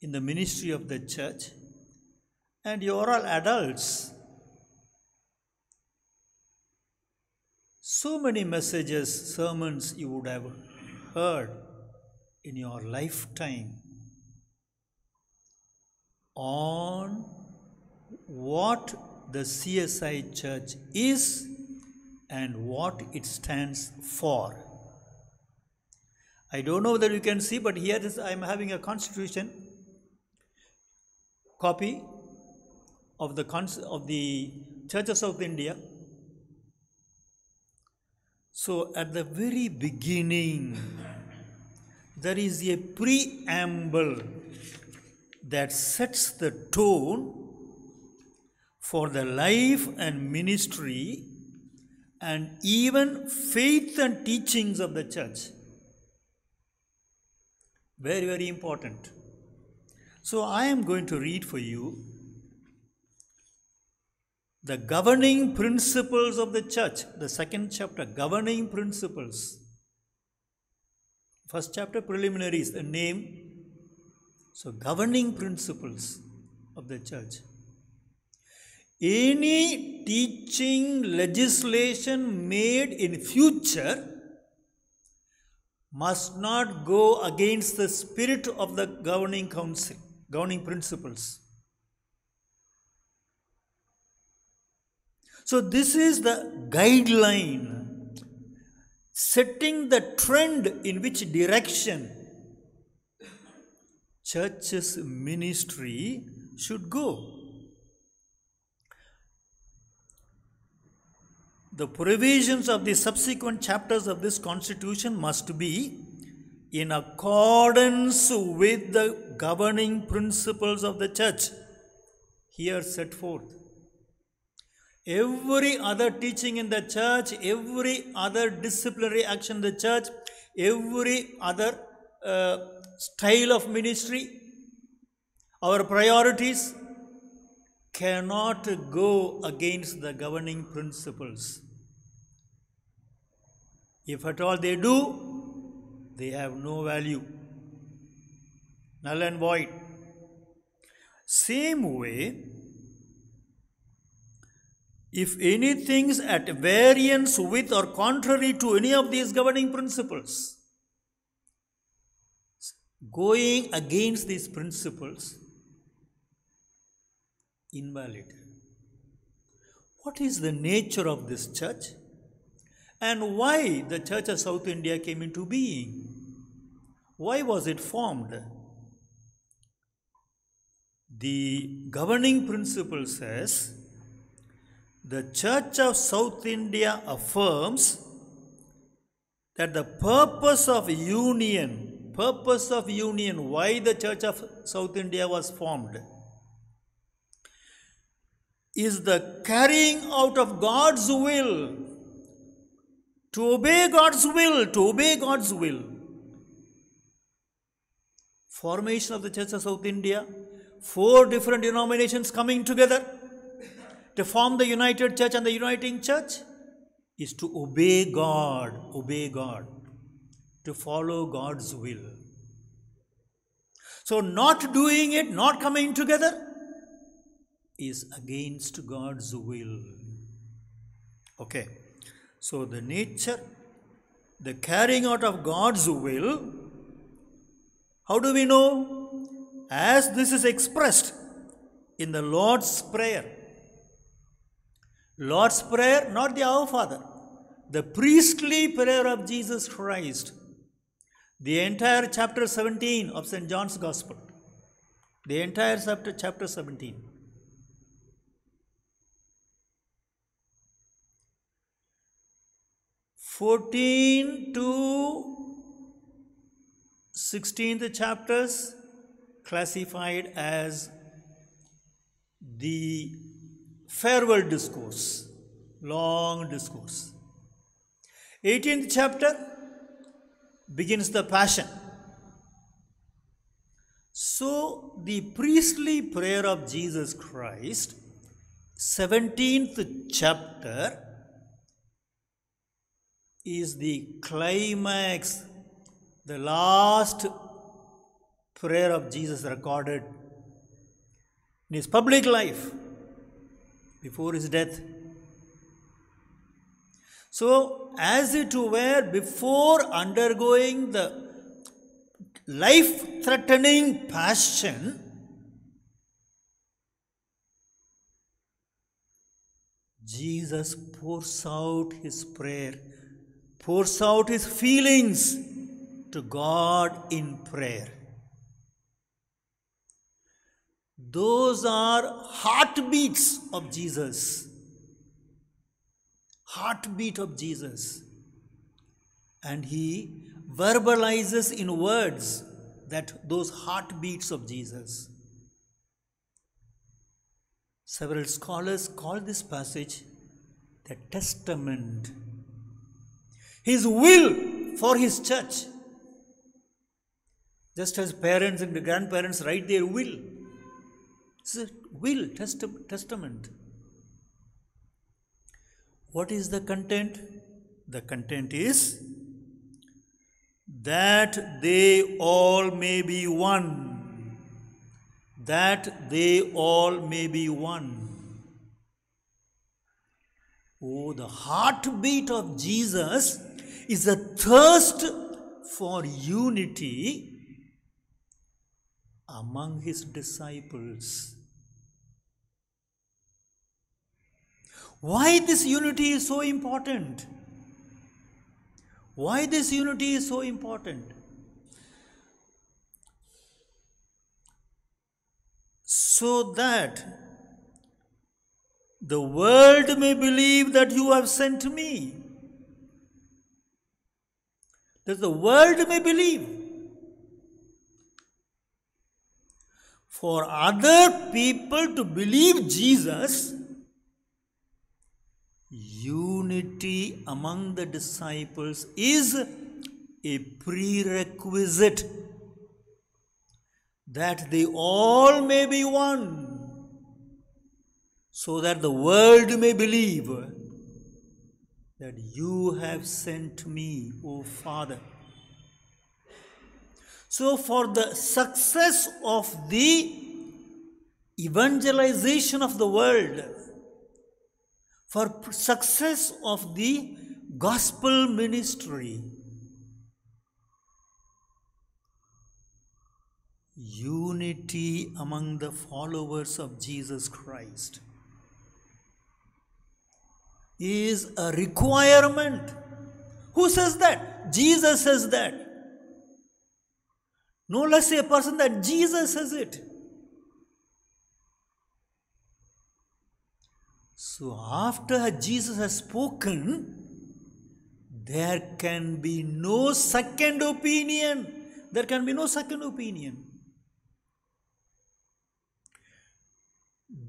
in the ministry of the church, and you are all adults, So many messages, sermons you would have heard in your lifetime on what the CSI Church is and what it stands for. I don't know whether you can see, but here is, I'm having a constitution copy of the, of the Churches of India so, at the very beginning, there is a preamble that sets the tone for the life and ministry and even faith and teachings of the church. Very, very important. So, I am going to read for you the governing principles of the church, the second chapter, governing principles. First chapter, preliminaries, the name. So, governing principles of the church. Any teaching, legislation made in future must not go against the spirit of the governing council, governing principles. So, this is the guideline setting the trend in which direction church's ministry should go. The provisions of the subsequent chapters of this constitution must be in accordance with the governing principles of the church here set forth every other teaching in the church, every other disciplinary action in the church, every other uh, style of ministry, our priorities cannot go against the governing principles. If at all they do, they have no value, null and void. Same way, if things at variance with or contrary to any of these governing principles, going against these principles, invalid. What is the nature of this church and why the Church of South India came into being? Why was it formed? The governing principle says the Church of South India affirms that the purpose of union, purpose of union, why the Church of South India was formed, is the carrying out of God's will. To obey God's will, to obey God's will. Formation of the Church of South India, four different denominations coming together to form the united church and the uniting church is to obey God, obey God, to follow God's will. So, not doing it, not coming together, is against God's will. Okay. So, the nature, the carrying out of God's will, how do we know? As this is expressed in the Lord's Prayer, Lord's Prayer, not the Our Father, the priestly prayer of Jesus Christ, the entire chapter 17 of St. John's Gospel, the entire chapter, chapter 17. Fourteen to sixteenth chapters classified as the farewell discourse long discourse 18th chapter begins the passion so the priestly prayer of jesus christ 17th chapter is the climax the last prayer of jesus recorded in his public life before his death. So, as it were, before undergoing the life threatening passion, Jesus pours out his prayer, pours out his feelings to God in prayer. Those are heartbeats of Jesus. Heartbeat of Jesus. And he verbalizes in words that those heartbeats of Jesus. Several scholars call this passage the testament, his will for his church. Just as parents and grandparents write their will it's a will, testament. What is the content? The content is that they all may be one. That they all may be one. Oh, the heartbeat of Jesus is a thirst for unity among his disciples. Why this unity is so important? Why this unity is so important? So that the world may believe that you have sent me. That the world may believe. For other people to believe Jesus unity among the disciples is a prerequisite that they all may be one so that the world may believe that you have sent me, O Father. So, for the success of the evangelization of the world, for success of the gospel ministry unity among the followers of jesus christ is a requirement who says that jesus says that no less a person that jesus says it So, after Jesus has spoken, there can be no second opinion. There can be no second opinion.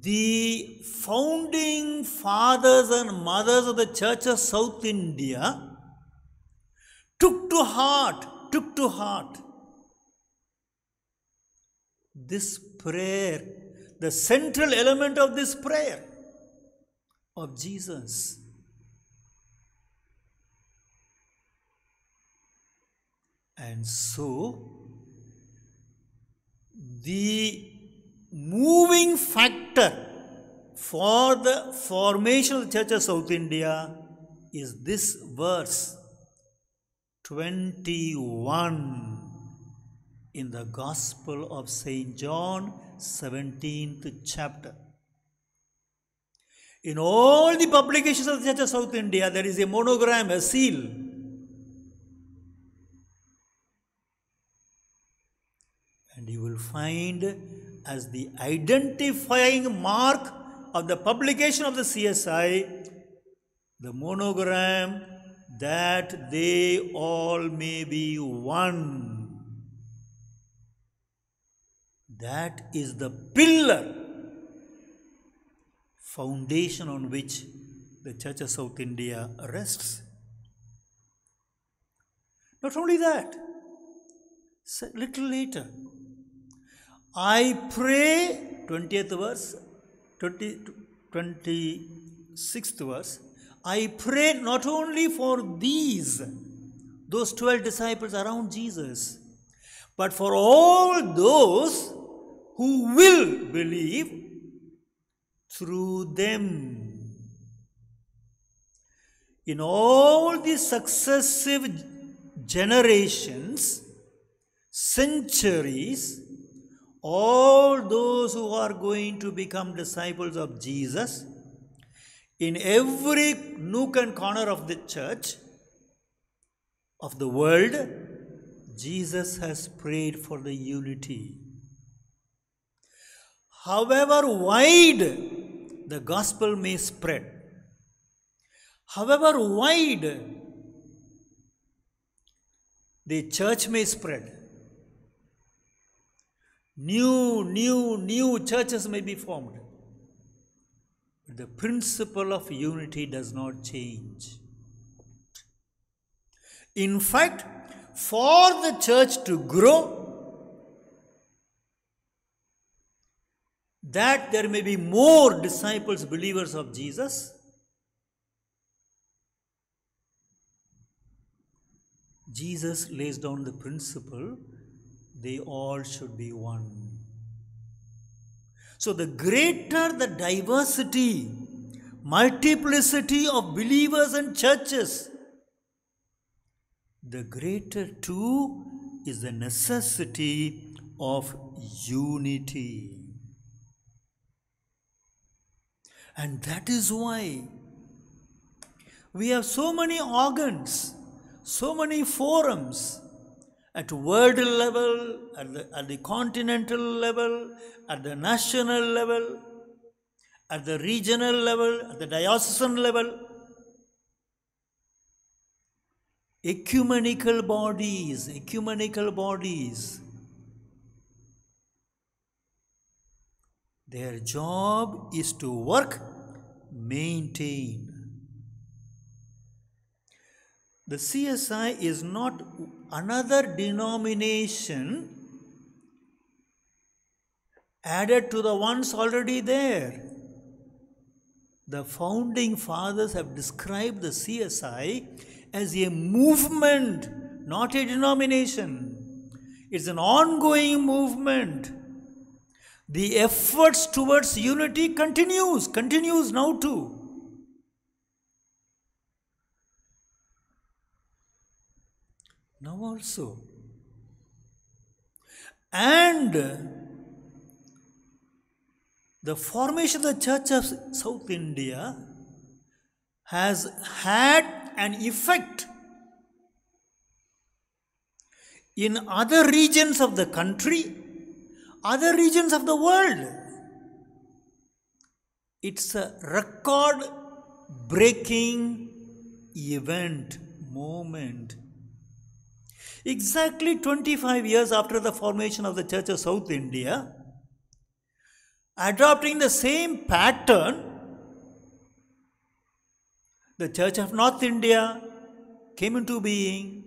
The founding fathers and mothers of the Church of South India took to heart, took to heart this prayer, the central element of this prayer of Jesus. And so, the moving factor for the formation of the Church of South India is this verse 21 in the Gospel of St. John, 17th chapter. In all the publications of the Church of South India, there is a monogram, a seal. And you will find as the identifying mark of the publication of the CSI the monogram that they all may be one. That is the pillar foundation on which the Church of South India rests. Not only that, a little later, I pray, 20th verse, 20, 26th verse, I pray not only for these, those 12 disciples around Jesus, but for all those who will believe through them. In all the successive generations, centuries, all those who are going to become disciples of Jesus, in every nook and corner of the church, of the world, Jesus has prayed for the unity. However wide the gospel may spread. However wide the church may spread, new, new, new churches may be formed. the principle of unity does not change. In fact, for the church to grow, that there may be more disciples, believers of Jesus. Jesus lays down the principle they all should be one. So, the greater the diversity, multiplicity of believers and churches, the greater too is the necessity of unity. And that is why we have so many organs, so many forums at world level, at the, at the continental level, at the national level, at the regional level, at the diocesan level. Ecumenical bodies, ecumenical bodies Their job is to work, maintain. The CSI is not another denomination added to the ones already there. The founding fathers have described the CSI as a movement, not a denomination. It's an ongoing movement. The efforts towards unity continues, continues now too. Now also. And the formation of the Church of South India has had an effect in other regions of the country other regions of the world. It's a record breaking event, moment. Exactly 25 years after the formation of the Church of South India, adopting the same pattern, the Church of North India came into being.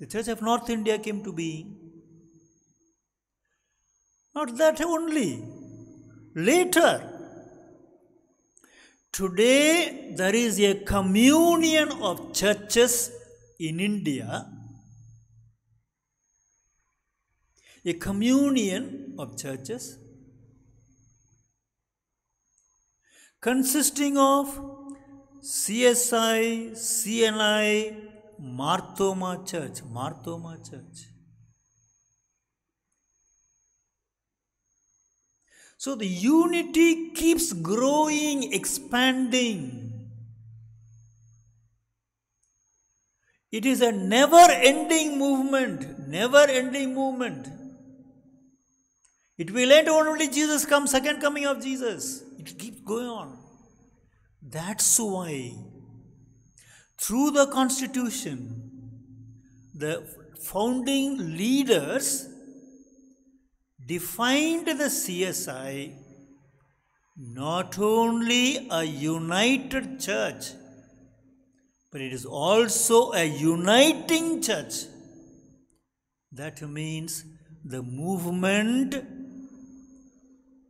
The Church of North India came to being. Not that only. Later, today there is a communion of churches in India. A communion of churches consisting of CSI, CNI, Marthoma Church, Marthoma Church. So the unity keeps growing, expanding. It is a never ending movement, never ending movement. It will end only Jesus comes, second coming of Jesus. It keeps going on. That's why, through the constitution, the founding leaders defined the CSI not only a united church, but it is also a uniting church. That means the movement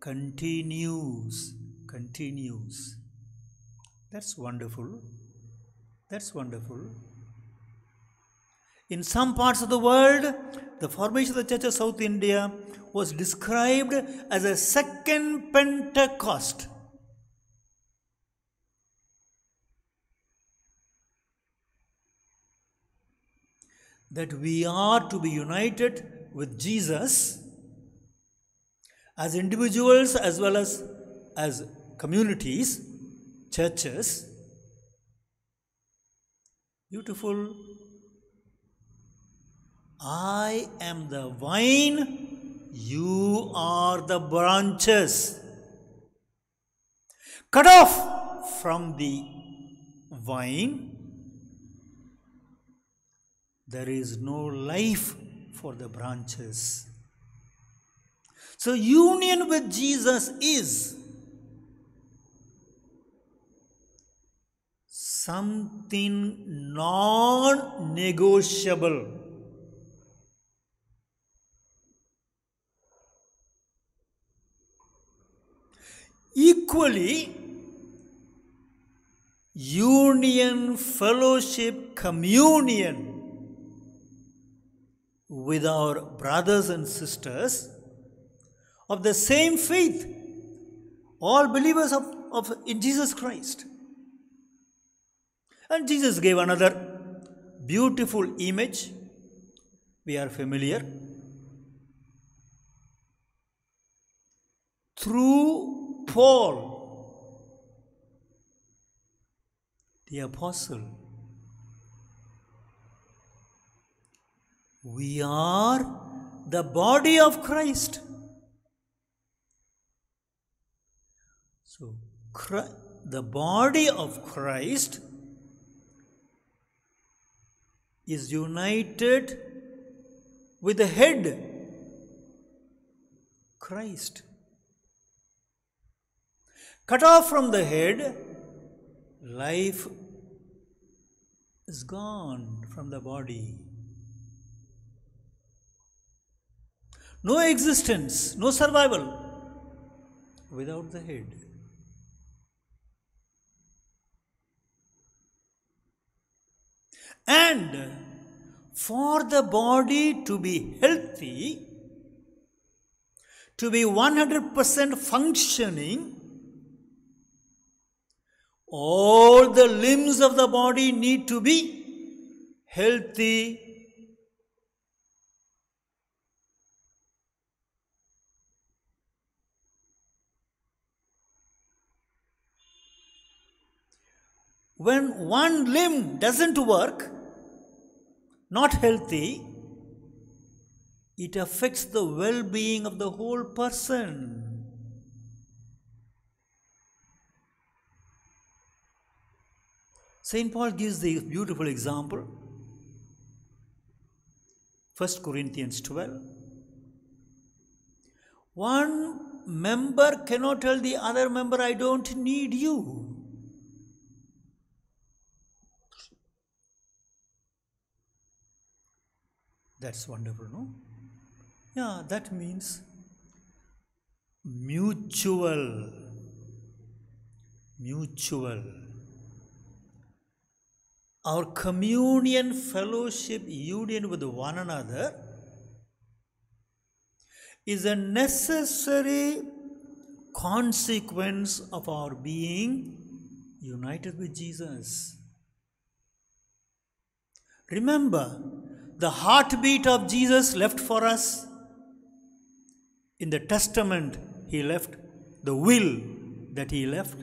continues, continues. That's wonderful. That's wonderful. In some parts of the world, the formation of the Church of South India was described as a second Pentecost. That we are to be united with Jesus as individuals as well as as communities, churches. Beautiful I am the vine, you are the branches. Cut off from the vine, there is no life for the branches. So, union with Jesus is something non negotiable. Equally, union, fellowship, communion with our brothers and sisters of the same faith, all believers of, of in Jesus Christ. And Jesus gave another beautiful image we are familiar. Through Paul, the apostle, we are the body of Christ. So, Christ, the body of Christ is united with the head, Christ cut off from the head, life is gone from the body. No existence, no survival without the head. And for the body to be healthy, to be 100% functioning, all the limbs of the body need to be healthy. When one limb doesn't work, not healthy, it affects the well being of the whole person. St. Paul gives the beautiful example 1 Corinthians 12. One member cannot tell the other member, I don't need you. That's wonderful, no? Yeah, that means mutual. Mutual our communion, fellowship, union with one another is a necessary consequence of our being united with Jesus. Remember, the heartbeat of Jesus left for us. In the testament, he left the will that he left,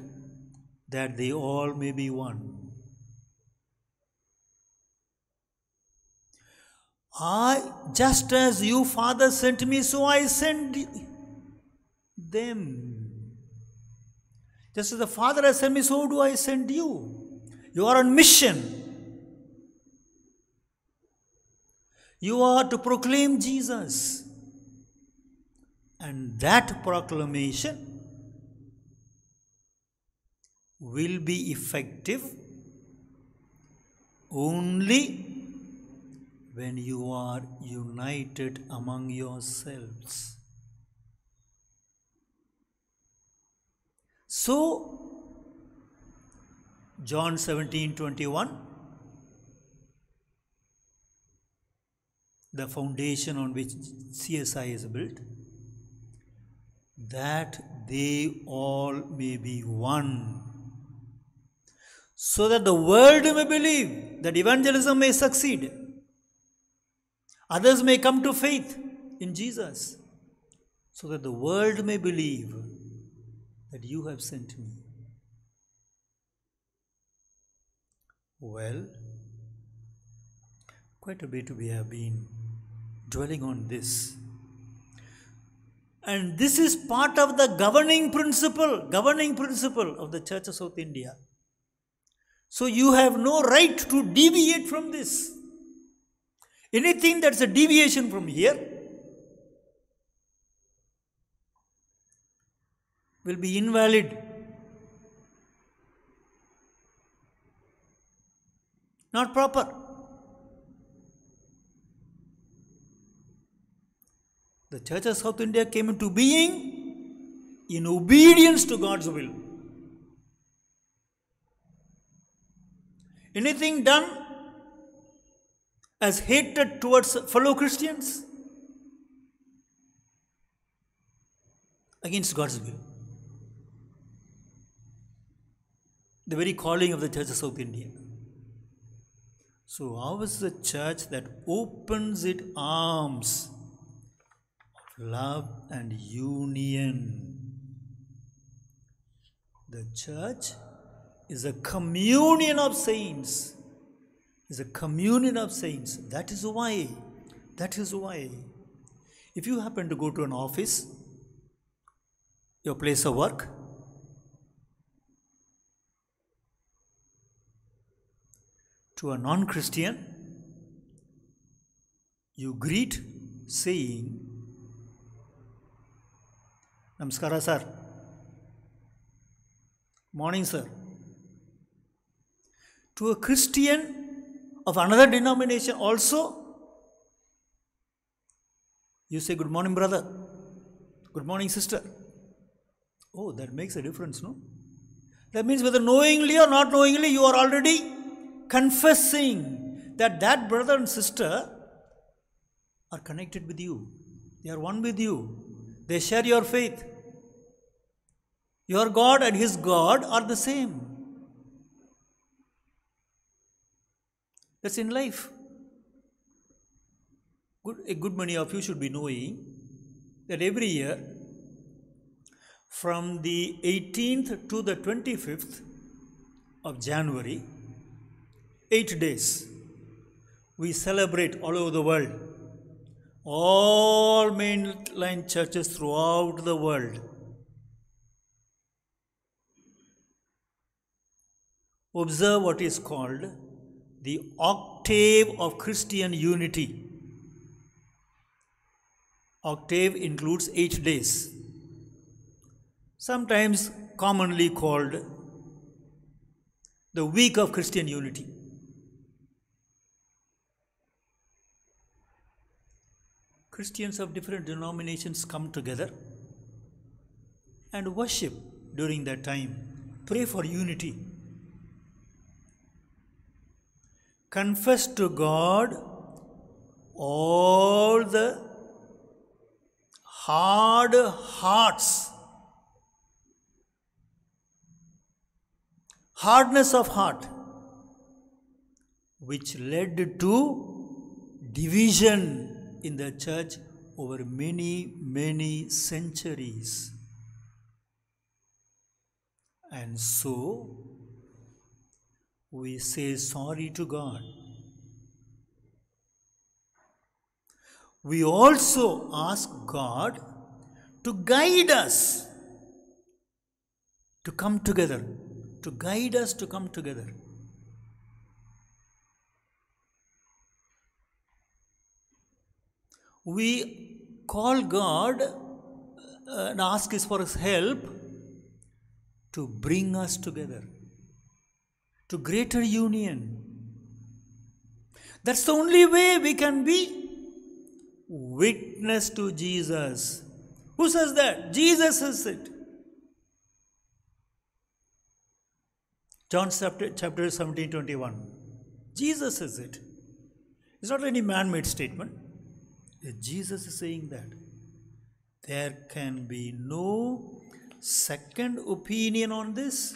that they all may be one. I, just as you, Father, sent me, so I send them. Just as the Father has sent me, so do I send you. You are on mission. You are to proclaim Jesus. And that proclamation will be effective only when you are united among yourselves. So, John 17 21, the foundation on which CSI is built, that they all may be one so that the world may believe that evangelism may succeed others may come to faith in Jesus, so that the world may believe that you have sent me. Well, quite a bit we have been dwelling on this. And this is part of the governing principle, governing principle of the Church of South India. So you have no right to deviate from this. Anything that's a deviation from here will be invalid. Not proper. The Church of South India came into being in obedience to God's will. Anything done as hatred towards fellow Christians against God's will. The very calling of the Church of South India. So, how is the church that opens its arms of love and union? The church is a communion of saints is a communion of saints. That is why, that is why, if you happen to go to an office, your place of work, to a non Christian, you greet saying, Namaskara, sir. Morning, sir. To a Christian, of another denomination also, you say, Good morning, brother. Good morning, sister. Oh, that makes a difference, no? That means whether knowingly or not knowingly, you are already confessing that that brother and sister are connected with you. They are one with you. They share your faith. Your God and his God are the same. that's in life. Good, a good many of you should be knowing that every year from the 18th to the 25th of January, eight days, we celebrate all over the world. All mainline churches throughout the world. Observe what is called the octave of Christian unity. Octave includes eight days, sometimes commonly called the week of Christian unity. Christians of different denominations come together and worship during that time, pray for unity. confess to God all the hard hearts, hardness of heart, which led to division in the church over many, many centuries. And so, we say sorry to God. We also ask God to guide us to come together, to guide us to come together. We call God uh, and ask His for His help to bring us together to greater union. That's the only way we can be witness to Jesus. Who says that? Jesus says it. John chapter, chapter 17, 21. Jesus says it. It's not any man made statement. Jesus is saying that there can be no second opinion on this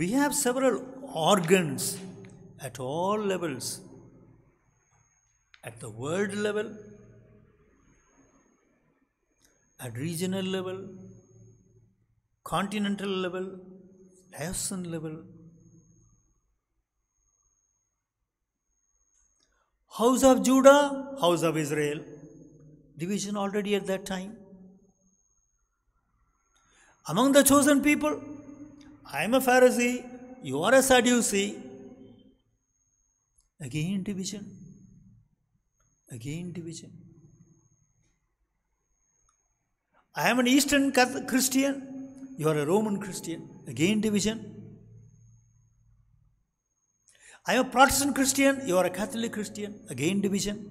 we have several organs at all levels at the world level, at regional level, continental level, nation level. House of Judah, House of Israel, division already at that time. Among the chosen people, I am a Pharisee, you are a Sadducee. Again, division. Again, division. I am an Eastern Catholic Christian, you are a Roman Christian. Again, division. I am a Protestant Christian, you are a Catholic Christian. Again, division.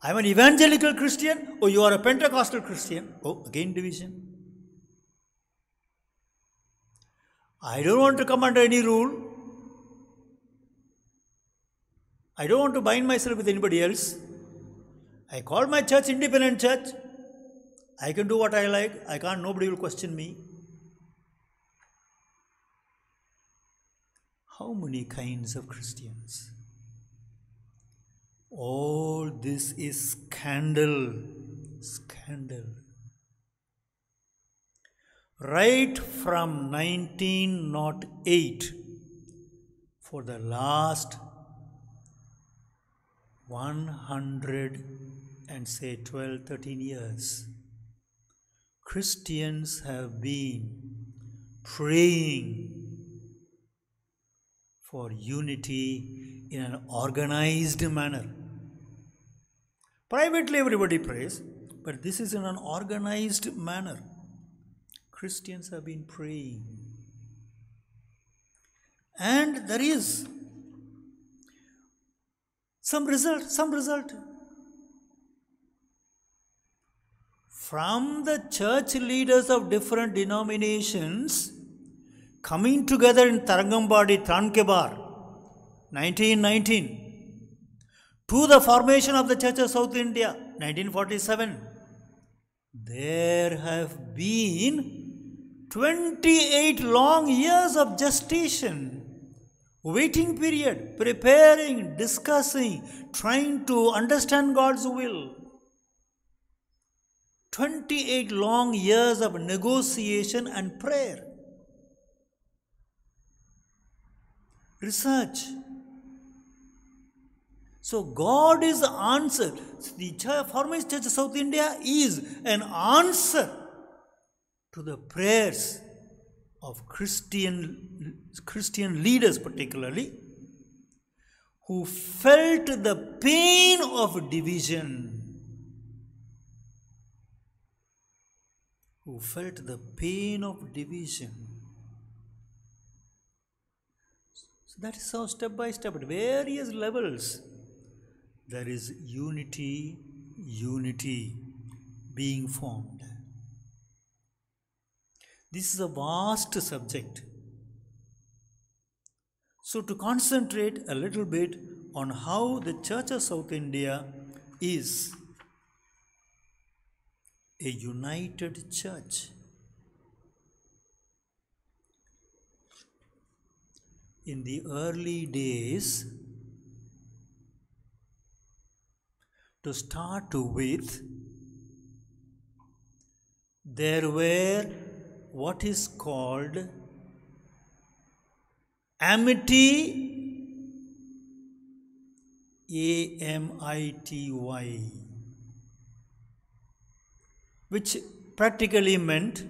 I am an evangelical Christian, or oh, you are a Pentecostal Christian. Oh, again, division. I don't want to come under any rule. I don't want to bind myself with anybody else. I call my church independent church. I can do what I like. I can't, nobody will question me. How many kinds of Christians? All this is scandal. Scandal right from 1908 for the last 100 and say 12 13 years christians have been praying for unity in an organized manner privately everybody prays but this is in an organized manner Christians have been praying. And there is some result, some result. From the church leaders of different denominations coming together in Tarangambadi, Trankebar, 1919 to the formation of the Church of South India, 1947. There have been 28 long years of gestation, waiting period, preparing, discussing, trying to understand God's will. 28 long years of negotiation and prayer. Research. So God is the answer. The formation Church of South India is an answer to the prayers of Christian, Christian leaders, particularly, who felt the pain of division. Who felt the pain of division. So that is how step by step, at various levels, there is unity, unity being formed. This is a vast subject. So, to concentrate a little bit on how the Church of South India is a united church. In the early days, to start with, there were what is called amity a m i t y which practically meant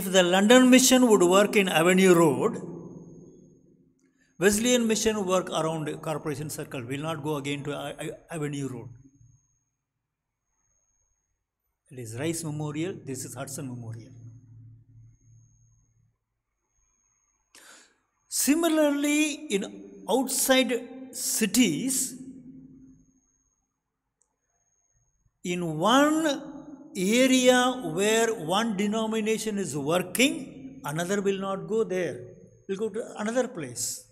if the london mission would work in avenue road wesleyan mission work around corporation circle will not go again to avenue road it is Rice Memorial, this is Hudson Memorial. Similarly, in outside cities, in one area where one denomination is working, another will not go there. Will go to another place.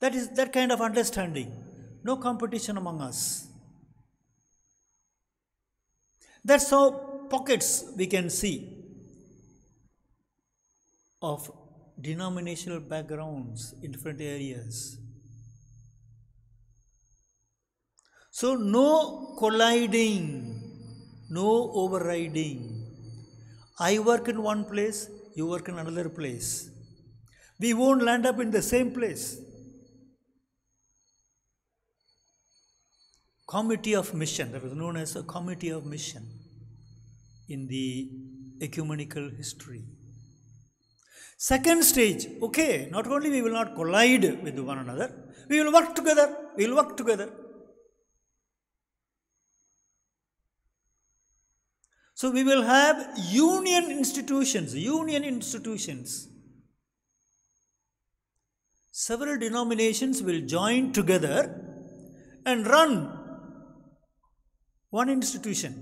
That is that kind of understanding. No competition among us. That's how pockets we can see of denominational backgrounds in different areas. So, no colliding, no overriding. I work in one place, you work in another place. We won't land up in the same place. committee of mission that was known as a committee of mission in the ecumenical history. Second stage, okay, not only we will not collide with one another, we will work together, we will work together. So we will have union institutions, union institutions. Several denominations will join together and run one institution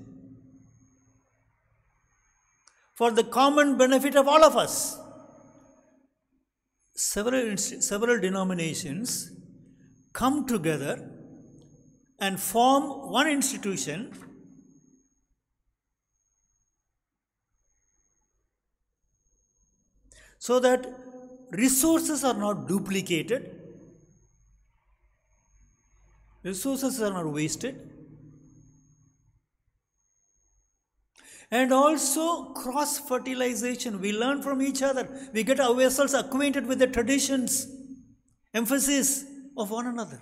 for the common benefit of all of us. Several, several denominations come together and form one institution so that resources are not duplicated, resources are not wasted, and also cross fertilization. We learn from each other. We get ourselves acquainted with the traditions, emphasis of one another.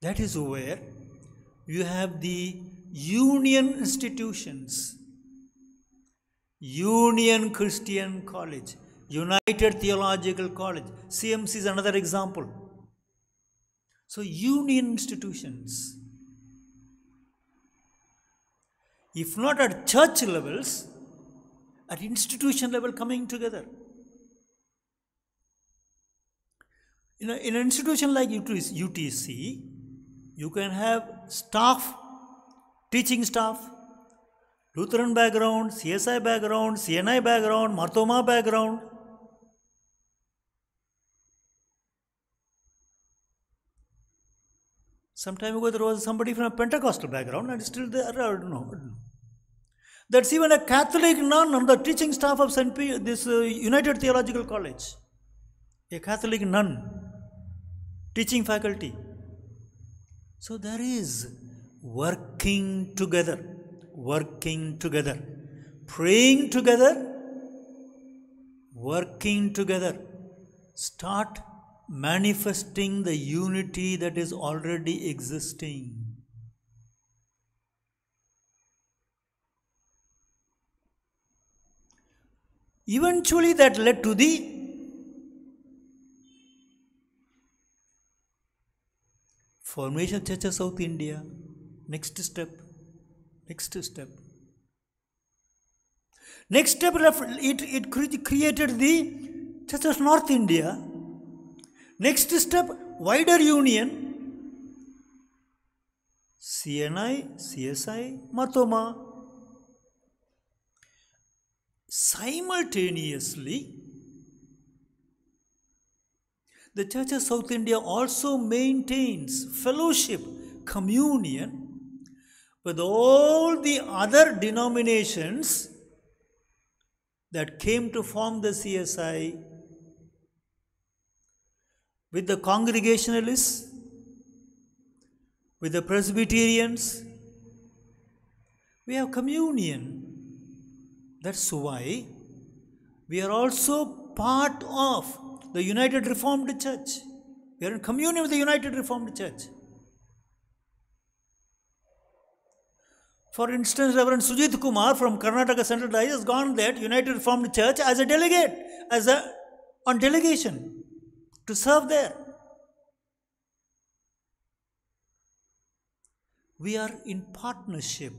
That is where you have the union institutions, Union Christian College, United Theological College, CMC is another example. So, union institutions if not at church levels, at institution level coming together. In, a, in an institution like UTC, you can have staff, teaching staff, Lutheran background, CSI background, CNI background, Marthoma background, Some time ago, there was somebody from a Pentecostal background, and still there, I don't know. That's even a Catholic nun on the teaching staff of St. P- this uh, United Theological College. A Catholic nun, teaching faculty. So there is working together, working together, praying together, working together. Start manifesting the unity that is already existing. Eventually, that led to the formation of Church of South India. Next step, next step. Next step, it, it created the Church of North India. Next step, wider union. CNI, CSI, Matoma. Simultaneously, the Church of South India also maintains fellowship, communion with all the other denominations that came to form the CSI with the Congregationalists, with the Presbyterians. We have communion. That's why we are also part of the United Reformed Church. We are in communion with the United Reformed Church. For instance, Reverend Sujit Kumar from Karnataka Central Diocese has gone there, United Reformed Church, as a delegate, as a on delegation to serve there. We are in partnership.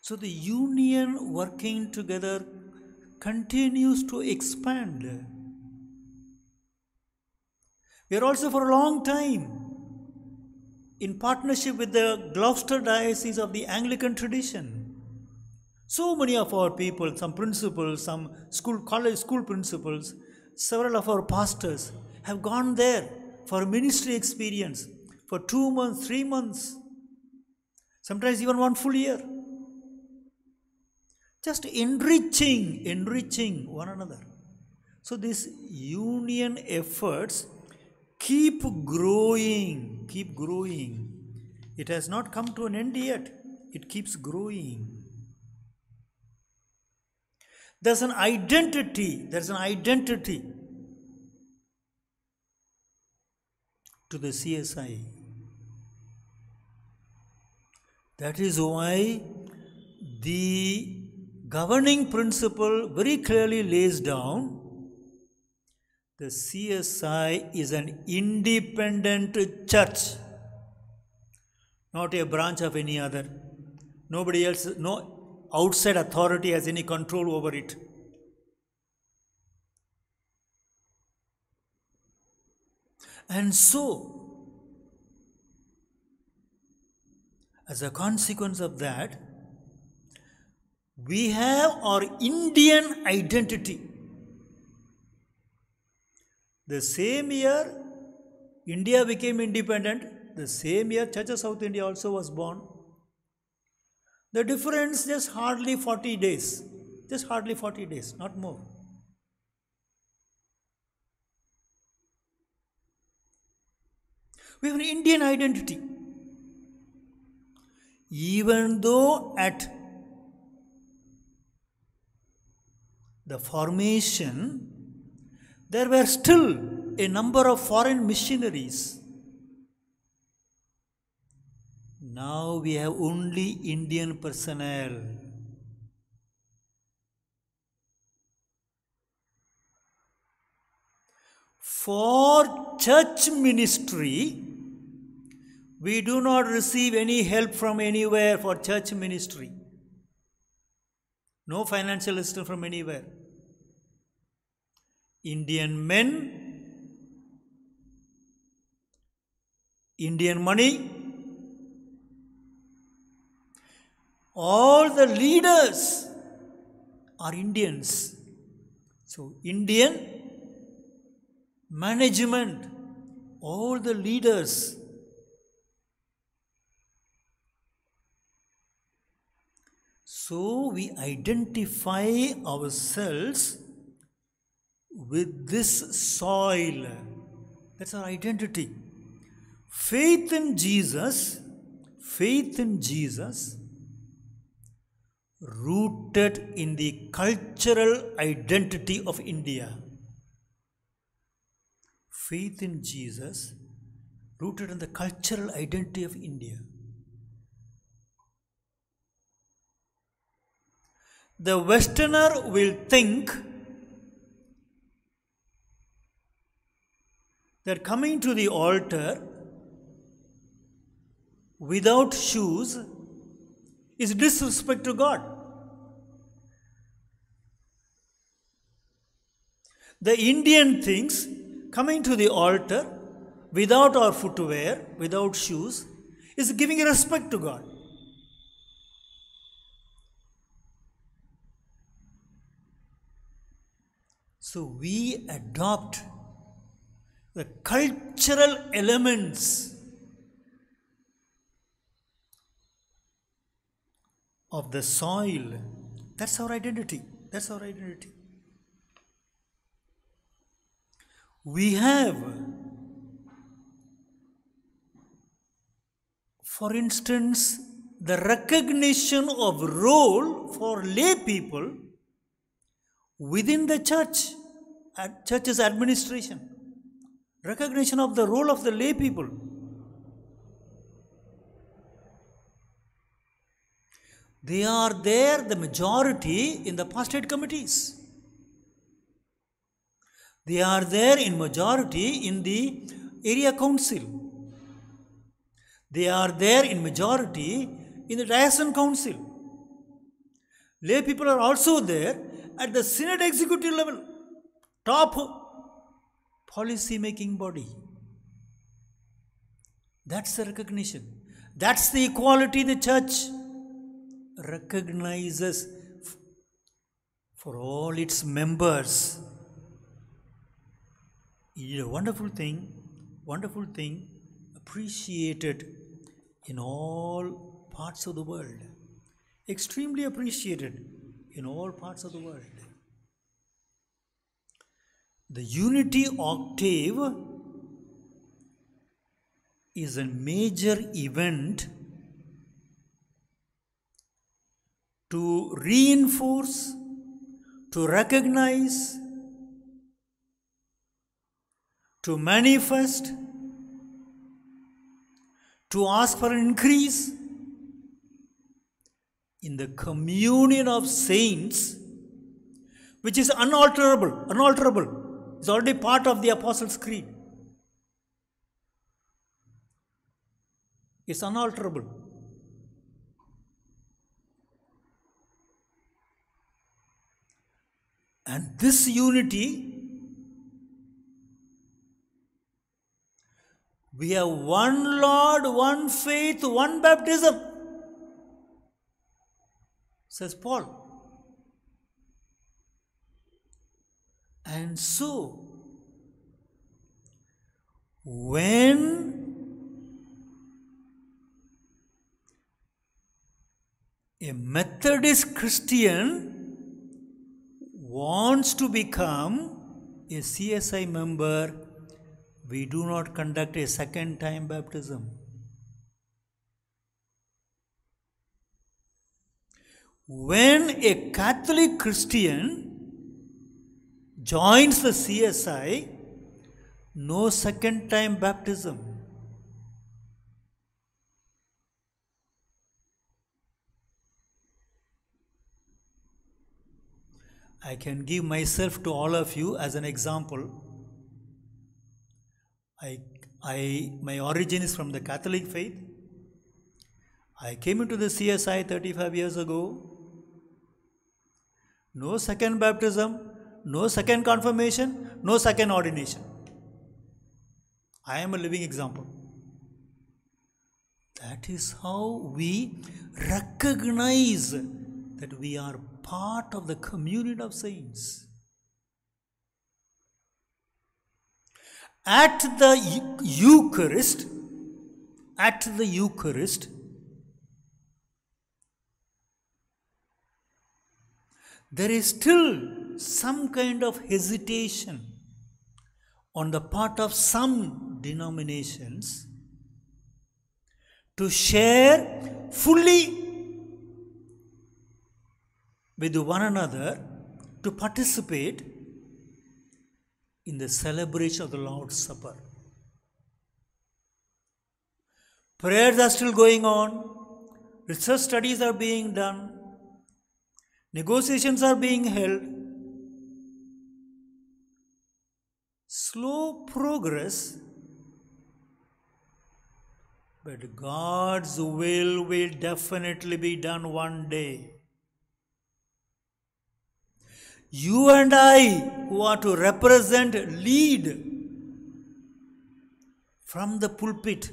So the union working together continues to expand. We are also for a long time in partnership with the Gloucester Diocese of the Anglican tradition. So many of our people, some principals, some school, college school principals, several of our pastors have gone there for ministry experience for two months, three months, sometimes even one full year. Just enriching, enriching one another. So these union efforts keep growing, keep growing. It has not come to an end yet. It keeps growing. There's an identity. There's an identity to the CSI. That is why the governing principle very clearly lays down the CSI is an independent church, not a branch of any other. Nobody else, no outside authority has any control over it. And so, as a consequence of that, we have our Indian identity. The same year India became independent, the same year Church of South India also was born. The difference is hardly 40 days. Just hardly 40 days, not more. We have an Indian identity. Even though at the formation, there were still a number of foreign missionaries Now we have only Indian personnel. For church ministry, we do not receive any help from anywhere for church ministry. No financial assistance from anywhere. Indian men, Indian money, all the leaders are Indians. So, Indian management, all the leaders. So, we identify ourselves with this soil. That's our identity. Faith in Jesus, faith in Jesus rooted in the cultural identity of India. Faith in Jesus, rooted in the cultural identity of India. The Westerner will think that coming to the altar without shoes is disrespect to God. The Indian thinks coming to the altar without our footwear, without shoes, is giving respect to God. So we adopt the cultural elements of the soil. That's our identity. That's our identity. we have for instance the recognition of role for lay people within the church at church's administration recognition of the role of the lay people they are there the majority in the pastorate committees they are there in majority in the area council. They are there in majority in the diocesan council. Lay people are also there at the synod executive level, top policy making body. That's the recognition. That's the equality the church recognizes for all its members a wonderful thing wonderful thing appreciated in all parts of the world extremely appreciated in all parts of the world the unity octave is a major event to reinforce to recognize to manifest, to ask for an increase. In the communion of saints, which is unalterable, unalterable, is already part of the Apostles' Creed. It's unalterable. And this unity We have one Lord, one faith, one baptism, says Paul. And so, when a Methodist Christian wants to become a CSI member, we do not conduct a second time baptism. When a Catholic Christian joins the CSI, no second time baptism. I can give myself to all of you as an example. I, I, my origin is from the Catholic faith. I came into the CSI 35 years ago. No second baptism, no second confirmation, no second ordination. I am a living example. That is how we recognize that we are part of the community of saints. at the Eucharist, at the Eucharist, there is still some kind of hesitation on the part of some denominations to share fully with one another to participate in the celebration of the Lord's Supper. Prayers are still going on, research studies are being done, negotiations are being held. Slow progress, but God's will will definitely be done one day you and I, who are to represent, lead from the pulpit,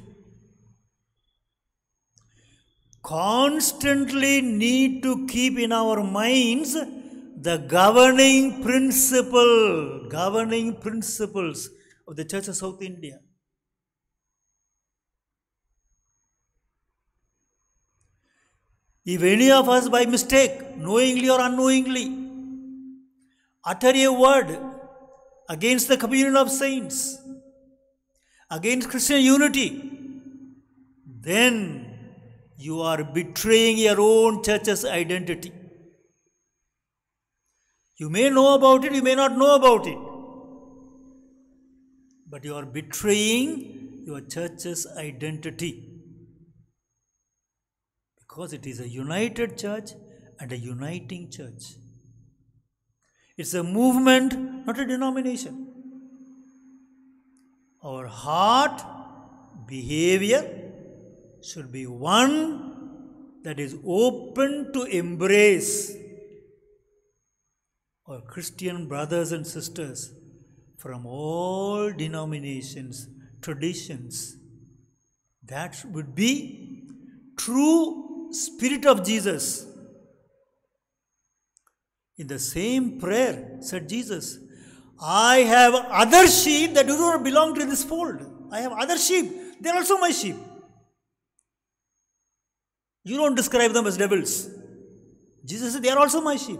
constantly need to keep in our minds the governing principle, governing principles of the Church of South India. If any of us by mistake, knowingly or unknowingly, utter a word against the communion of saints, against Christian unity, then you are betraying your own church's identity. You may know about it, you may not know about it, but you are betraying your church's identity because it is a united church and a uniting church. It's a movement, not a denomination. Our heart behavior should be one that is open to embrace our Christian brothers and sisters from all denominations, traditions. That would be true spirit of Jesus in the same prayer, said Jesus, I have other sheep that do not belong to this fold. I have other sheep. They are also my sheep. You don't describe them as devils. Jesus said, They are also my sheep.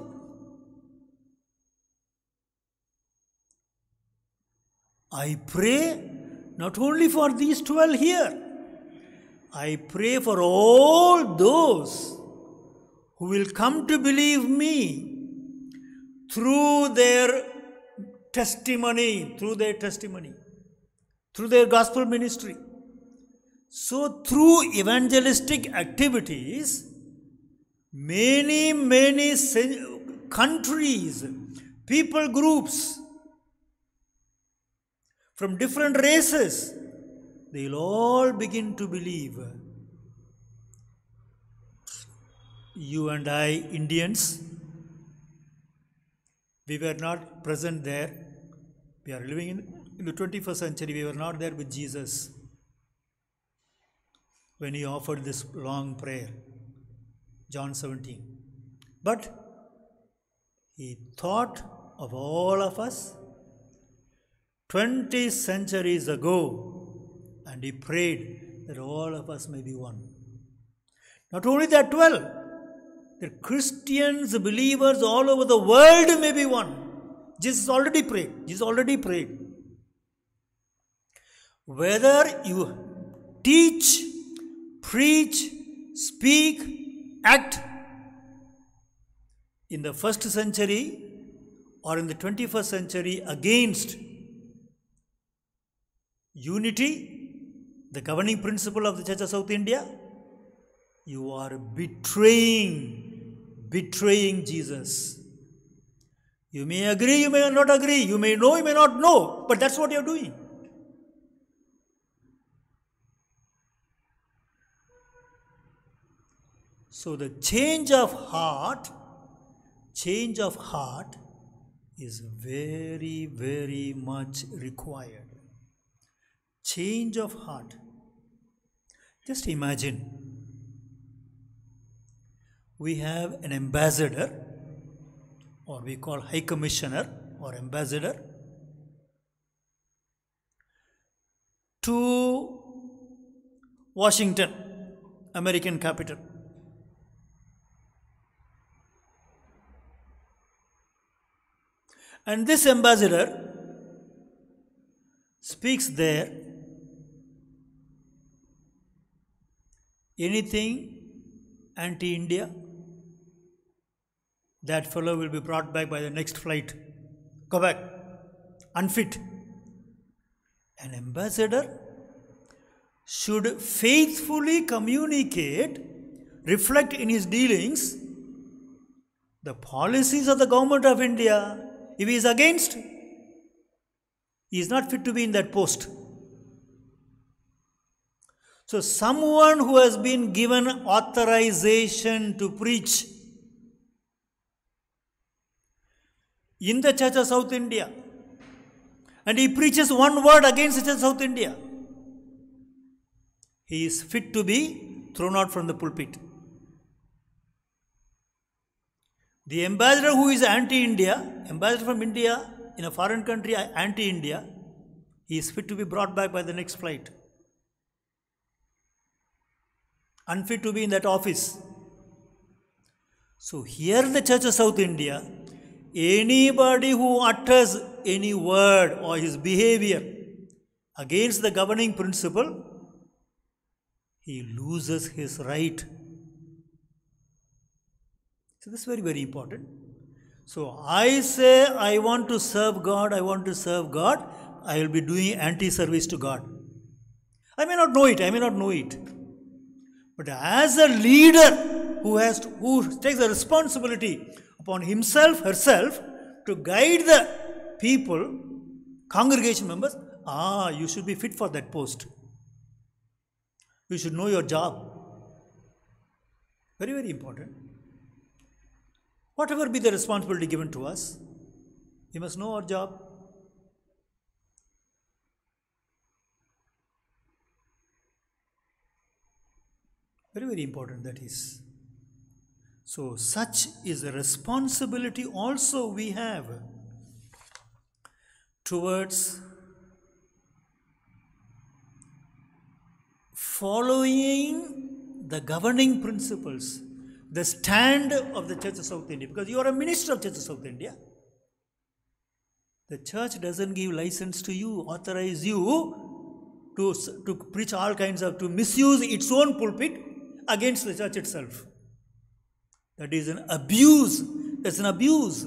I pray not only for these 12 here, I pray for all those who will come to believe me through their testimony, through their testimony, through their gospel ministry. So, through evangelistic activities, many, many countries, people groups from different races, they'll all begin to believe. You and I, Indians, we were not present there. We are living in, in the 21st century. We were not there with Jesus when he offered this long prayer, John 17. But he thought of all of us 20 centuries ago and he prayed that all of us may be one. Not only that, 12, the Christians, believers all over the world may be one. Jesus already prayed. Jesus already prayed. Whether you teach, preach, speak, act in the first century or in the 21st century against unity, the governing principle of the Church of South India, you are betraying, betraying Jesus. You may agree, you may not agree, you may know, you may not know, but that's what you're doing. So the change of heart, change of heart is very, very much required. Change of heart. Just imagine we have an ambassador or we call high commissioner or ambassador to Washington, American capital. And this ambassador speaks there anything anti India, that fellow will be brought back by the next flight. Go back. Unfit. An ambassador should faithfully communicate, reflect in his dealings the policies of the government of India. If he is against, he is not fit to be in that post. So, someone who has been given authorization to preach in the Church of South India. And he preaches one word against the Church of South India. He is fit to be thrown out from the pulpit. The ambassador who is anti India, ambassador from India in a foreign country, anti India, he is fit to be brought back by the next flight. Unfit to be in that office. So here the Church of South India anybody who utters any word or his behavior against the governing principle, he loses his right. So, this is very, very important. So, I say I want to serve God, I want to serve God, I will be doing anti service to God. I may not know it, I may not know it. But as a leader who, has to, who takes the responsibility upon himself, herself, to guide the people, congregation members, ah, you should be fit for that post. You should know your job. Very, very important. Whatever be the responsibility given to us, we must know our job. Very, very important that is. So, such is a responsibility also we have towards following the governing principles, the stand of the Church of South India, because you are a minister of Church of South India. The church doesn't give license to you, authorize you to, to preach all kinds of, to misuse its own pulpit against the church itself. That is an abuse. That's an abuse.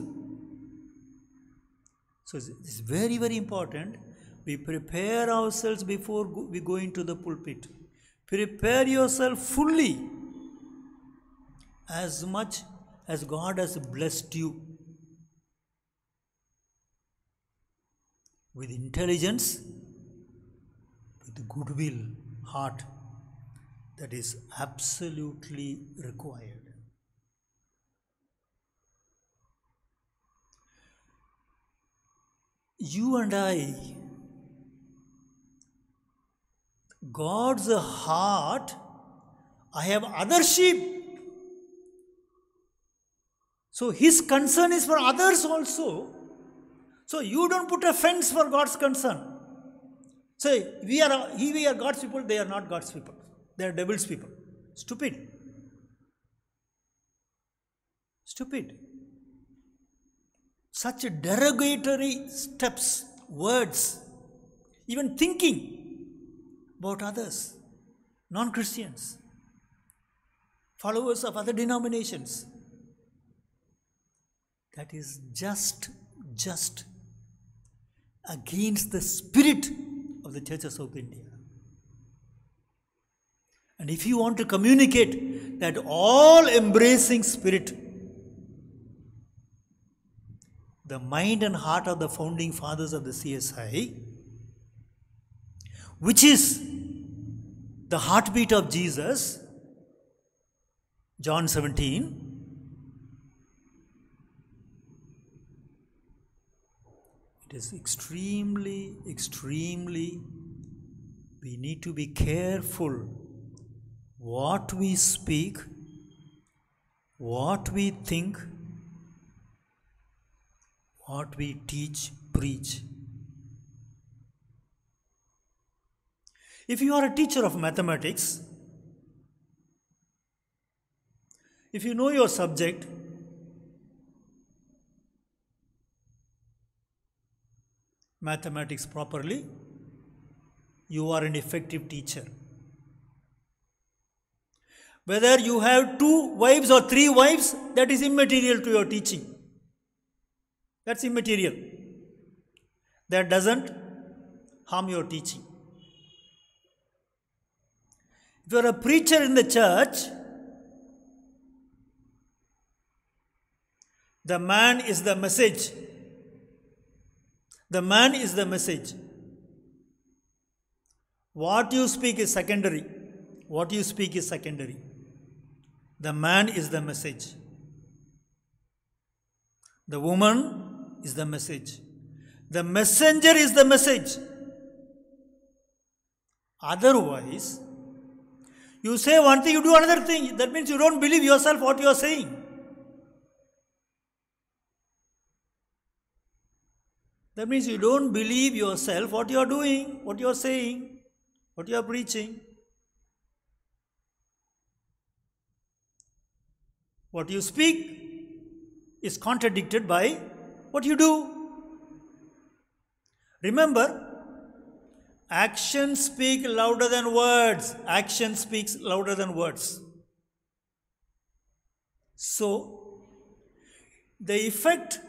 So it's very, very important. We prepare ourselves before we go into the pulpit. Prepare yourself fully as much as God has blessed you with intelligence, with goodwill, heart that is absolutely required. you and I, God's heart, I have other sheep. So his concern is for others also. So you don't put a fence for God's concern. Say, we are, he, we are God's people, they are not God's people. They are devil's people. Stupid. Stupid such derogatory steps, words, even thinking about others, non Christians, followers of other denominations. That is just, just against the spirit of the churches of India. And if you want to communicate that all embracing spirit, the mind and heart of the founding fathers of the CSI, which is the heartbeat of Jesus, John 17. It is extremely, extremely, we need to be careful what we speak, what we think what we teach, preach. If you are a teacher of mathematics, if you know your subject, mathematics properly, you are an effective teacher. Whether you have two wives or three wives, that is immaterial to your teaching. That's immaterial. That doesn't harm your teaching. If you're a preacher in the church, the man is the message. The man is the message. What you speak is secondary. What you speak is secondary. The man is the message. The woman is the message. The messenger is the message. Otherwise, you say one thing, you do another thing. That means you don't believe yourself what you are saying. That means you don't believe yourself what you are doing, what you are saying, what you are preaching. What you speak is contradicted by what you do? Remember, actions speak louder than words. Action speaks louder than words. So, the effect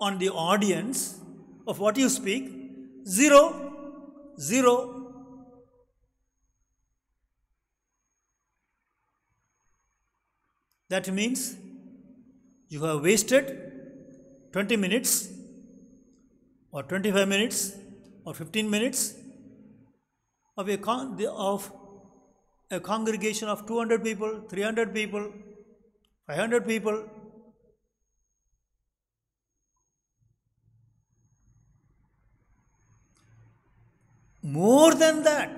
on the audience of what you speak, zero, zero, That means you have wasted 20 minutes or 25 minutes or 15 minutes of a, con- of a congregation of 200 people, 300 people, 500 people. More than that,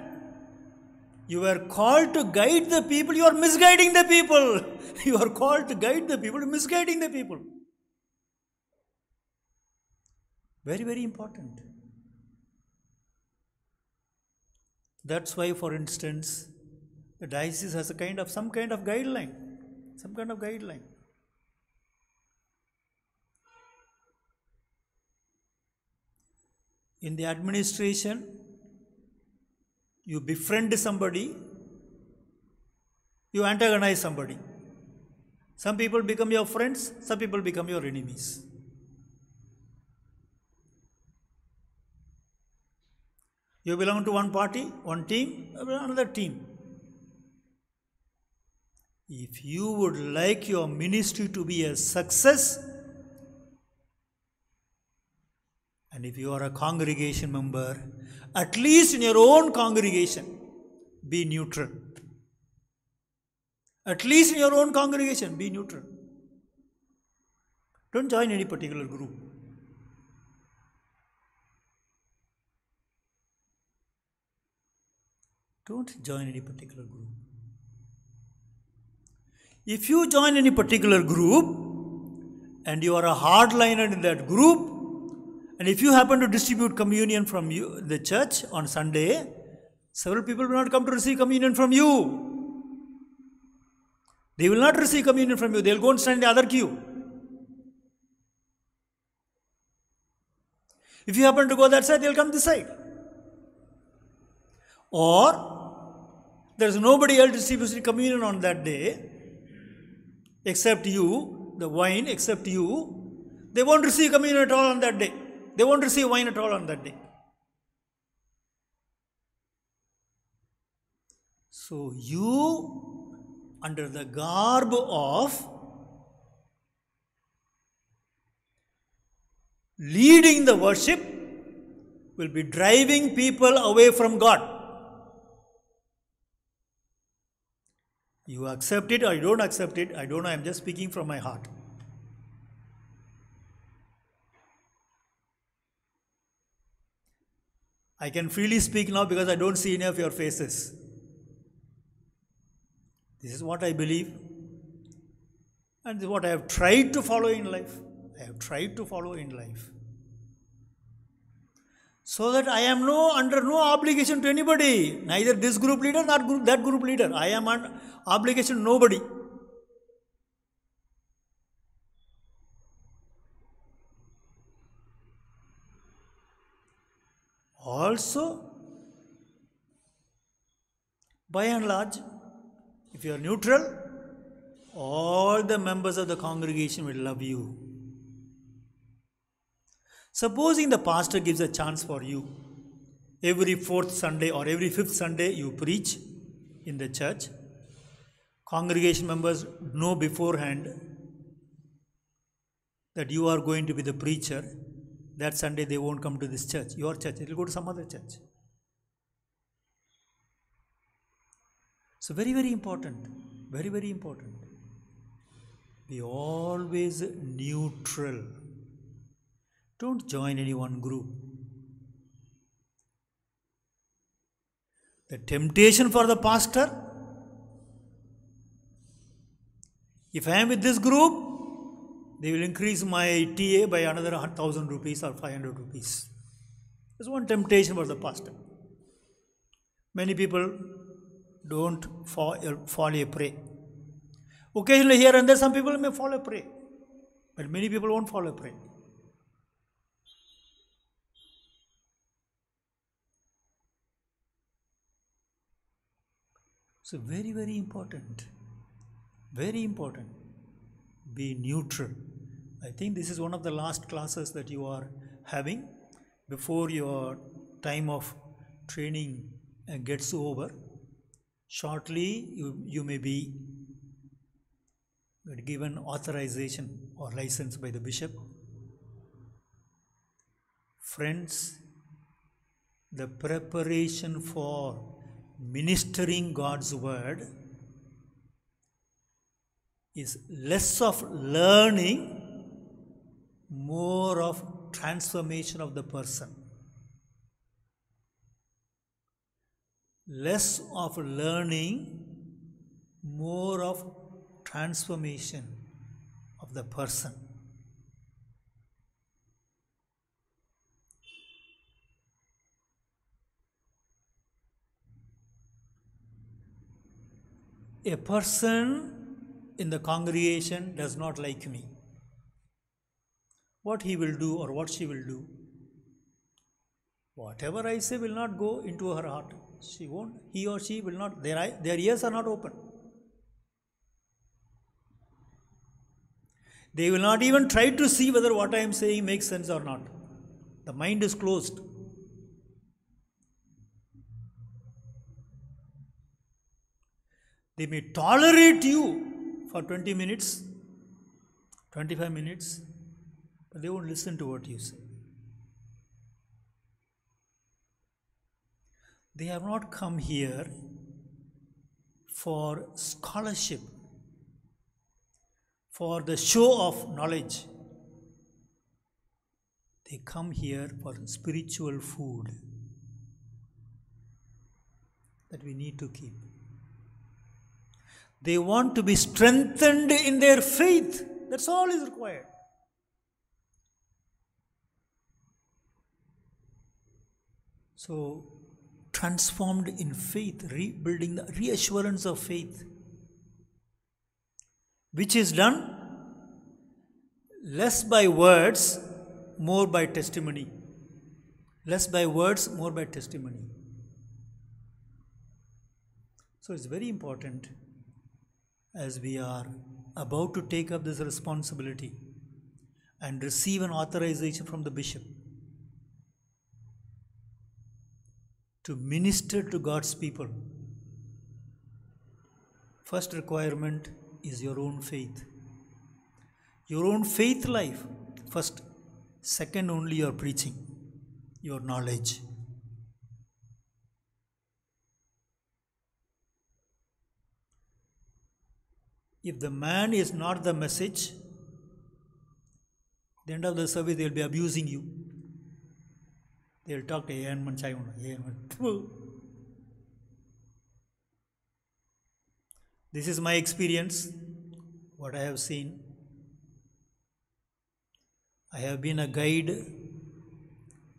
you are called to guide the people, you are misguiding the people. You are called to guide the people, misguiding the people. Very, very important. That's why, for instance, the diocese has a kind of some kind of guideline. Some kind of guideline. In the administration, you befriend somebody, you antagonize somebody. Some people become your friends, some people become your enemies. You belong to one party, one team, another team. If you would like your ministry to be a success, and if you are a congregation member, at least in your own congregation, be neutral. At least in your own congregation, be neutral. Don't join any particular group. Don't join any particular group. If you join any particular group and you are a hardliner in that group, and if you happen to distribute communion from you, the church on Sunday, several people will not come to receive communion from you. They will not receive communion from you, they'll go and stand in the other queue. If you happen to go that side, they'll come this side. Or there's nobody else distributing communion on that day except you, the wine, except you. They won't receive communion at all on that day. They won't receive wine at all on that day. So you, under the garb of leading the worship, will be driving people away from God. You accept it or you don't accept it, I don't know, I'm just speaking from my heart. I can freely speak now because I don't see any of your faces. This is what I believe, and this is what I have tried to follow in life. I have tried to follow in life so that I am no under no obligation to anybody, neither this group leader nor group, that group leader. I am under obligation nobody. Also, by and large, if you are neutral, all the members of the congregation will love you. Supposing the pastor gives a chance for you. Every fourth Sunday or every fifth Sunday, you preach in the church. Congregation members know beforehand that you are going to be the preacher. That Sunday, they won't come to this church, your church. It will go to some other church. So, very, very important. Very, very important. Be always neutral. Don't join any one group. The temptation for the pastor if I am with this group, they will increase my TA by another 1000 rupees or 500 rupees. There's one temptation for the pastor. Many people don't fall, fall a prey. Occasionally, here and there, some people may fall a prey, but many people won't fall a prey. So, very, very important. Very important. Be neutral. I think this is one of the last classes that you are having before your time of training uh, gets over. Shortly, you, you may be given authorization or license by the bishop. Friends, the preparation for ministering God's word is less of learning, more of transformation of the person. Less of learning, more of transformation of the person. a person in the congregation does not like me, what he will do or what she will do, whatever I say will not go into her heart. She won't, he or she will not, their, eye, their ears are not open. They will not even try to see whether what I am saying makes sense or not. The mind is closed. They may tolerate you for 20 minutes, 25 minutes, but they won't listen to what you say. They have not come here for scholarship, for the show of knowledge. They come here for spiritual food that we need to keep. They want to be strengthened in their faith. That's all is required. So, transformed in faith, rebuilding the reassurance of faith, which is done less by words, more by testimony. Less by words, more by testimony. So, it's very important as we are about to take up this responsibility and receive an authorization from the bishop to minister to God's people, first requirement is your own faith. Your own faith life, first. Second, only your preaching, your knowledge. If the man is not the message, the end of the service they'll be abusing you. They'll talk to Ayanman Chayuna. This is my experience, what I have seen. I have been a guide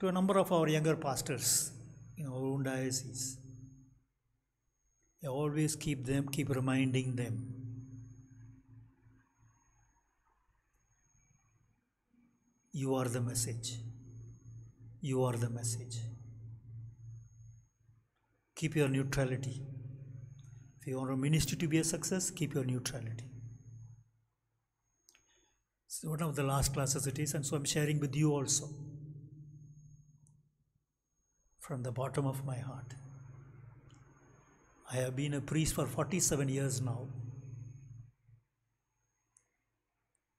to a number of our younger pastors in our own diocese. I always keep them, keep reminding them You are the message. You are the message. Keep your neutrality. If you want a ministry to be a success, keep your neutrality. is one of the last classes it is, and so I'm sharing with you also from the bottom of my heart. I have been a priest for 47 years now.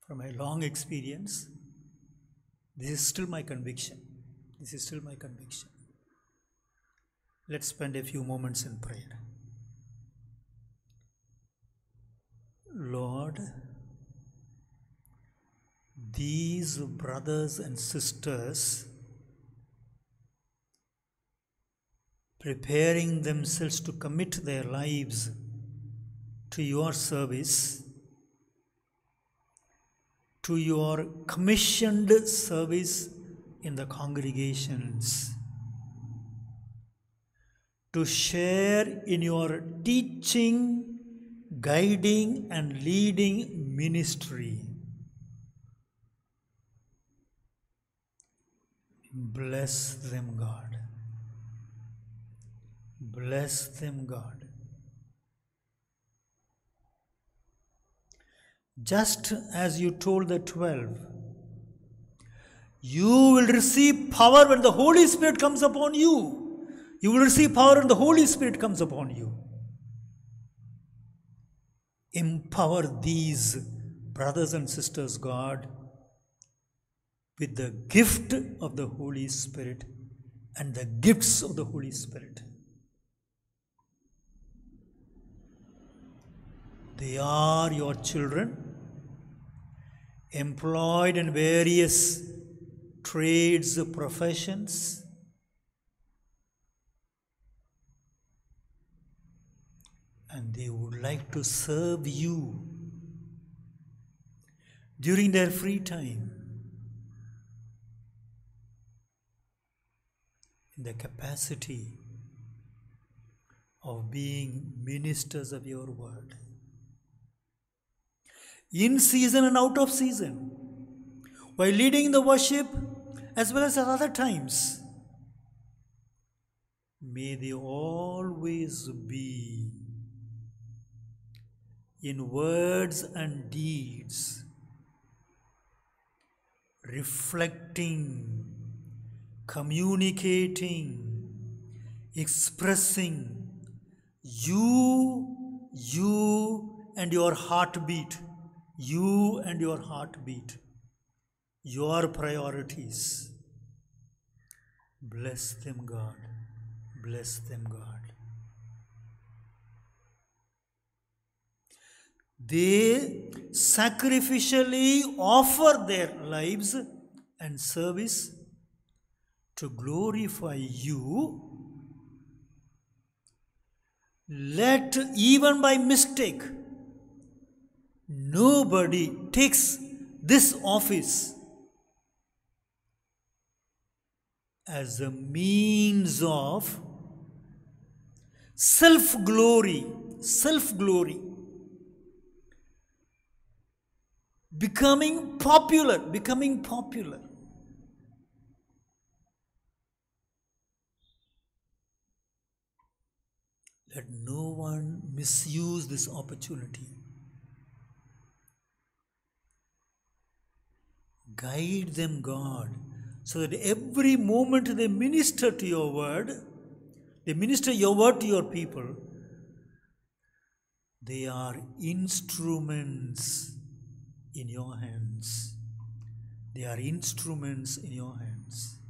From my long experience, this is still my conviction this is still my conviction let's spend a few moments in prayer lord these brothers and sisters preparing themselves to commit their lives to your service to your commissioned service in the congregations, to share in your teaching, guiding, and leading ministry. Bless them, God. Bless them, God. just as you told the twelve, you will receive power when the Holy Spirit comes upon you. You will receive power when the Holy Spirit comes upon you. Empower these brothers and sisters, God, with the gift of the Holy Spirit and the gifts of the Holy Spirit. They are your children employed in various trades, professions. And they would like to serve you during their free time in the capacity of being ministers of your word in season and out of season, while leading the worship as well as at other times. May they always be in words and deeds reflecting, communicating, expressing you, you, and your heartbeat you and your heartbeat, your priorities. Bless them, God. Bless them, God. They sacrificially offer their lives and service to glorify you. Let even by mistake, Nobody takes this office as a means of self glory, self glory, becoming popular, becoming popular. Let no one misuse this opportunity. Guide them, God, so that every moment they minister to your word, they minister your word to your people, they are instruments in your hands. They are instruments in your hands.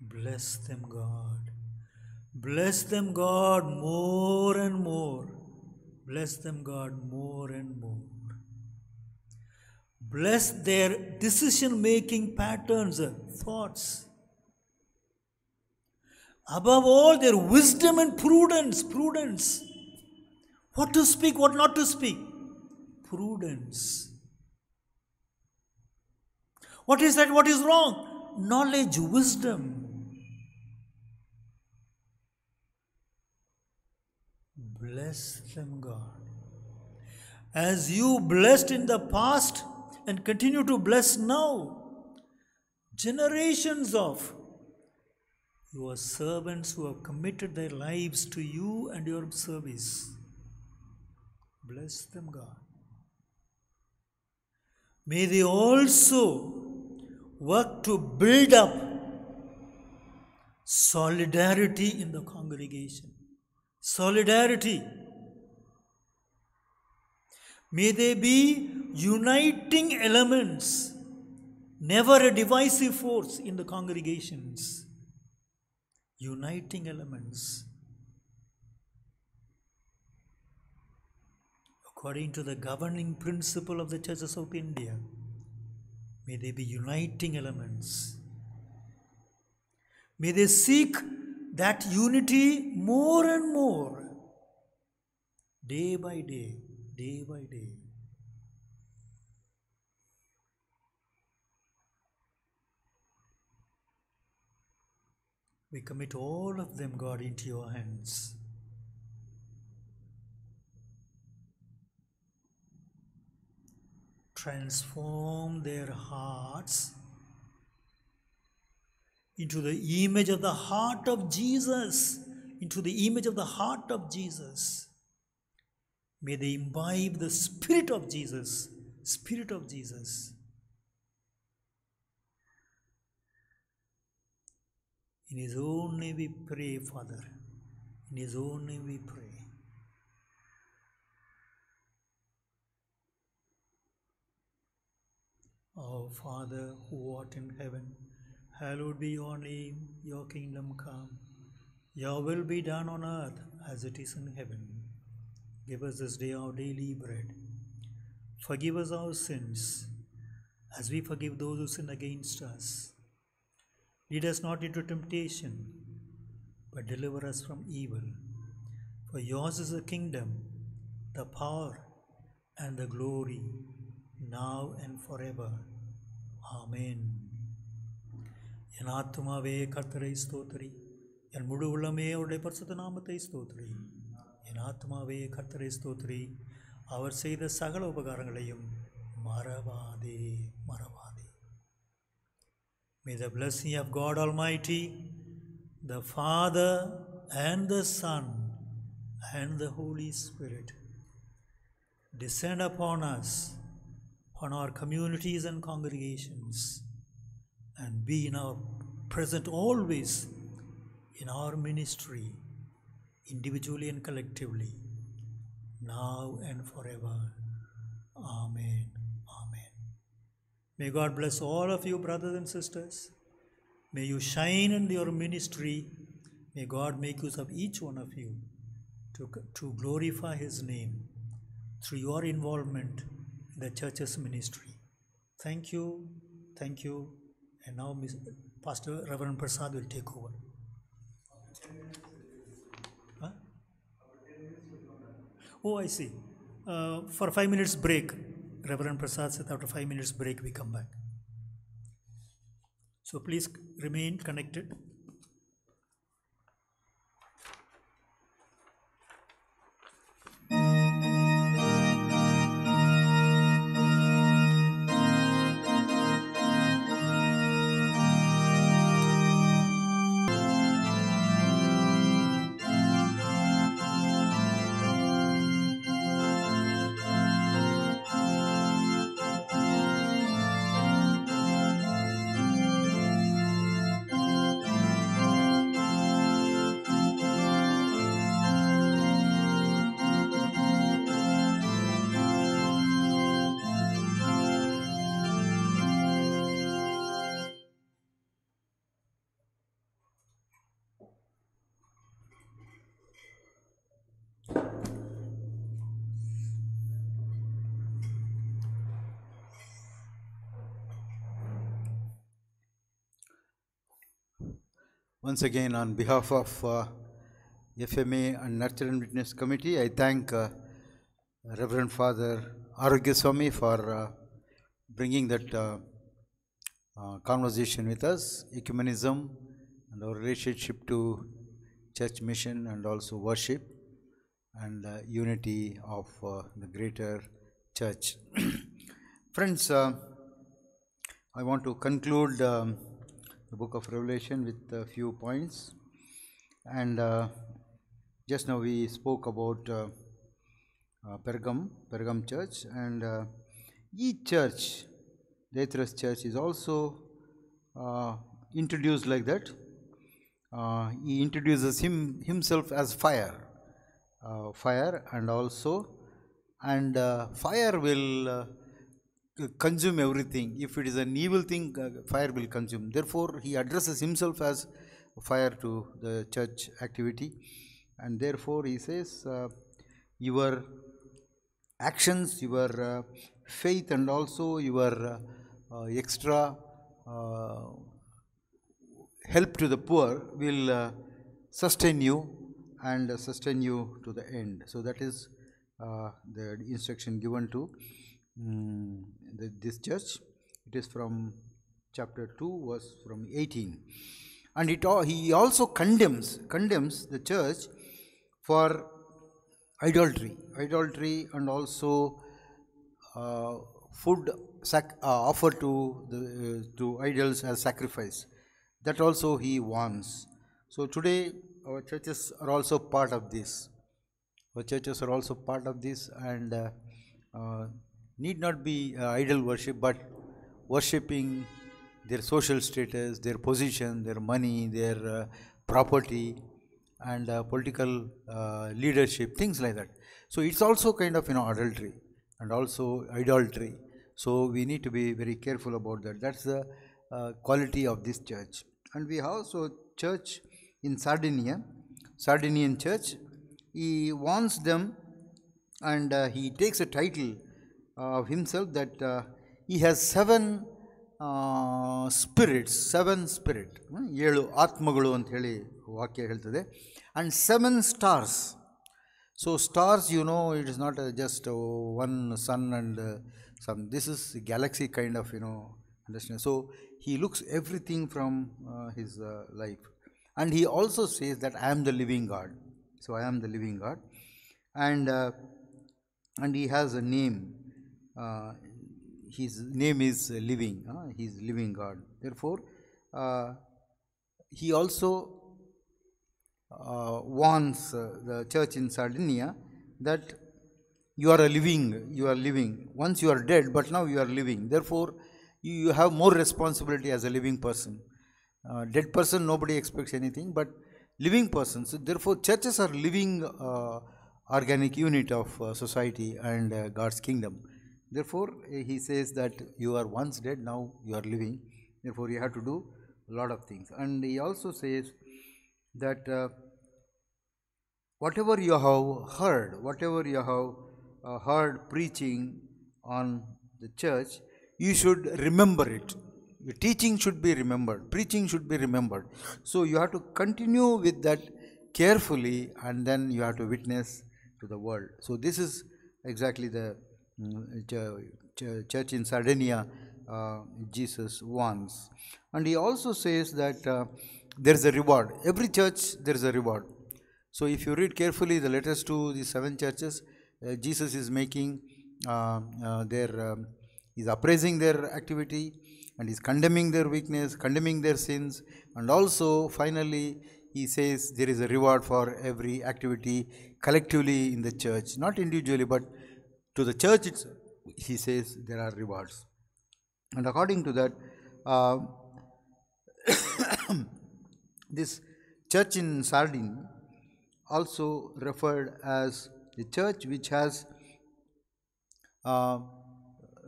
Bless them, God. Bless them, God, more and more. Bless them, God, more and more. Bless their decision making patterns, thoughts. Above all, their wisdom and prudence, prudence. What to speak, what not to speak. Prudence. What is that? What is wrong? Knowledge, wisdom. Bless them, God. As you blessed in the past, and continue to bless now generations of your servants who have committed their lives to you and your service. Bless them, God. May they also work to build up solidarity in the congregation. Solidarity May they be uniting elements, never a divisive force in the congregations. Uniting elements. According to the governing principle of the churches of India, may they be uniting elements. May they seek that unity more and more, day by day day by day. We commit all of them, God, into your hands. Transform their hearts into the image of the heart of Jesus, into the image of the heart of Jesus. May they imbibe the Spirit of Jesus, Spirit of Jesus. In His own name we pray, Father. In His own name we pray. Our Father who art in heaven, hallowed be your name, your kingdom come. Your will be done on earth as it is in heaven. Give us this day our daily bread. Forgive us our sins, as we forgive those who sin against us. Lead us not into temptation, but deliver us from evil. For yours is the kingdom, the power, and the glory, now and forever. Amen. என் ஆத்மாவே கர்த்தரை ஸ்தோத்திரி என் முழு உள்ளமே அவருடைய பரிசுத்த நாமத்தை May the blessing of God Almighty, the Father and the Son and the Holy Spirit descend upon us, on our communities and congregations, and be in our present always in our ministry individually and collectively, now and forever. Amen. Amen. May God bless all of you, brothers and sisters. May you shine in your ministry. May God make use of each one of you to, to glorify His name through your involvement in the church's ministry. Thank you. Thank you. And now, Pastor Reverend Prasad will take over. Oh, I see. Uh, for five minutes break. Reverend Prasad said after five minutes break we come back. So please remain connected. Once again, on behalf of uh, FMA and Nurture and Witness Committee, I thank uh, Reverend Father Arugyaswamy for uh, bringing that uh, uh, conversation with us, ecumenism and our relationship to church mission and also worship and unity of uh, the greater church. Friends, I want to conclude um, the book of Revelation with a few points. And uh, just now we spoke about uh, uh, Pergam, Pergam church, and uh, each church, Dethras church, is also uh, introduced like that. Uh, he introduces him himself as fire, uh, fire, and also, and fire will consume everything. If it is an evil thing, uh, fire will consume. Therefore, he addresses himself as fire to the church activity, and therefore he says, uh, your actions, your uh, faith, and also your uh, uh extra uh, help to the poor will sustain you and sustain you to the end. So that is the instruction given to. Mm the, this church. It is from chapter 2, verse from 18. And it, he also condemns, condemns the church for idolatry, idolatry and also uh, food sac- uh, offered to, the, uh, to idols as sacrifice. That also he warns. So today our churches are also part of this. Our churches are also part of this and uh, uh, need not be uh, idol worship, but worshipping their social status, their position, their money, their uh, property, and uh, political uh, leadership, things like that. So it's also kind of you know adultery and also idolatry. So we need to be very careful about that. That's the uh, quality of this church. And we have so church in Sardinia, Sardinian church. He warns them, and uh, he takes a title of himself that uh, he has seven uh, spirits, seven spirit, yelu atmagulu and and seven stars. So stars, you know, it is not uh, just one sun and uh, some. This is galaxy kind of, you know, understand. So he looks everything from his life, and he also says that I am the living God. So I am the living God, and and he has a name uh, his name is living, uh, he is living God. Therefore, uh, he also uh, warns uh, the church in Sardinia that you are a living, you are living. Once you are dead, but now you are living. Therefore, you, you have more responsibility as a living person. Uh, dead person, nobody expects anything, but living person. So, therefore, churches are living uh, organic unit of uh, society and uh, God's kingdom. Therefore, eh, he says that you are once dead, now you are living. Therefore, you have to do a lot of things. And he also says that uh, whatever you have heard, whatever you have uh, heard preaching on the church, you should remember it. Your teaching should be remembered, preaching should be remembered. So, you have to continue with that carefully and then you have to witness to the world. So, this is exactly the church in Sardinia, uh, Jesus wants. And he also says that uh, there is a reward. Every church, there is a reward. So if you read carefully the letters to the seven churches, uh, Jesus is making uh, uh, their, um, is appraising their activity and is condemning their weakness, condemning their sins. And also finally, he says there is a reward for every activity collectively in the church, not individually, but to the church, he says there are rewards. And according to that, uh, this church in Sardine also referred as the church which has uh,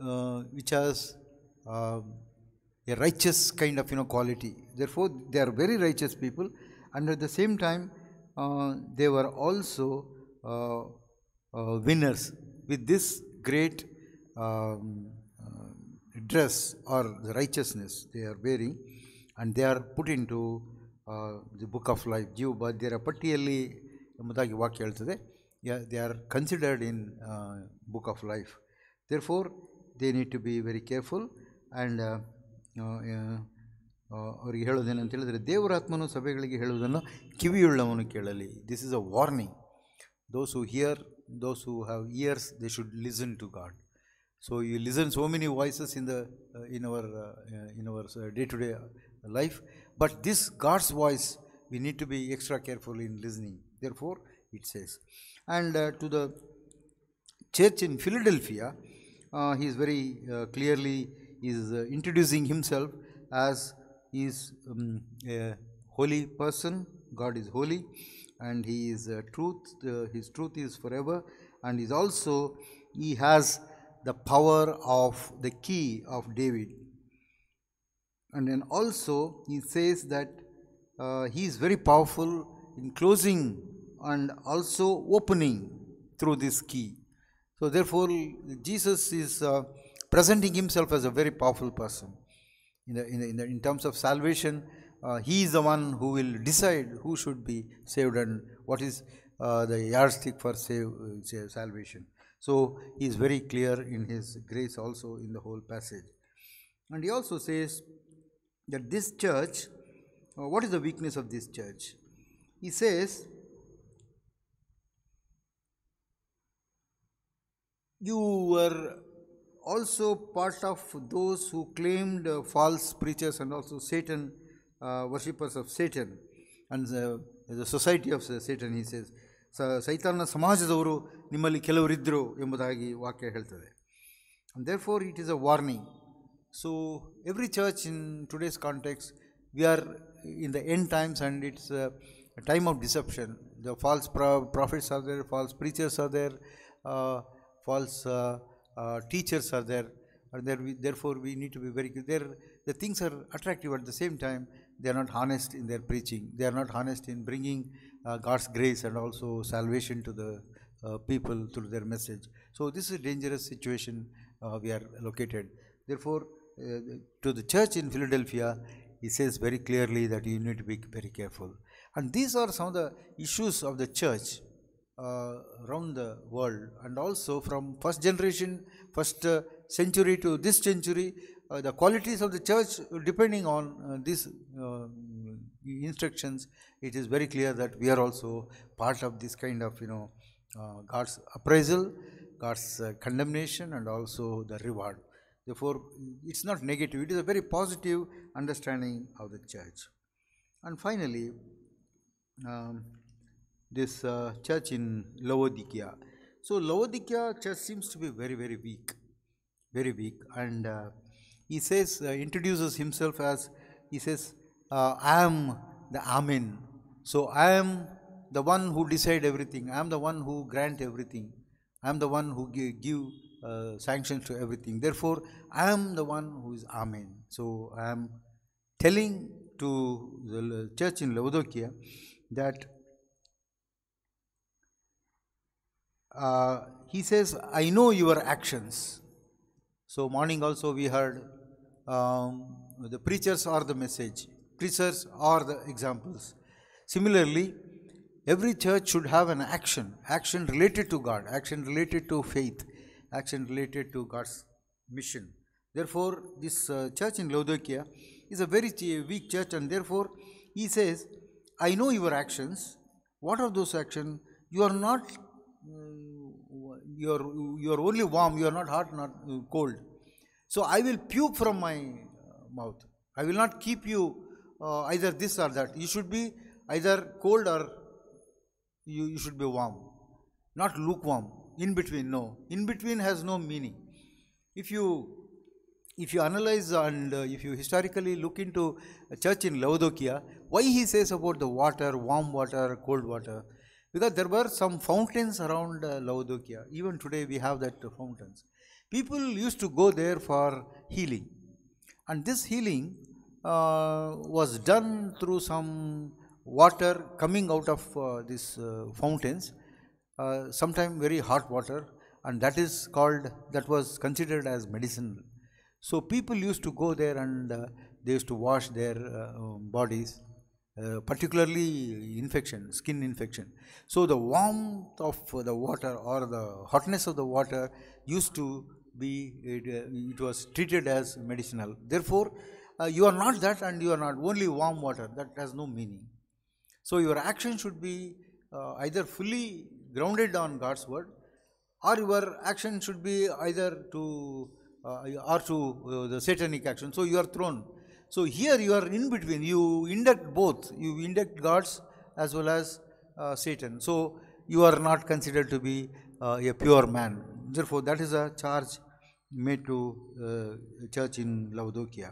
uh, which has uh, a righteous kind of you know quality therefore they are very righteous people and at the same time uh, they were also uh, uh, winners with this great dress are the righteousness they are are and they are are to the book of life ಜೀವ ಬಾಧ್ಯರ ಪಟ್ಟಿಯಲ್ಲಿ ಎಂಬುದಾಗಿ ವಾಕ್ಯ ಹೇಳ್ತದೆ they are considered in book of life therefore they need to be very careful and ಅವರಿಗೆ ಹೇಳೋದೇನಂತ ಅಂತ ಹೇಳಿದರೆ ದೇವರಾತ್ಮನು ಸಭೆಗಳಿಗೆ ಹೇಳುವುದನ್ನು ಕಿವಿಯುಳ್ಳವನು ಕೇಳಲಿ this is a warning those who hear those who have ears, they should listen to God. So you listen so many voices in the uh, in our uh, uh in our uh, day-to-day uh, life, but this God's voice we need to be extra careful in listening. Therefore, it says, and to the church in Philadelphia, he is very clearly is introducing himself as is um, a holy person. God is holy and he is uh, truth uh, his truth is forever and is also he has the power of the key of david and then also he says that uh, he is very powerful in closing and also opening through this key so therefore jesus is uh, presenting himself as a very powerful person in, the, in, the, in, the, in terms of salvation uh, he is the one who will decide who should be saved and what is uh, the yardstick for save, uh, salvation. So he is very clear in his grace also in the whole passage. And he also says that this church, uh, what is the weakness of this church? He says, you were also part of those who claimed uh, false preachers and also Satan uh, worshippers of Satan and the, society of Satan, he says. So, Saitana Samajadavuru Nimali therefore, it is a warning. So, every church in today's context, we are in the end times and it's a, time of deception. The false prophets are there, false preachers are there, uh, false uh, uh, teachers are there. therefore, we need to be very careful. The things are attractive at the same time. They are not honest in their preaching. They are not honest in bringing uh, God's grace and also salvation to the uh, people through their message. So this is a dangerous situation uh, we are located. Therefore, uh, to the church in Philadelphia, he says very clearly that you need to be very careful. And these are some of the issues of the church uh, around the world and also from first generation, first uh, century to this century, uh, the qualities of the church depending on uh, these uh, instructions, it is very clear that we are also part of this kind of, you know, God's appraisal, God's condemnation and also the reward. Therefore, it's not negative, it is a very positive understanding of the church. And finally, um, this uh, church in Laodicea. So, Laodicea church seems to be very, very weak, very weak, and uh, he says, uh, introduces himself as, he says, uh, I am the Amen." So I am the one who decide everything. I am the one who grant everything. I am the one who give, give uh, sanctions to everything. Therefore, I am the one who is Amen. So I am telling to the church in Laodicea that uh, he says, I know your actions. So morning also we heard um, the preachers are the message, preachers are the examples. Similarly, every church should have an action, action related to God, action related to faith, action related to God's mission. Therefore, this uh, church in Laodicea is a very weak church, and therefore, he says, I know your actions. What are those actions? You are not, uh, you, are, you are only warm, you are not hot, not uh, cold. So I will puke from my uh, mouth. I will not keep you uh, either this or that. You should be either cold or you, you should be warm. Not lukewarm. In between, no. In between has no meaning. If you if you analyze and uh, if you historically look into a church in Laodokia, why he says about the water, warm water, cold water? Because there were some fountains around uh, Even today we have that uh, fountains. People used to go there for healing. And this healing uh, was done through some water coming out of uh, these uh, fountains, uh, very hot water, and that is called, that was considered as medicinal. So people used to go there and uh, they used to wash their uh, bodies uh, particularly infection, skin infection. So the warmth of the water or the hotness of the water used to be, it, uh, it was treated as medicinal. Therefore, uh, you are not that and you are not only warm water, that has no meaning. So your action should be uh, either fully grounded on God's word or your action should be either to uh, or to the satanic action. So you are thrown so here you are in between, you induct both, you induct gods as well as uh, Satan. So you are not considered to be uh, a pure man. Therefore, that is a charge made to uh, church in Laodokia.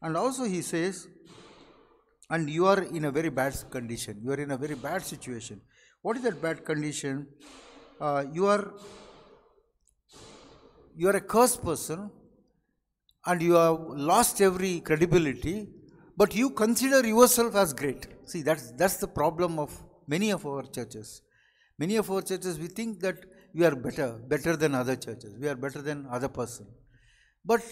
And also he says, and you are in a very bad condition. You are in a very bad situation. What is that bad condition? Uh, you are you are a cursed person and you have lost every credibility, but you consider yourself as great. See, that's, that's the problem of many of our churches. Many of our churches, we think that we are better, better than other churches. We are better than other person. But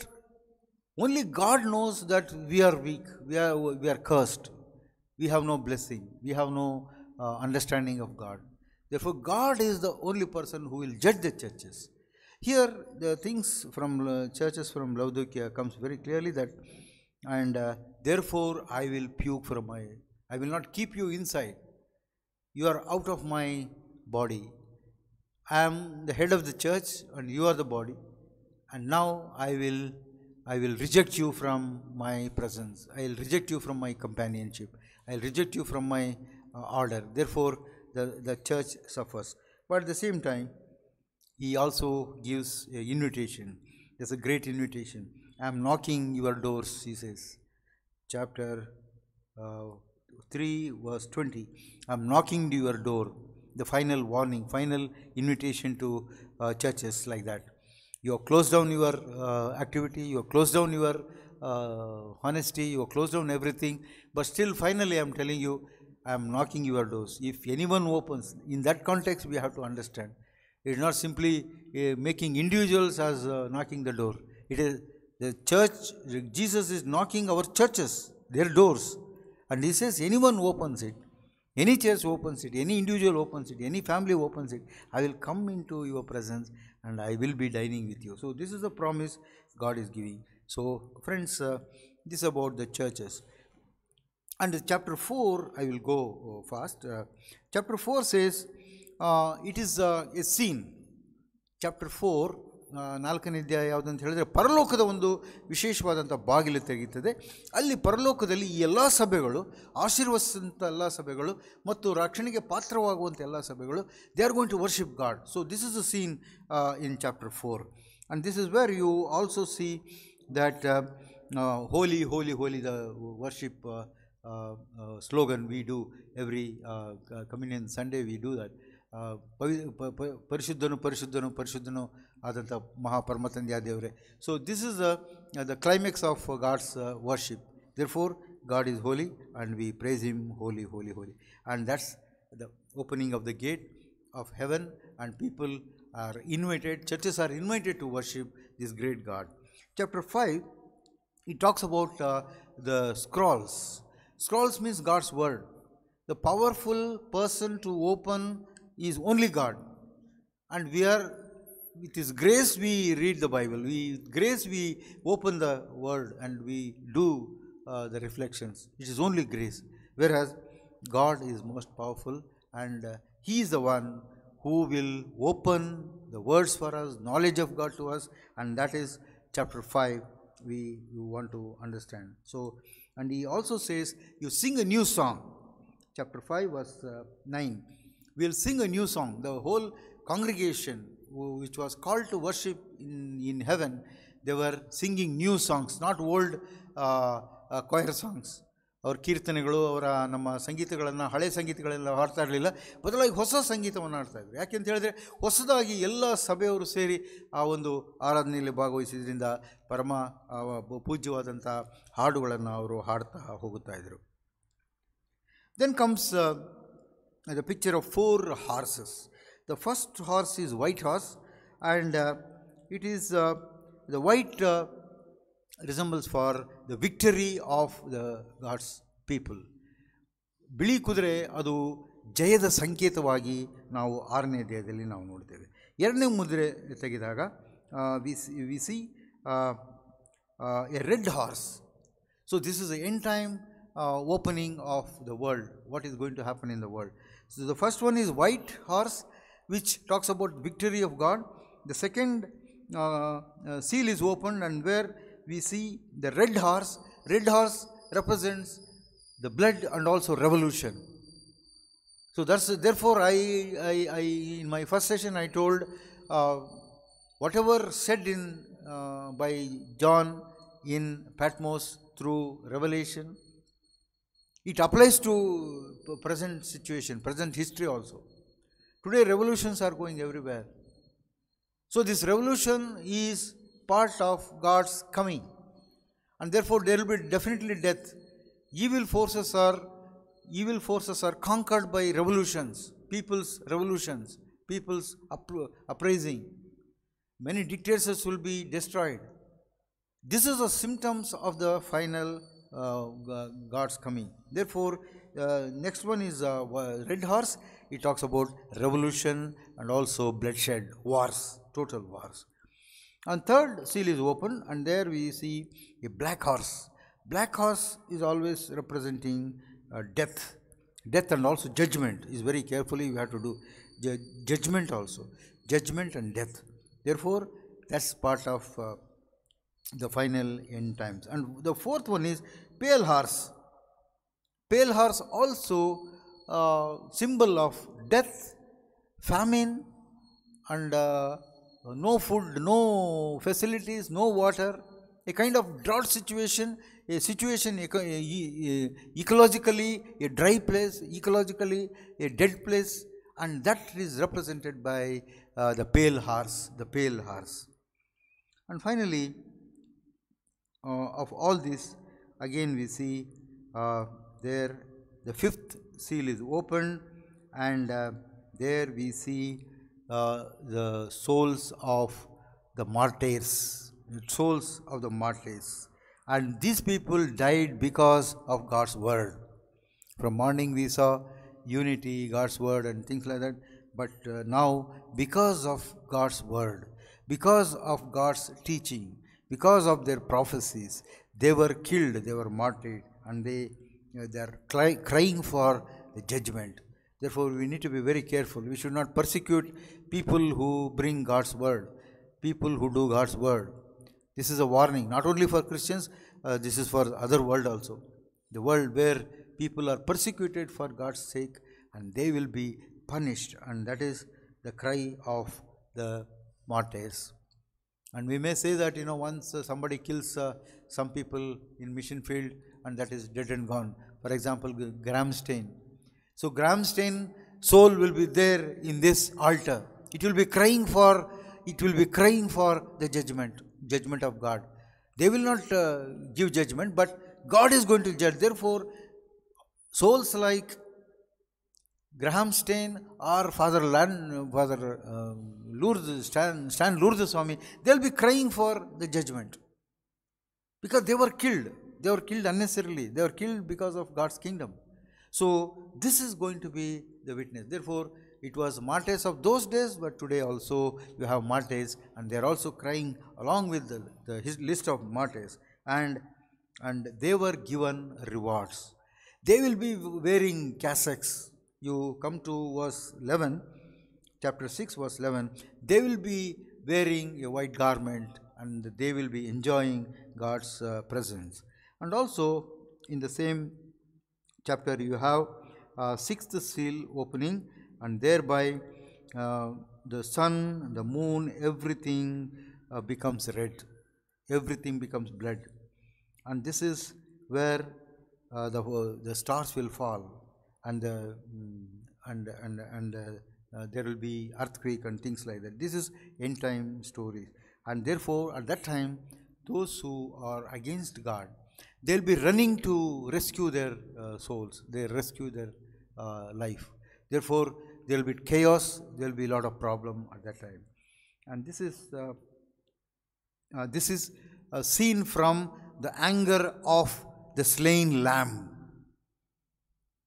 only God knows that we are weak. We are, we are cursed. We have no blessing. We have no uh, understanding of God. Therefore, God is the only person who will judge the churches. Here the things from uh, churches from Laodicea comes very clearly that and uh, therefore I will puke from my I will not keep you inside. You are out of my body. I am the head of the church and you are the body. And now I will I will reject you from my presence. I will reject you from my companionship. I will reject you from my uh, order. Therefore, the, the church suffers. But at the same time, he also gives an invitation. There's a great invitation. I'm knocking your doors, he says. Chapter uh, 3, verse 20. I'm knocking to your door. The final warning, final invitation to uh, churches like that. You have closed down your uh, activity, you have closed down your uh, honesty, you have closed down everything. But still, finally, I'm telling you, I'm knocking your doors. If anyone opens, in that context, we have to understand it is not simply uh, making individuals as uh, knocking the door. It is the church, Jesus is knocking our churches, their doors. And he says, anyone opens it, any church opens it, any individual opens it, any family opens it, I will come into your presence and I will be dining with you. So, this is the promise God is giving. So, friends, uh, this is about the churches. And chapter 4, I will go uh, fast. Uh, chapter 4 says, it is a scene chapter four ನಾಲ್ಕನೇ ಅಧ್ಯಾಯ ಯಾವುದಂತ ಹೇಳಿದರೆ ಪರಲೋಕದ ಒಂದು ವಿಶೇಷವಾದಂಥ ಬಾಗಿಲು ತೆಗೆಯುತ್ತದೆ ಅಲ್ಲಿ ಪರಲೋಕದಲ್ಲಿ ಈ ಎಲ್ಲ ಸಭೆಗಳು ಆಶೀರ್ವದಿಸಿದಂಥ ಎಲ್ಲ ಸಭೆಗಳು ಮತ್ತು ರಕ್ಷಣೆಗೆ ಪಾತ್ರವಾಗುವಂಥ ಎಲ್ಲ ಸಭೆಗಳು they are going to worship God so this is a scene in chapter four and this is where you also see that holy holy holy the worship slogan we do every communion Sunday we do that ಪವಿ ಪರಿಶುದ್ಧನು ಪರಿಶುದ್ಧನು ಪರಿಶುದ್ಧನು ಆದಂಥ ಮಹಾಪರಮತಂದೆಯ ದೇವರೇ so this is the climax of God's worship therefore God is holy and we praise him holy holy holy and that's the opening of the gate of heaven and people are invited churches are invited to worship this great God chapter five he talks about uh, the scrolls scrolls means god's word the powerful person to open is only God. And we are, with His grace, we read the Bible. We, with grace, we open the Word and we do uh, the reflections. It is only grace. Whereas God is most powerful and uh, He is the one who will open the words for us, knowledge of God to us, and that is chapter 5 we, we want to understand. So, and he also says, You sing a new song. Chapter 5, verse uh, 9. will sing a new song. The whole congregation which was called to worship in, in heaven, they were singing new songs, not old uh, uh, choir songs. ಅವ್ರ ಕೀರ್ತನೆಗಳು ಅವರ ನಮ್ಮ ಸಂಗೀತಗಳನ್ನು ಹಳೆ ಸಂಗೀತಗಳೆಲ್ಲ ಹಾಡ್ತಾ ಇರಲಿಲ್ಲ ಬದಲಾಗಿ ಹೊಸ ಸಂಗೀತವನ್ನು ಹಾಡ್ತಾಯಿದ್ರು ಯಾಕೆಂತ ಹೇಳಿದ್ರೆ ಹೊಸದಾಗಿ ಎಲ್ಲ ಸಭೆಯವರು ಸೇರಿ ಆ ಒಂದು ಆರಾಧನೆಯಲ್ಲಿ ಭಾಗವಹಿಸಿದ್ರಿಂದ ಪರಮ ಪೂಜ್ಯವಾದಂಥ ಹಾಡುಗಳನ್ನು ಅವರು ಹಾಡ್ತಾ ಹೋಗುತ್ತಾ ಇದ್ದರು then comes the picture of four horses. The first horse is white horse and uh, it is uh, the white uh, resembles for the victory of the God's people. ಬಿಳಿ ಕುದುರೆ ಅದು ಜಯದ ಸಂಕೇತವಾಗಿ ನಾವು ಆರನೇ ದೇಹದಲ್ಲಿ ನಾವು ನೋಡ್ತೇವೆ ಎರಡನೇ ಮುದ್ರೆ ತೆಗೆದಾಗ we we see a red horse so this is an time opening of the world what is going to happen in the world So the first one is white horse, which talks about victory of God. The second uh, uh, seal is opened and where we see the red horse. Red horse represents the blood and also revolution. So that's therefore I, I, I in my first session I told uh, whatever said in uh, by John in Patmos through Revelation, it applies to present situation, present history also. Today revolutions are going everywhere. So this revolution is part of God's coming. And therefore there will be definitely death. Evil forces are evil forces are conquered by revolutions, people's revolutions, people's uprising. Many dictators will be destroyed. This is the symptoms of the final uh, God's coming. Therefore, uh, next one is uh, Red Horse. It talks about revolution and also bloodshed, wars, total wars. And third seal is open, and there we see a black horse. Black horse is always representing uh, death, death and also judgment. Is very carefully we have to do J judgment also, judgment and death. Therefore, that's part of uh, the final end times. And the fourth one is pale horse. Pale horse also uh, symbol of death, famine and uh, no food, no facilities, no water, a kind of drought situation, a situation eco ecologically a dry place, ecologically a dead place and that is represented by uh, the pale horse, the pale horse. And finally, uh, of all this, again we see uh, there the fifth seal is opened and uh, there we see uh, the souls of the martyrs, the souls of the martyrs. And these people died because of God's word. From morning we saw unity, God's word and things like that. But uh, now because of God's word, because of God's teaching, because of their prophecies, they were killed, they were martyred and they you know, they are cry, crying for the judgment. Therefore, we need to be very careful. We should not persecute people who bring God's word, people who do God's word. This is a warning, not only for Christians, uh, this is for other world also. The world where people are persecuted for God's sake and they will be punished. And that is the cry of the martyrs. And we may say that, you know, once uh, somebody kills uh, some people in mission field and that is dead and gone. For example, Gramstein. So Gramstein soul will be there in this altar. It will be crying for, it will be crying for the judgment, judgment of God. They will not uh, give judgment, but God is going to judge. Therefore, souls like Graham Stein or Father, Lan, Father um, Lourdes, Stan, Stan Lourdes Swami, they'll be crying for the judgment because they were killed they were killed unnecessarily. They were killed because of God's kingdom. So this is going to be the witness. Therefore, it was martyrs of those days, but today also you have martyrs, and they are also crying along with the, the list of martyrs, and and they were given rewards. They will be wearing cassocks. You come to verse 11, chapter 6, verse 11. They will be wearing a white garment, and they will be enjoying God's uh, presence and also in the same chapter you have a sixth seal opening and thereby uh, the sun, the moon, everything uh, becomes red, everything becomes blood and this is where uh, the, the stars will fall and the, mm, and, and, and uh, uh, there will be earthquake and things like that. This is end time stories and therefore at that time those who are against God they'll be running to rescue their uh, souls, they rescue their uh, life. Therefore, there'll be chaos, there'll be a lot of problem at that time. And this is, uh, uh this is a scene from the anger of the slain lamb.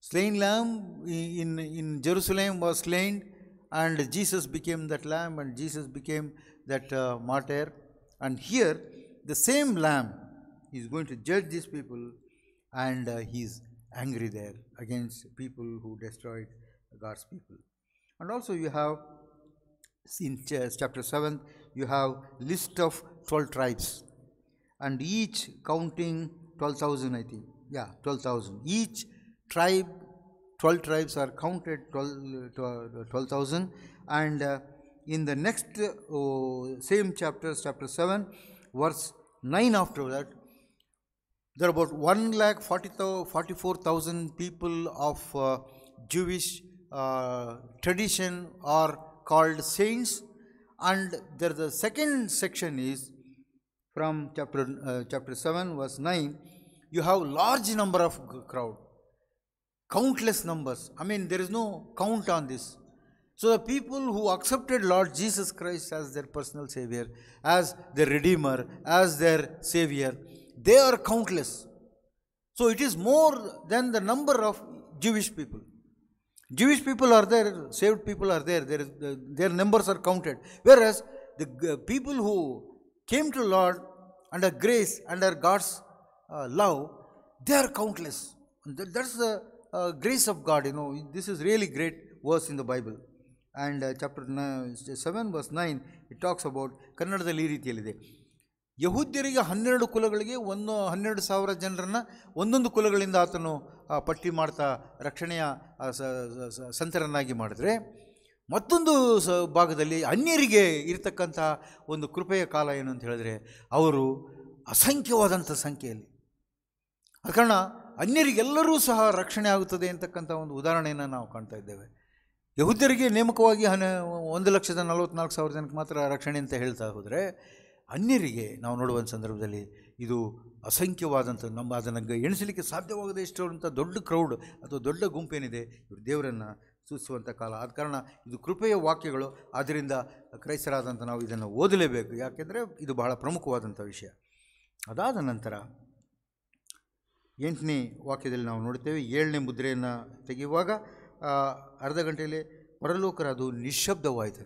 Slain lamb in, in Jerusalem was slain and Jesus became that lamb and Jesus became that uh, martyr. And here, the same lamb He's going to judge these people and uh, he's angry there against people who destroyed God's people. And also you have, in chapter 7, you have list of 12 tribes and each counting 12,000 I think. Yeah, 12,000. Each tribe, 12 tribes are counted 12,000 12, uh, and uh, in the next uh, oh, same chapter, chapter 7, verse 9 after that, there are about 1 lakh 44,000 people of uh, Jewish uh, tradition are called saints. And there the second section is from chapter, uh, chapter 7 verse 9. You have large number of crowd, countless numbers. I mean, there is no count on this. So the people who accepted Lord Jesus Christ as their personal Savior, as their Redeemer, as their Savior, they are countless. So it is more than the number of Jewish people. Jewish people are there, saved people are there, there is, uh, their numbers are counted. Whereas the uh, people who came to Lord under grace, under God's uh, love, they are countless. that's the uh, grace of God, you know. This is really great verse in the Bible. And uh, chapter 7 verse 9, it talks about ಯಹೂದ್ಯರಿಗೆ ಹನ್ನೆರಡು ಕುಲಗಳಿಗೆ ಒಂದು ಹನ್ನೆರಡು ಸಾವಿರ ಜನರನ್ನು ಒಂದೊಂದು ಕುಲಗಳಿಂದ ಆತನು ಪಟ್ಟಿ ಮಾಡ್ತಾ ರಕ್ಷಣೆಯ ಸಂತರನ್ನಾಗಿ ಮಾಡಿದ್ರೆ ಮತ್ತೊಂದು ಸ ಭಾಗದಲ್ಲಿ ಅನ್ಯರಿಗೆ ಇರತಕ್ಕಂಥ ಒಂದು ಕೃಪೆಯ ಕಾಲ ಏನು ಅಂತ ಹೇಳಿದ್ರೆ ಅವರು ಅಸಂಖ್ಯವಾದಂಥ ಸಂಖ್ಯೆಯಲ್ಲಿ ಅದ ಕಾರಣ ಅನ್ಯರಿಗೆಲ್ಲರೂ ಸಹ ರಕ್ಷಣೆ ಆಗುತ್ತದೆ ಅಂತಕ್ಕಂಥ ಒಂದು ಉದಾಹರಣೆಯನ್ನು ನಾವು ಕಾಣ್ತಾ ಇದ್ದೇವೆ ಯಹುದ್ಯರಿಗೆ ನೇಮಕವಾಗಿ ಹನ್ನೆ ಒಂದು ಲಕ್ಷದ ನಲವತ್ತ್ನಾಲ್ಕು ಸಾವಿರ ಜನಕ್ಕೆ ಮಾತ್ರ ರಕ್ಷಣೆ ಅಂತ ಹೇಳ್ತಾ ಹೋದರೆ ಅನ್ಯರಿಗೆ ನಾವು ನೋಡುವಂಥ ಸಂದರ್ಭದಲ್ಲಿ ಇದು ಅಸಂಖ್ಯವಾದಂಥ ನಮ್ಮ ಅದನ್ನು ಎಣಿಸಲಿಕ್ಕೆ ಸಾಧ್ಯವಾಗದೆ ಇಷ್ಟವಂಥ ದೊಡ್ಡ ಕ್ರೌಡ್ ಅಥವಾ ದೊಡ್ಡ ಗುಂಪೇನಿದೆ ಇವರು ದೇವರನ್ನು ಸೂಚಿಸುವಂಥ ಕಾಲ ಆದ ಕಾರಣ ಇದು ಕೃಪೆಯ ವಾಕ್ಯಗಳು ಆದ್ದರಿಂದ ಕ್ರೈಸ್ತರಾದಂಥ ನಾವು ಇದನ್ನು ಓದಲೇಬೇಕು ಯಾಕೆಂದರೆ ಇದು ಬಹಳ ಪ್ರಮುಖವಾದಂಥ ವಿಷಯ ಅದಾದ ನಂತರ ಎಂಟನೇ ವಾಕ್ಯದಲ್ಲಿ ನಾವು ನೋಡ್ತೇವೆ ಏಳನೇ ಮುದ್ರೆಯನ್ನು ತೆಗೆಯುವಾಗ ಅರ್ಧ ಗಂಟೆಯಲ್ಲಿ ಹೊರಲೋಕರ ಅದು ನಿಶ್ಶಬ್ದವಾಯಿತು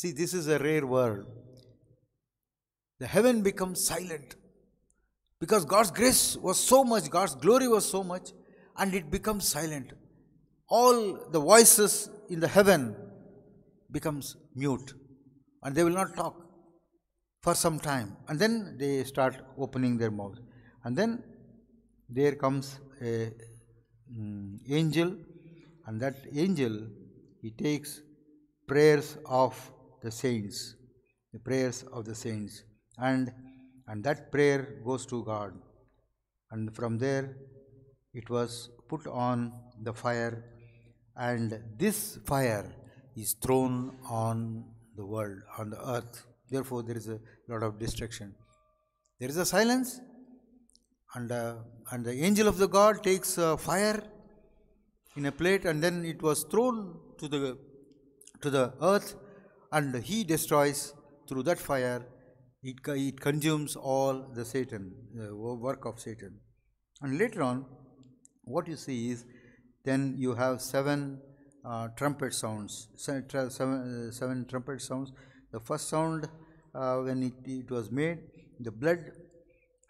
see this is a rare world the heaven becomes silent because God's grace was so much, God's glory was so much, and it becomes silent. All the voices in the heaven becomes mute and they will not talk for some time and then they start opening their mouths and then there comes a um, angel and that angel he takes prayers of the saints the prayers of the saints and and that prayer goes to God. And from there, it was put on the fire, and this fire is thrown on the world, on the earth. Therefore, there is a lot of destruction. There is a silence, and, uh, and the angel of the God takes uh, fire in a plate, and then it was thrown to the, to the earth, and he destroys through that fire it, it consumes all the Satan, the work of Satan. And later on, what you see is then you have seven uh, trumpet sounds, seven, uh, seven, trumpet sounds. The first sound, uh, when it, it was made, the blood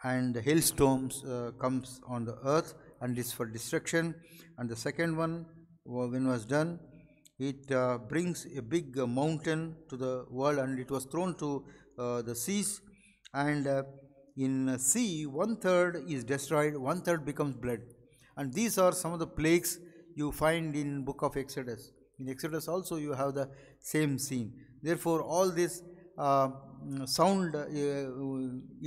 and the hailstones uh, comes on the earth and is for destruction. And the second one, when was done, it uh, brings a big mountain to the world and it was thrown to uh, the seas and uh, in sea one third is destroyed one third becomes blood and these are some of the plagues you find in book of exodus in exodus also you have the same scene therefore all this uh, sound uh,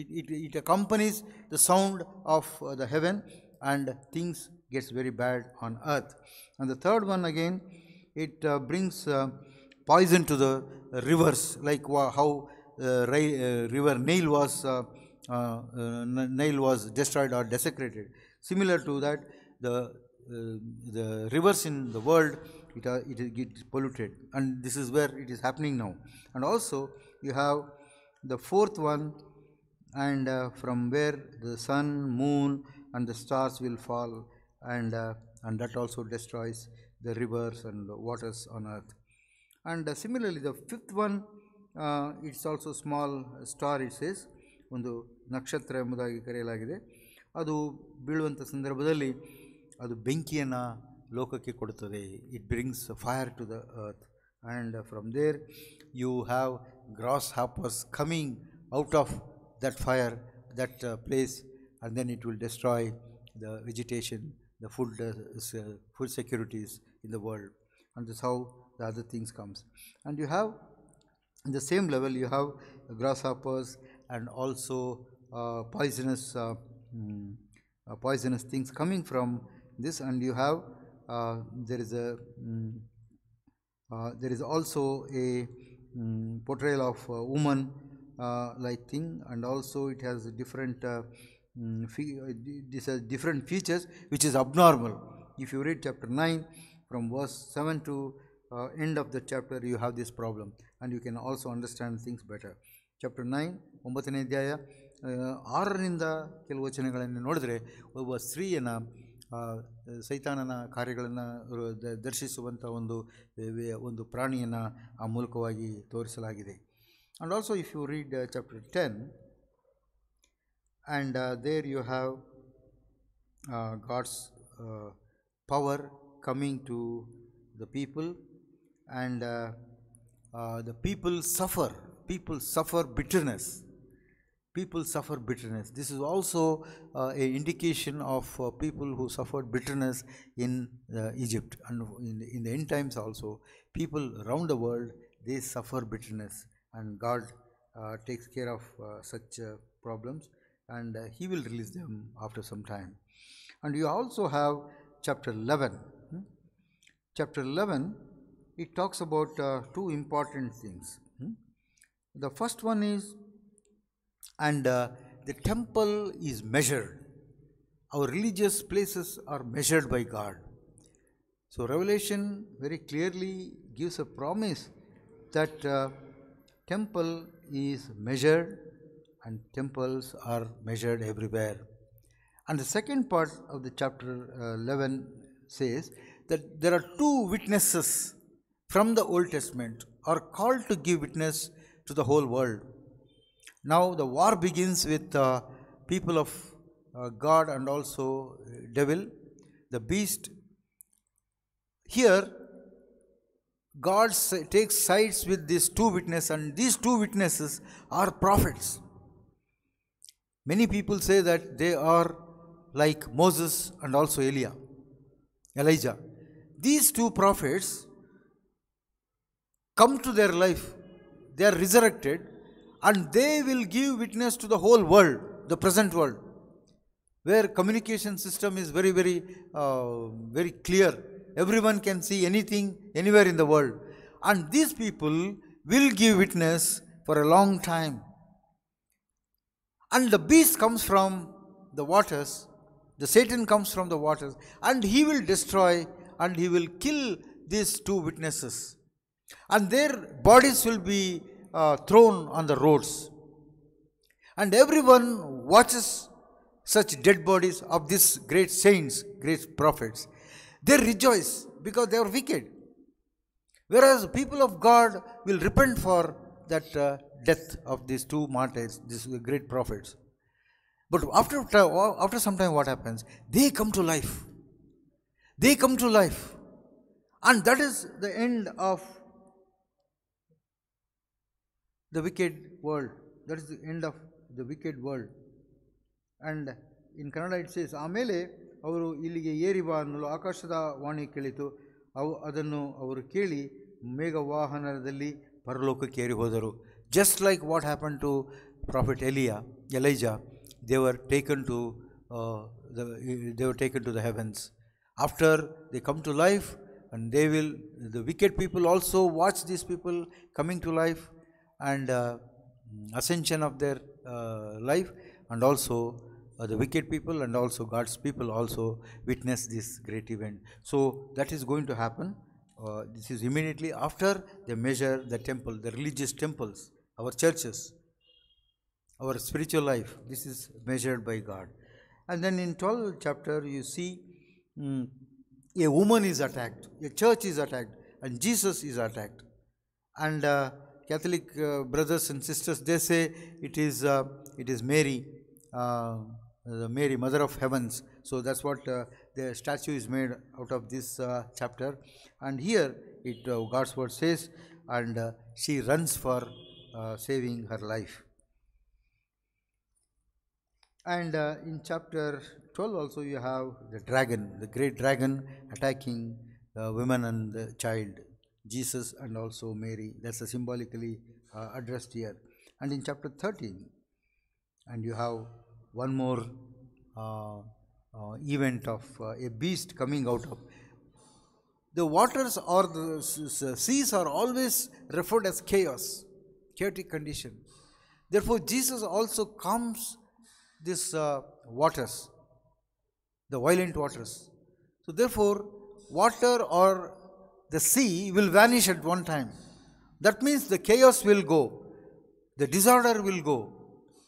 it, it, it, accompanies the sound of uh, the heaven and things gets very bad on earth and the third one again it uh, brings poison to the rivers like how uh, uh, river Nile was uh, Nile was destroyed or desecrated. Similar to that, the the rivers in the world it, uh, it get polluted, and this is where it is happening now. And also you have the fourth one, and uh, from where the sun, moon, and the stars will fall, and uh, and that also destroys the rivers and the waters on earth. And similarly, the fifth one it's also small star it says ಒಂದು ನಕ್ಷತ್ರ ಎಂಬುದಾಗಿ ಕರೆಯಲಾಗಿದೆ ಅದು ಬೀಳುವಂಥ ಸಂದರ್ಭದಲ್ಲಿ ಅದು ಬೆಂಕಿಯನ್ನು ಲೋಕಕ್ಕೆ ಕೊಡುತ್ತದೆ it brings fire to the earth and from there you have grasshoppers coming out of that fire that place and then it will destroy the vegetation the food food securities in the world and this how the other things comes and you have in the same level you have grasshoppers and also uh, poisonous uh, mm, uh, poisonous things coming from this and you have uh, there is a mm, uh, there is also a mm, portrayal of woman uh, like thing and also it has different this has different features which is abnormal if you read chapter 9 from verse 7 to uh, end of the chapter you have this problem and you can also understand things better chapter nine ಒಂಬತ್ತನೇ ಅಧ್ಯಾಯ uh, ಆರರಿಂದ ಕೆಲವು ವಚನಗಳನ್ನು ನೋಡಿದರೆ ಒಬ್ಬ ಸ್ತ್ರೀಯನ್ನು ಸೈತಾನನ ಕಾರ್ಯಗಳನ್ನು ದರ್ಶಿಸುವಂಥ ಒಂದು ಒಂದು ಪ್ರಾಣಿಯನ್ನು ಆ ಮೂಲಕವಾಗಿ ತೋರಿಸಲಾಗಿದೆ and also if you read chapter ten and there you have God's power coming to the people and uh, uh, the people suffer people suffer bitterness people suffer bitterness this is also uh, a indication of uh, people who suffered bitterness in uh, egypt and in, in the end times also people around the world they suffer bitterness and god uh, takes care of such problems and he will release them after some time and you also have chapter 11 hmm? chapter 11 it talks about uh, two important things. Hmm? The first one is, and uh, the temple is measured. Our religious places are measured by God. So, Revelation very clearly gives a promise that uh, temple is measured and temples are measured everywhere. And the second part of the chapter uh, 11 says that there are two witnesses from the Old Testament are called to give witness to the whole world. Now the war begins with uh, people of uh, God and also uh, devil, the beast. Here, God takes sides with these two witnesses, and these two witnesses are prophets. Many people say that they are like Moses and also Elijah, Elijah. These two prophets come to their life, they are resurrected, and they will give witness to the whole world, the present world, where communication system is very, very, uh, very clear. Everyone can see anything, anywhere in the world. And these people will give witness for a long time. And the beast comes from the waters, the Satan comes from the waters, and he will destroy and he will kill these two witnesses and their bodies will be uh, thrown on the roads. And everyone watches such dead bodies of these great saints, great prophets. They rejoice because they are wicked. Whereas people of God will repent for that uh, death of these two martyrs, these great prophets. But after, after some time, what happens? They come to life. They come to life. And that is the end of the wicked world. That is the end of the wicked world. And in Kannada it says ಆಮೇಲೆ ಅವರು ಇಲ್ಲಿಗೆ ಏರಿ ಬಾ ಅನ್ನಲು ಆಕಾಶದ ವಾಣಿ ಕೇಳಿತು ಅವು ಅದನ್ನು ಅವರು ಕೇಳಿ ಮೇಘವಾಹನದಲ್ಲಿ ಪರಲೋಕಕ್ಕೆ ಏರಿ ಹೋದರು just like what happen to prophet ಎಲಿಯಾ Elijah they were taken to they were taken to the heavens after they come to life and they will the wicked people also watch these people coming to life and uh, mm, ascension of their uh, life and also uh, the wicked people and also God's people also witness this great event. So that is going to happen. Uh, this is immediately after they measure the temple, the religious temples, our churches, our spiritual life. This is measured by God. And then in 12th chapter you see mm, a woman is attacked, a church is attacked and Jesus is attacked. And uh, Catholic uh, brothers and sisters, they say it is, uh, it is Mary, uh, Mary, Mother of Heavens. So that's what uh, the statue is made out of this uh, chapter. And here it God's word says, and she runs for saving her life. And in chapter 12 also you have the dragon, the great dragon attacking the women and the child Jesus and also Mary. That's symbolically uh, addressed here. And in chapter 13, and you have one more uh, uh, event of uh, a beast coming out of. The waters or the seas are always referred as chaos, chaotic condition. Therefore, Jesus also calms these uh, waters, the violent waters. So, therefore, water or the sea will vanish at one time. That means the chaos will go, the disorder will go.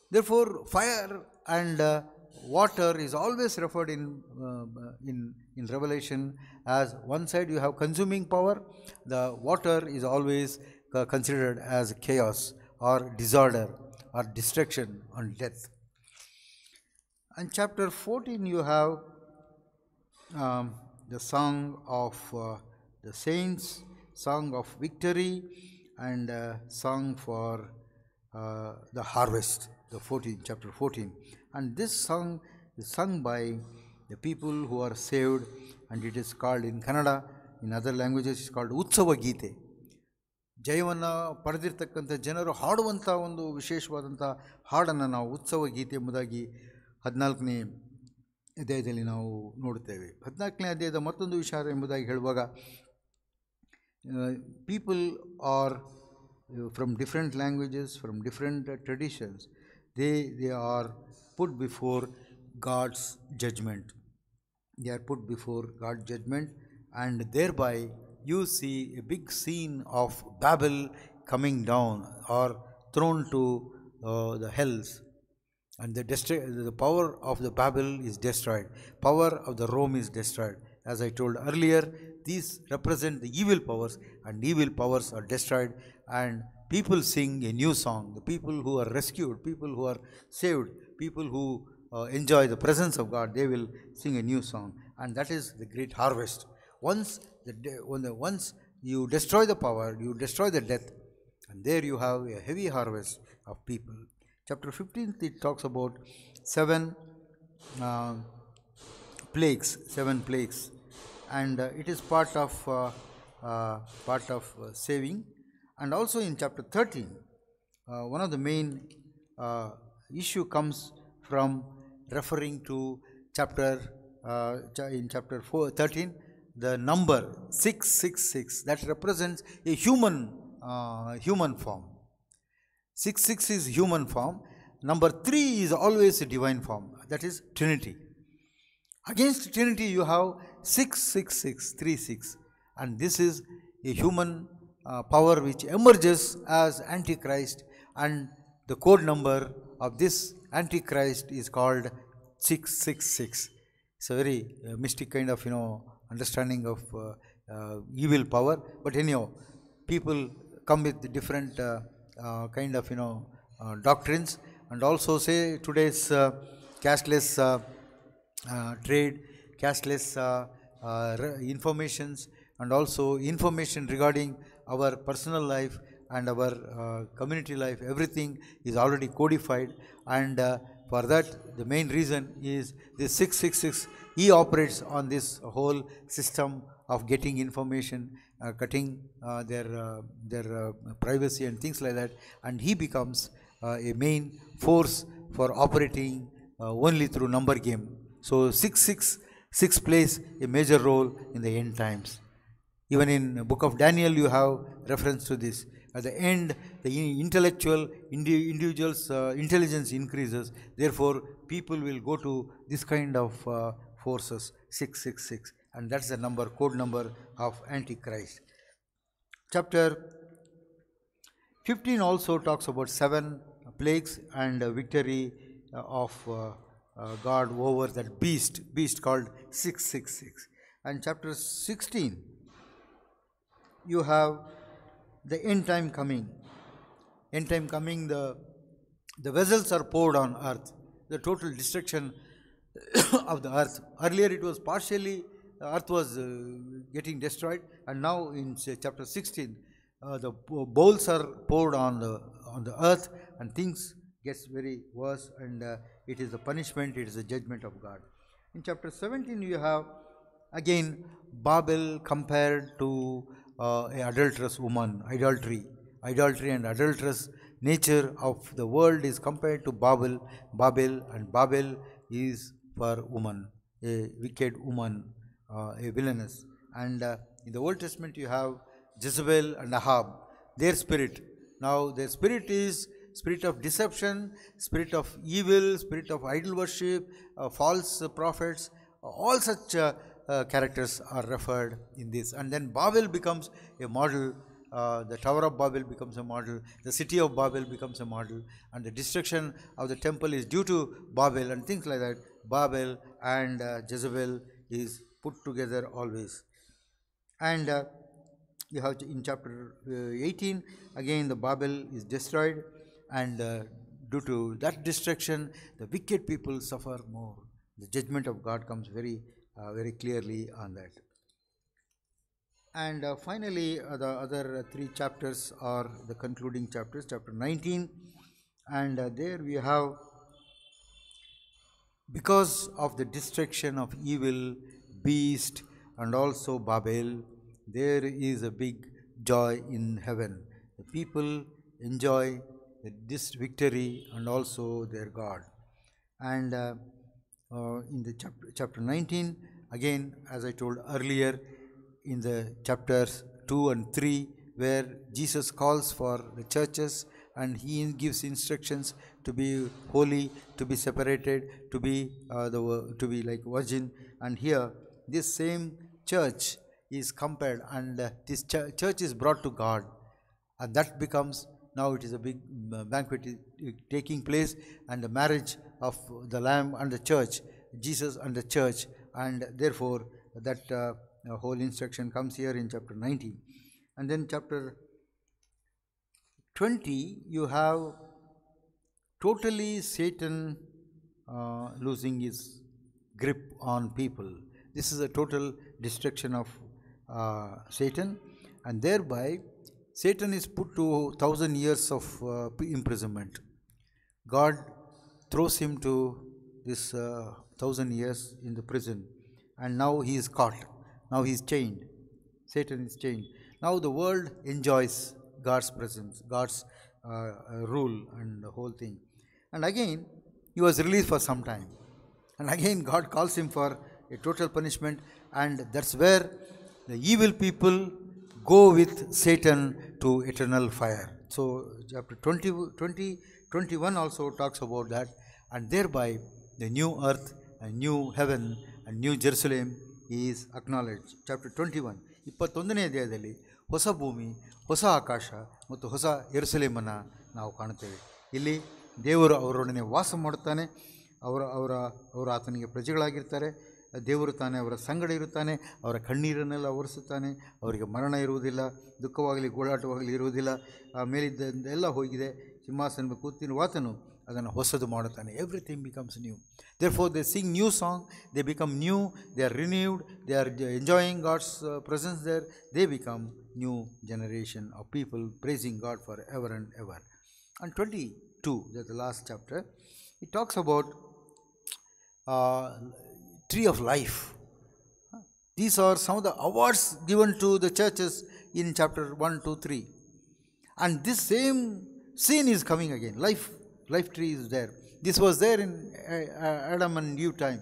Therefore, fire and uh, water is always referred in, uh, in, in Revelation as one side you have consuming power, the water is always uh, considered as chaos or disorder or destruction and death. And chapter 14 you have um, the song of uh, the saints, song of victory, and uh, song for uh, the harvest, the 14, chapter 14. And this song is sung by the people who are saved, and it is called in Kannada, in other languages, it's called Utsava Gite. ಜಯವನ್ನು ಪಡೆದಿರ್ತಕ್ಕಂಥ ಜನರು ಹಾಡುವಂಥ ಒಂದು ವಿಶೇಷವಾದಂಥ ಹಾಡನ್ನು ನಾವು ಉತ್ಸವ ಗೀತೆ ಎಂಬುದಾಗಿ ಹದಿನಾಲ್ಕನೇ ಅಧ್ಯಾಯದಲ್ಲಿ ನಾವು ನೋಡುತ್ತೇವೆ ಹದಿನಾಲ್ಕನೇ ಅಧ್ಯಾಯದ ಮತ್ತೊಂದು ವಿಚಾರ ಎಂಬುದಾಗಿ ಹೇಳುವಾಗ Uh, people are uh, from different languages, from different uh, traditions, they, they are put before God's judgment. They are put before God's judgment, and thereby you see a big scene of Babel coming down or thrown to uh, the hells. And the, the power of the Babel is destroyed. Power of the Rome is destroyed. As I told earlier, these represent the evil powers, and evil powers are destroyed, and people sing a new song. The people who are rescued, people who are saved, people who uh, enjoy the presence of God, they will sing a new song, and that is the great harvest. Once the, when the once you destroy the power, you destroy the death, and there you have a heavy harvest of people. Chapter 15 it talks about seven uh, plagues, seven plagues and uh, it is part of uh, uh, part of saving and also in chapter 13 one of the main issue comes from referring to chapter uh, in chapter 4 13 the number 666 that represents a human uh, human form 66 is human form number 3 is always a divine form that is trinity against trinity you have 66636 and this is a human uh, power which emerges as antichrist and the code number of this antichrist is called 666 it's a very uh, mystic kind of you know understanding of uh, uh evil power but anyhow people come with different uh, uh, kind of you know doctrines and also say today's cashless trade cashless uh, uh, informations and also information regarding our personal life and our uh, community life, everything is already codified and for that the main reason is the 666 he operates on this whole system of getting information, uh, cutting uh, their uh, their privacy and things like that, and he becomes a main force for operating only through number game. So 666 Six plays a major role in the end times. Even in the book of Daniel, you have reference to this. At the end, the intellectual individuals' uh, intelligence increases. Therefore, people will go to this kind of uh, forces, 666. And that's the number, code number of Antichrist. Chapter 15 also talks about seven plagues and victory uh, of uh, uh, God over that beast, beast called 666 and chapter 16 you have the end time coming end time coming the the vessels are poured on earth the total destruction of the earth earlier it was partially earth was uh, getting destroyed and now in say, chapter 16 uh, the bowls are poured on the on the earth and things gets very worse and uh, it is a punishment it is a judgment of god in chapter 17, you have again Babel compared to uh, adulterous woman, adultery. Adultery and adulterous nature of the world is compared to Babel. Babel and Babel is for woman, a wicked woman, uh, a villainous. And uh, in the Old Testament, you have Jezebel and Ahab, their spirit. Now, their spirit is spirit of deception, spirit of evil, spirit of idol worship, uh, false prophets, all such uh, uh, characters are referred in this. And then Babel becomes a model uh, the Tower of Babel becomes a model, the city of Babel becomes a model, and the destruction of the temple is due to Babel and things like that. Babel and uh, Jezebel is put together always. And uh, you have to, in chapter uh, 18, again the Babel is destroyed and uh, due to that destruction, the wicked people suffer more. The judgment of God comes very, uh, very clearly on that. And uh, finally, uh, the other three chapters are the concluding chapters, chapter 19. And uh, there we have, because of the destruction of evil, beast, and also Babel, there is a big joy in heaven. The people enjoy this victory and also their God. And uh, uh, in the chap chapter 19, again, as I told earlier, in the chapters 2 and 3, where Jesus calls for the churches and he gives instructions to be holy, to be separated, to be uh, the to be like virgin. And here, this same church is compared, and uh, this ch church is brought to God, and that becomes now it is a big uh, banquet uh, taking place and the marriage of the Lamb and the church, Jesus and the church. And therefore, that uh, uh, whole instruction comes here in chapter 19. And then chapter 20, you have totally Satan uh, losing his grip on people. This is a total destruction of uh, Satan, and thereby Satan is put to thousand years of uh, imprisonment. God throws him to this uh, thousand years in the prison, and now he is caught. Now he is chained. Satan is chained. Now the world enjoys God's presence, God's uh, uh rule, and the whole thing. And again, he was released for some time. And again, God calls him for a total punishment, and that's where the evil people go with Satan to eternal fire. So, chapter 20, 20, 21 also talks about that, and thereby the new earth, and new heaven, and new Jerusalem is acknowledged. Chapter 21, ಇಪ್ಪತ್ತೊಂದನೇ ಅಧ್ಯಾಯದಲ್ಲಿ ಹೊಸ ಭೂಮಿ ಹೊಸ ಆಕಾಶ ಮತ್ತು ಹೊಸ ಎರಸಲೇಮನ್ನು ನಾವು ಕಾಣುತ್ತೇವೆ ಇಲ್ಲಿ ದೇವರು ಅವರೊಡನೆ ವಾಸ ಮಾಡುತ್ತಾನೆ ಅವರ ಅವರ ಅವರು ಆತನಿಗೆ girtare. ದೇವರು ತಾನೆ ಅವರ ಸಂಗಡ ಇರುತ್ತಾನೆ ಅವರ ಕಣ್ಣೀರನ್ನೆಲ್ಲ ಒರೆಸುತ್ತಾನೆ ಅವರಿಗೆ ಮರಣ ಇರುವುದಿಲ್ಲ ದುಃಖವಾಗಲಿ ಗೋಳಾಟವಾಗಲಿ ಇರುವುದಿಲ್ಲ ಮೇಲಿದ್ದೆಲ್ಲ ಹೋಗಿದೆ ಸಿಂಹಾಸನ ಕೂತಿನ ವಾತನು ಅದನ್ನು ಹೊಸದು ಮಾಡುತ್ತಾನೆ everything becomes new therefore they sing new song they become new they are renewed they are enjoying God's presence there they become new generation of people praising God for ever and ever and twenty two the last chapter it talks about tree of life. These are some of the awards given to the churches in chapter 1, 2, 3. And this same scene is coming again. Life, life tree is there. This was there in uh, uh, Adam and Eve time.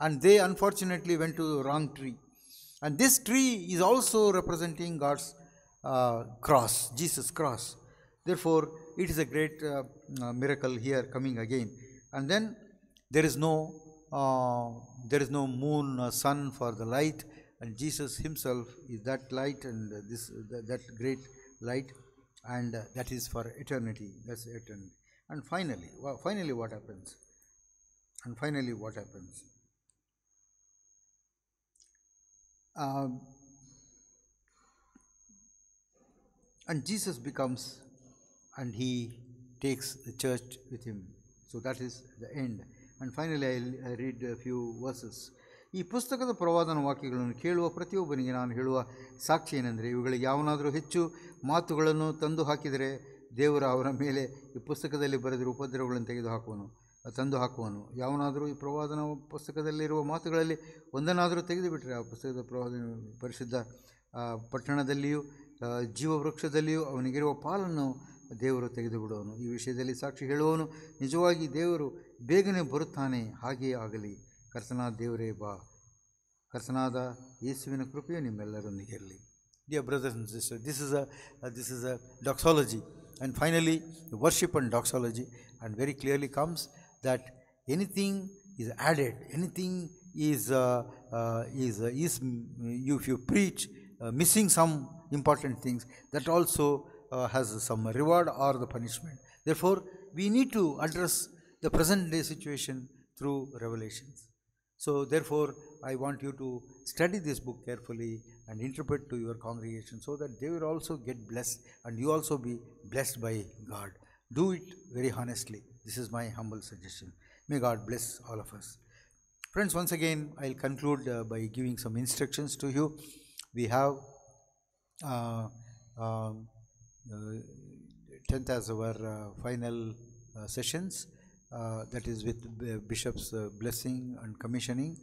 And they unfortunately went to the wrong tree. And this tree is also representing God's uh, cross, Jesus' cross. Therefore, it is a great uh, uh miracle here coming again. And then there is no um, there is no moon or sun for the light and Jesus himself is that light and this that great light and that is for eternity that's eternity and finally well, finally what happens and finally what happens um, and Jesus becomes and he takes the church with him so that is the end and finally I read few verses ಈ ಪುಸ್ತಕದ ಪ್ರವಾದನ ವಾಕ್ಯಗಳನ್ನು ಕೇಳುವ ಪ್ರತಿಯೊಬ್ಬನಿಗೆ ನಾನು ಹೇಳುವ ಸಾಕ್ಷಿ ಏನೆಂದರೆ ಇವುಗಳಿಗೆ ಯಾವನಾದರೂ ಹೆಚ್ಚು ಮಾತುಗಳನ್ನು ತಂದು ಹಾಕಿದರೆ ದೇವರು ಅವರ ಮೇಲೆ ಈ ಪುಸ್ತಕದಲ್ಲಿ ಬರೆದಿರುವ ಉಪದ್ರವಗಳನ್ನು ತೆಗೆದುಹಾಕುವನು ತಂದು ಹಾಕುವನು ಯಾವನಾದರೂ ಈ ಪ್ರವಾದನ ಪುಸ್ತಕದಲ್ಲಿರುವ ಮಾತುಗಳಲ್ಲಿ ಒಂದನ್ನಾದರೂ ತೆಗೆದುಬಿಟ್ರೆ ಆ ಪುಸ್ತಕದ ಪ್ರವಾದ ಪರಿಶುದ್ಧ ಪಟ್ಟಣದಲ್ಲಿಯೂ ಜೀವವೃಕ್ಷದಲ್ಲಿಯೂ ಅವನಿಗಿರುವ ಪಾಲನ್ನು ದೇವರು ತೆಗೆದುಬಿಡುವನು ಈ ವಿಷಯದಲ್ಲಿ ಸಾಕ್ಷಿ ಹೇಳುವವನು ನಿಜವಾಗಿ ದೇವರು ಬೇಗನೆ ಬರುತ್ತಾನೆ ಹಾಗೆಯೇ ಆಗಲಿ ಕರ್ತನಾ ದೇವರೇ ಬಾ ಕರ್ತನಾದ ಯೇಸುವಿನ ಕೃಪೆಯು ನಿಮ್ಮೆಲ್ಲರೊಂದಿಗೆ ಇರಲಿ dear brothers and sister this is a this is a doxology and finally worship and doxology and very clearly comes that anything is added anything is is is you if you preach missing some important things that also has some reward or the punishment therefore we need to address the present day situation through revelations. So therefore, I want you to study this book carefully and interpret to your congregation so that they will also get blessed and you also be blessed by God. Do it very honestly. This is my humble suggestion. May God bless all of us. Friends, once again, I'll conclude uh, by giving some instructions to you. We have uh, um, uh, 10th as our uh, final uh, sessions. Uh, that is with Bishop's uh, blessing and commissioning.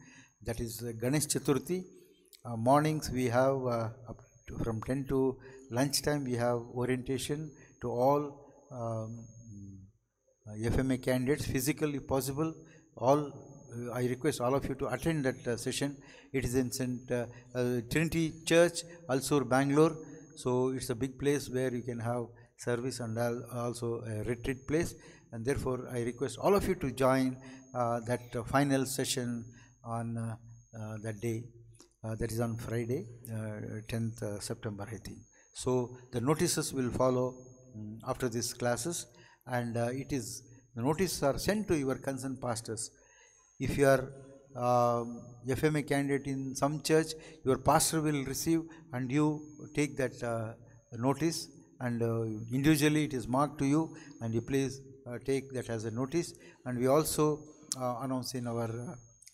That is uh, Ganesh Chaturthi. mornings we have from 10 to lunchtime we have orientation to all um, FMA candidates, physically possible. All I request all of you to attend that uh, session. It is in Saint uh, Trinity Church, Alsur, Bangalore. So it's a big place where you can have service and also a retreat place and therefore I request all of you to join uh, that uh, final session on uh, uh, that day uh, that is on Friday 10th September I think so the notices will follow um, after these classes and it is the notices are sent to your concerned pastors if you are um, FMA candidate in some church your pastor will receive and you take that notice and uh, individually it is marked to you and you please uh, take that as a notice and we also uh, announce in our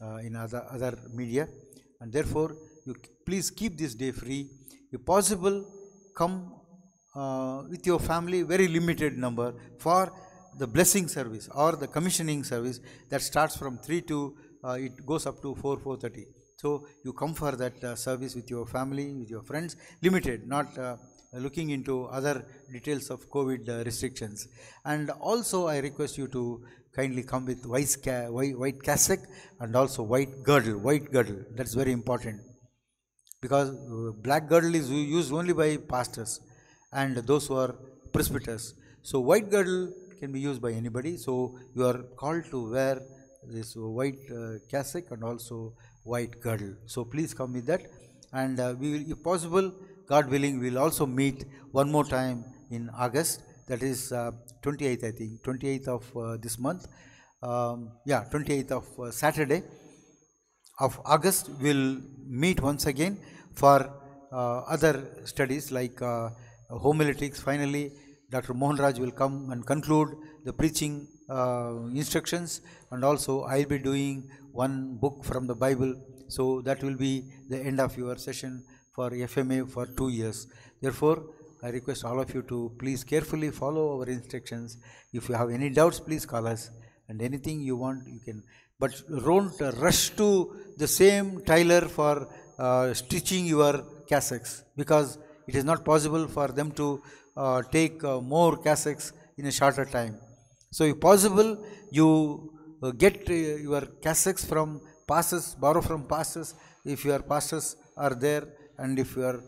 uh, in other, other media and therefore you please keep this day free if possible come uh, with your family very limited number for the blessing service or the commissioning service that starts from 3 to uh, it goes up to 4 4:30 so you come for that uh, service with your family with your friends limited not looking into other details of COVID uh, restrictions. And also I request you to kindly come with white, ca white cassock and also white girdle, white girdle. That's very important because uh, black girdle is used only by pastors and those who are presbyters. So white girdle can be used by anybody. So you are called to wear this white uh, cassock and also white girdle. So please come with that and uh, we will, if possible, God willing, we'll also meet one more time in August. That is uh, 28th, I think, 28th of uh, this month. Um, yeah, 28th of uh, Saturday of August. We'll meet once again for uh, other studies like uh, homiletics. Finally, Dr. Mohan Raj will come and conclude the preaching uh, instructions, and also I'll be doing one book from the Bible. So that will be the end of your session for FMA for two years. Therefore, I request all of you to please carefully follow our instructions. If you have any doubts, please call us. And anything you want, you can. But don't rush to the same tailor for uh, stitching your cassocks because it is not possible for them to uh, take uh, more cassocks in a shorter time. So, if possible, you uh, get uh, your cassocks from passes, borrow from passes if your passes are there and if your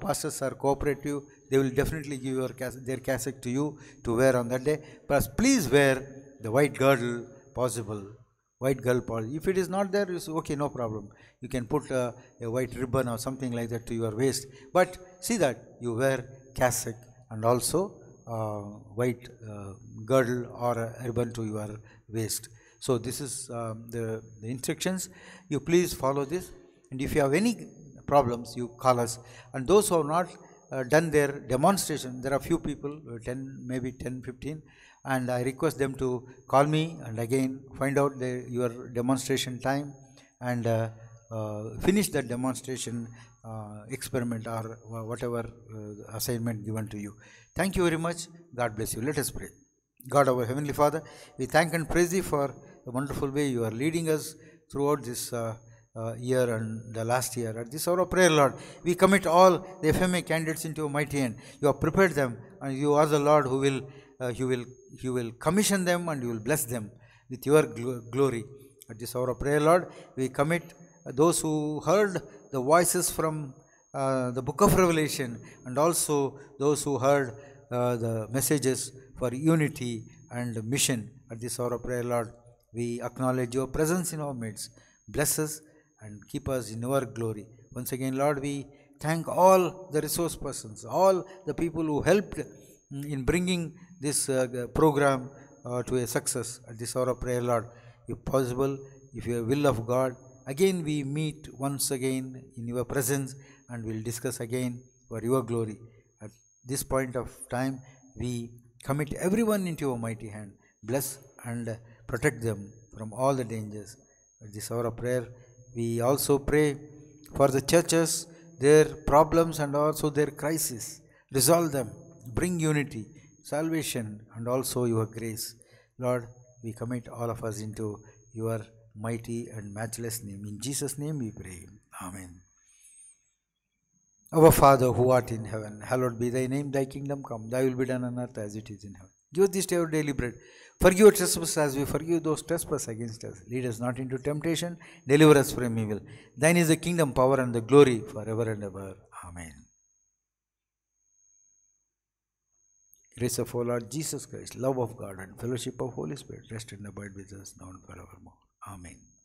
pastors are cooperative, they will definitely give your their cassock to you to wear on that day. Plus, please wear the white girdle possible, white girdle If it is not there, it's okay, no problem. You can put a, a white ribbon or something like that to your waist. But see that you wear cassock and also uh, white uh, girdle or ribbon to your waist. So this is um, the, the instructions. You please follow this. And if you have any problems you call us and those who have not uh, done their demonstration there are few people uh, 10 maybe 10 15 and i request them to call me and again find out the, your demonstration time and uh, uh, finish that demonstration uh, experiment or whatever uh, assignment given to you thank you very much god bless you let us pray god our heavenly father we thank and praise thee for the wonderful way you are leading us throughout this uh, year and the last year. At this hour of prayer, Lord, we commit all the FMA candidates into your mighty hand. You have prepared them, and you are the Lord who will, uh, you will, you will commission them, and you will bless them with your gl glory. At this hour of prayer, Lord, we commit those who heard the voices from uh, the book of Revelation, and also those who heard uh, the messages for unity and mission. At this hour of prayer, Lord, we acknowledge your presence in our midst. Bless us and keep us in your glory. Once again, Lord, we thank all the resource persons, all the people who helped in bringing this uh, program uh, to a success at this hour of prayer, Lord. If possible, if your will of God, again we meet once again in your presence and we'll discuss again for your glory. At this point of time, we commit everyone into your mighty hand. Bless and protect them from all the dangers. At this hour of prayer, we also pray for the churches, their problems and also their crises. Resolve them, bring unity, salvation, and also your grace. Lord, we commit all of us into your mighty and matchless name. In Jesus' name we pray. Amen. Our Father who art in heaven, hallowed be thy name, thy kingdom come, thy will be done on earth as it is in heaven. Give us this day our daily bread Forgive trespasses as we forgive those trespass against us. Lead us not into temptation, deliver us from evil. Thine is the kingdom, power, and the glory forever and ever. Amen. Grace of our Lord Jesus Christ, love of God, and fellowship of Holy Spirit rest and abide with us now and forevermore. Amen.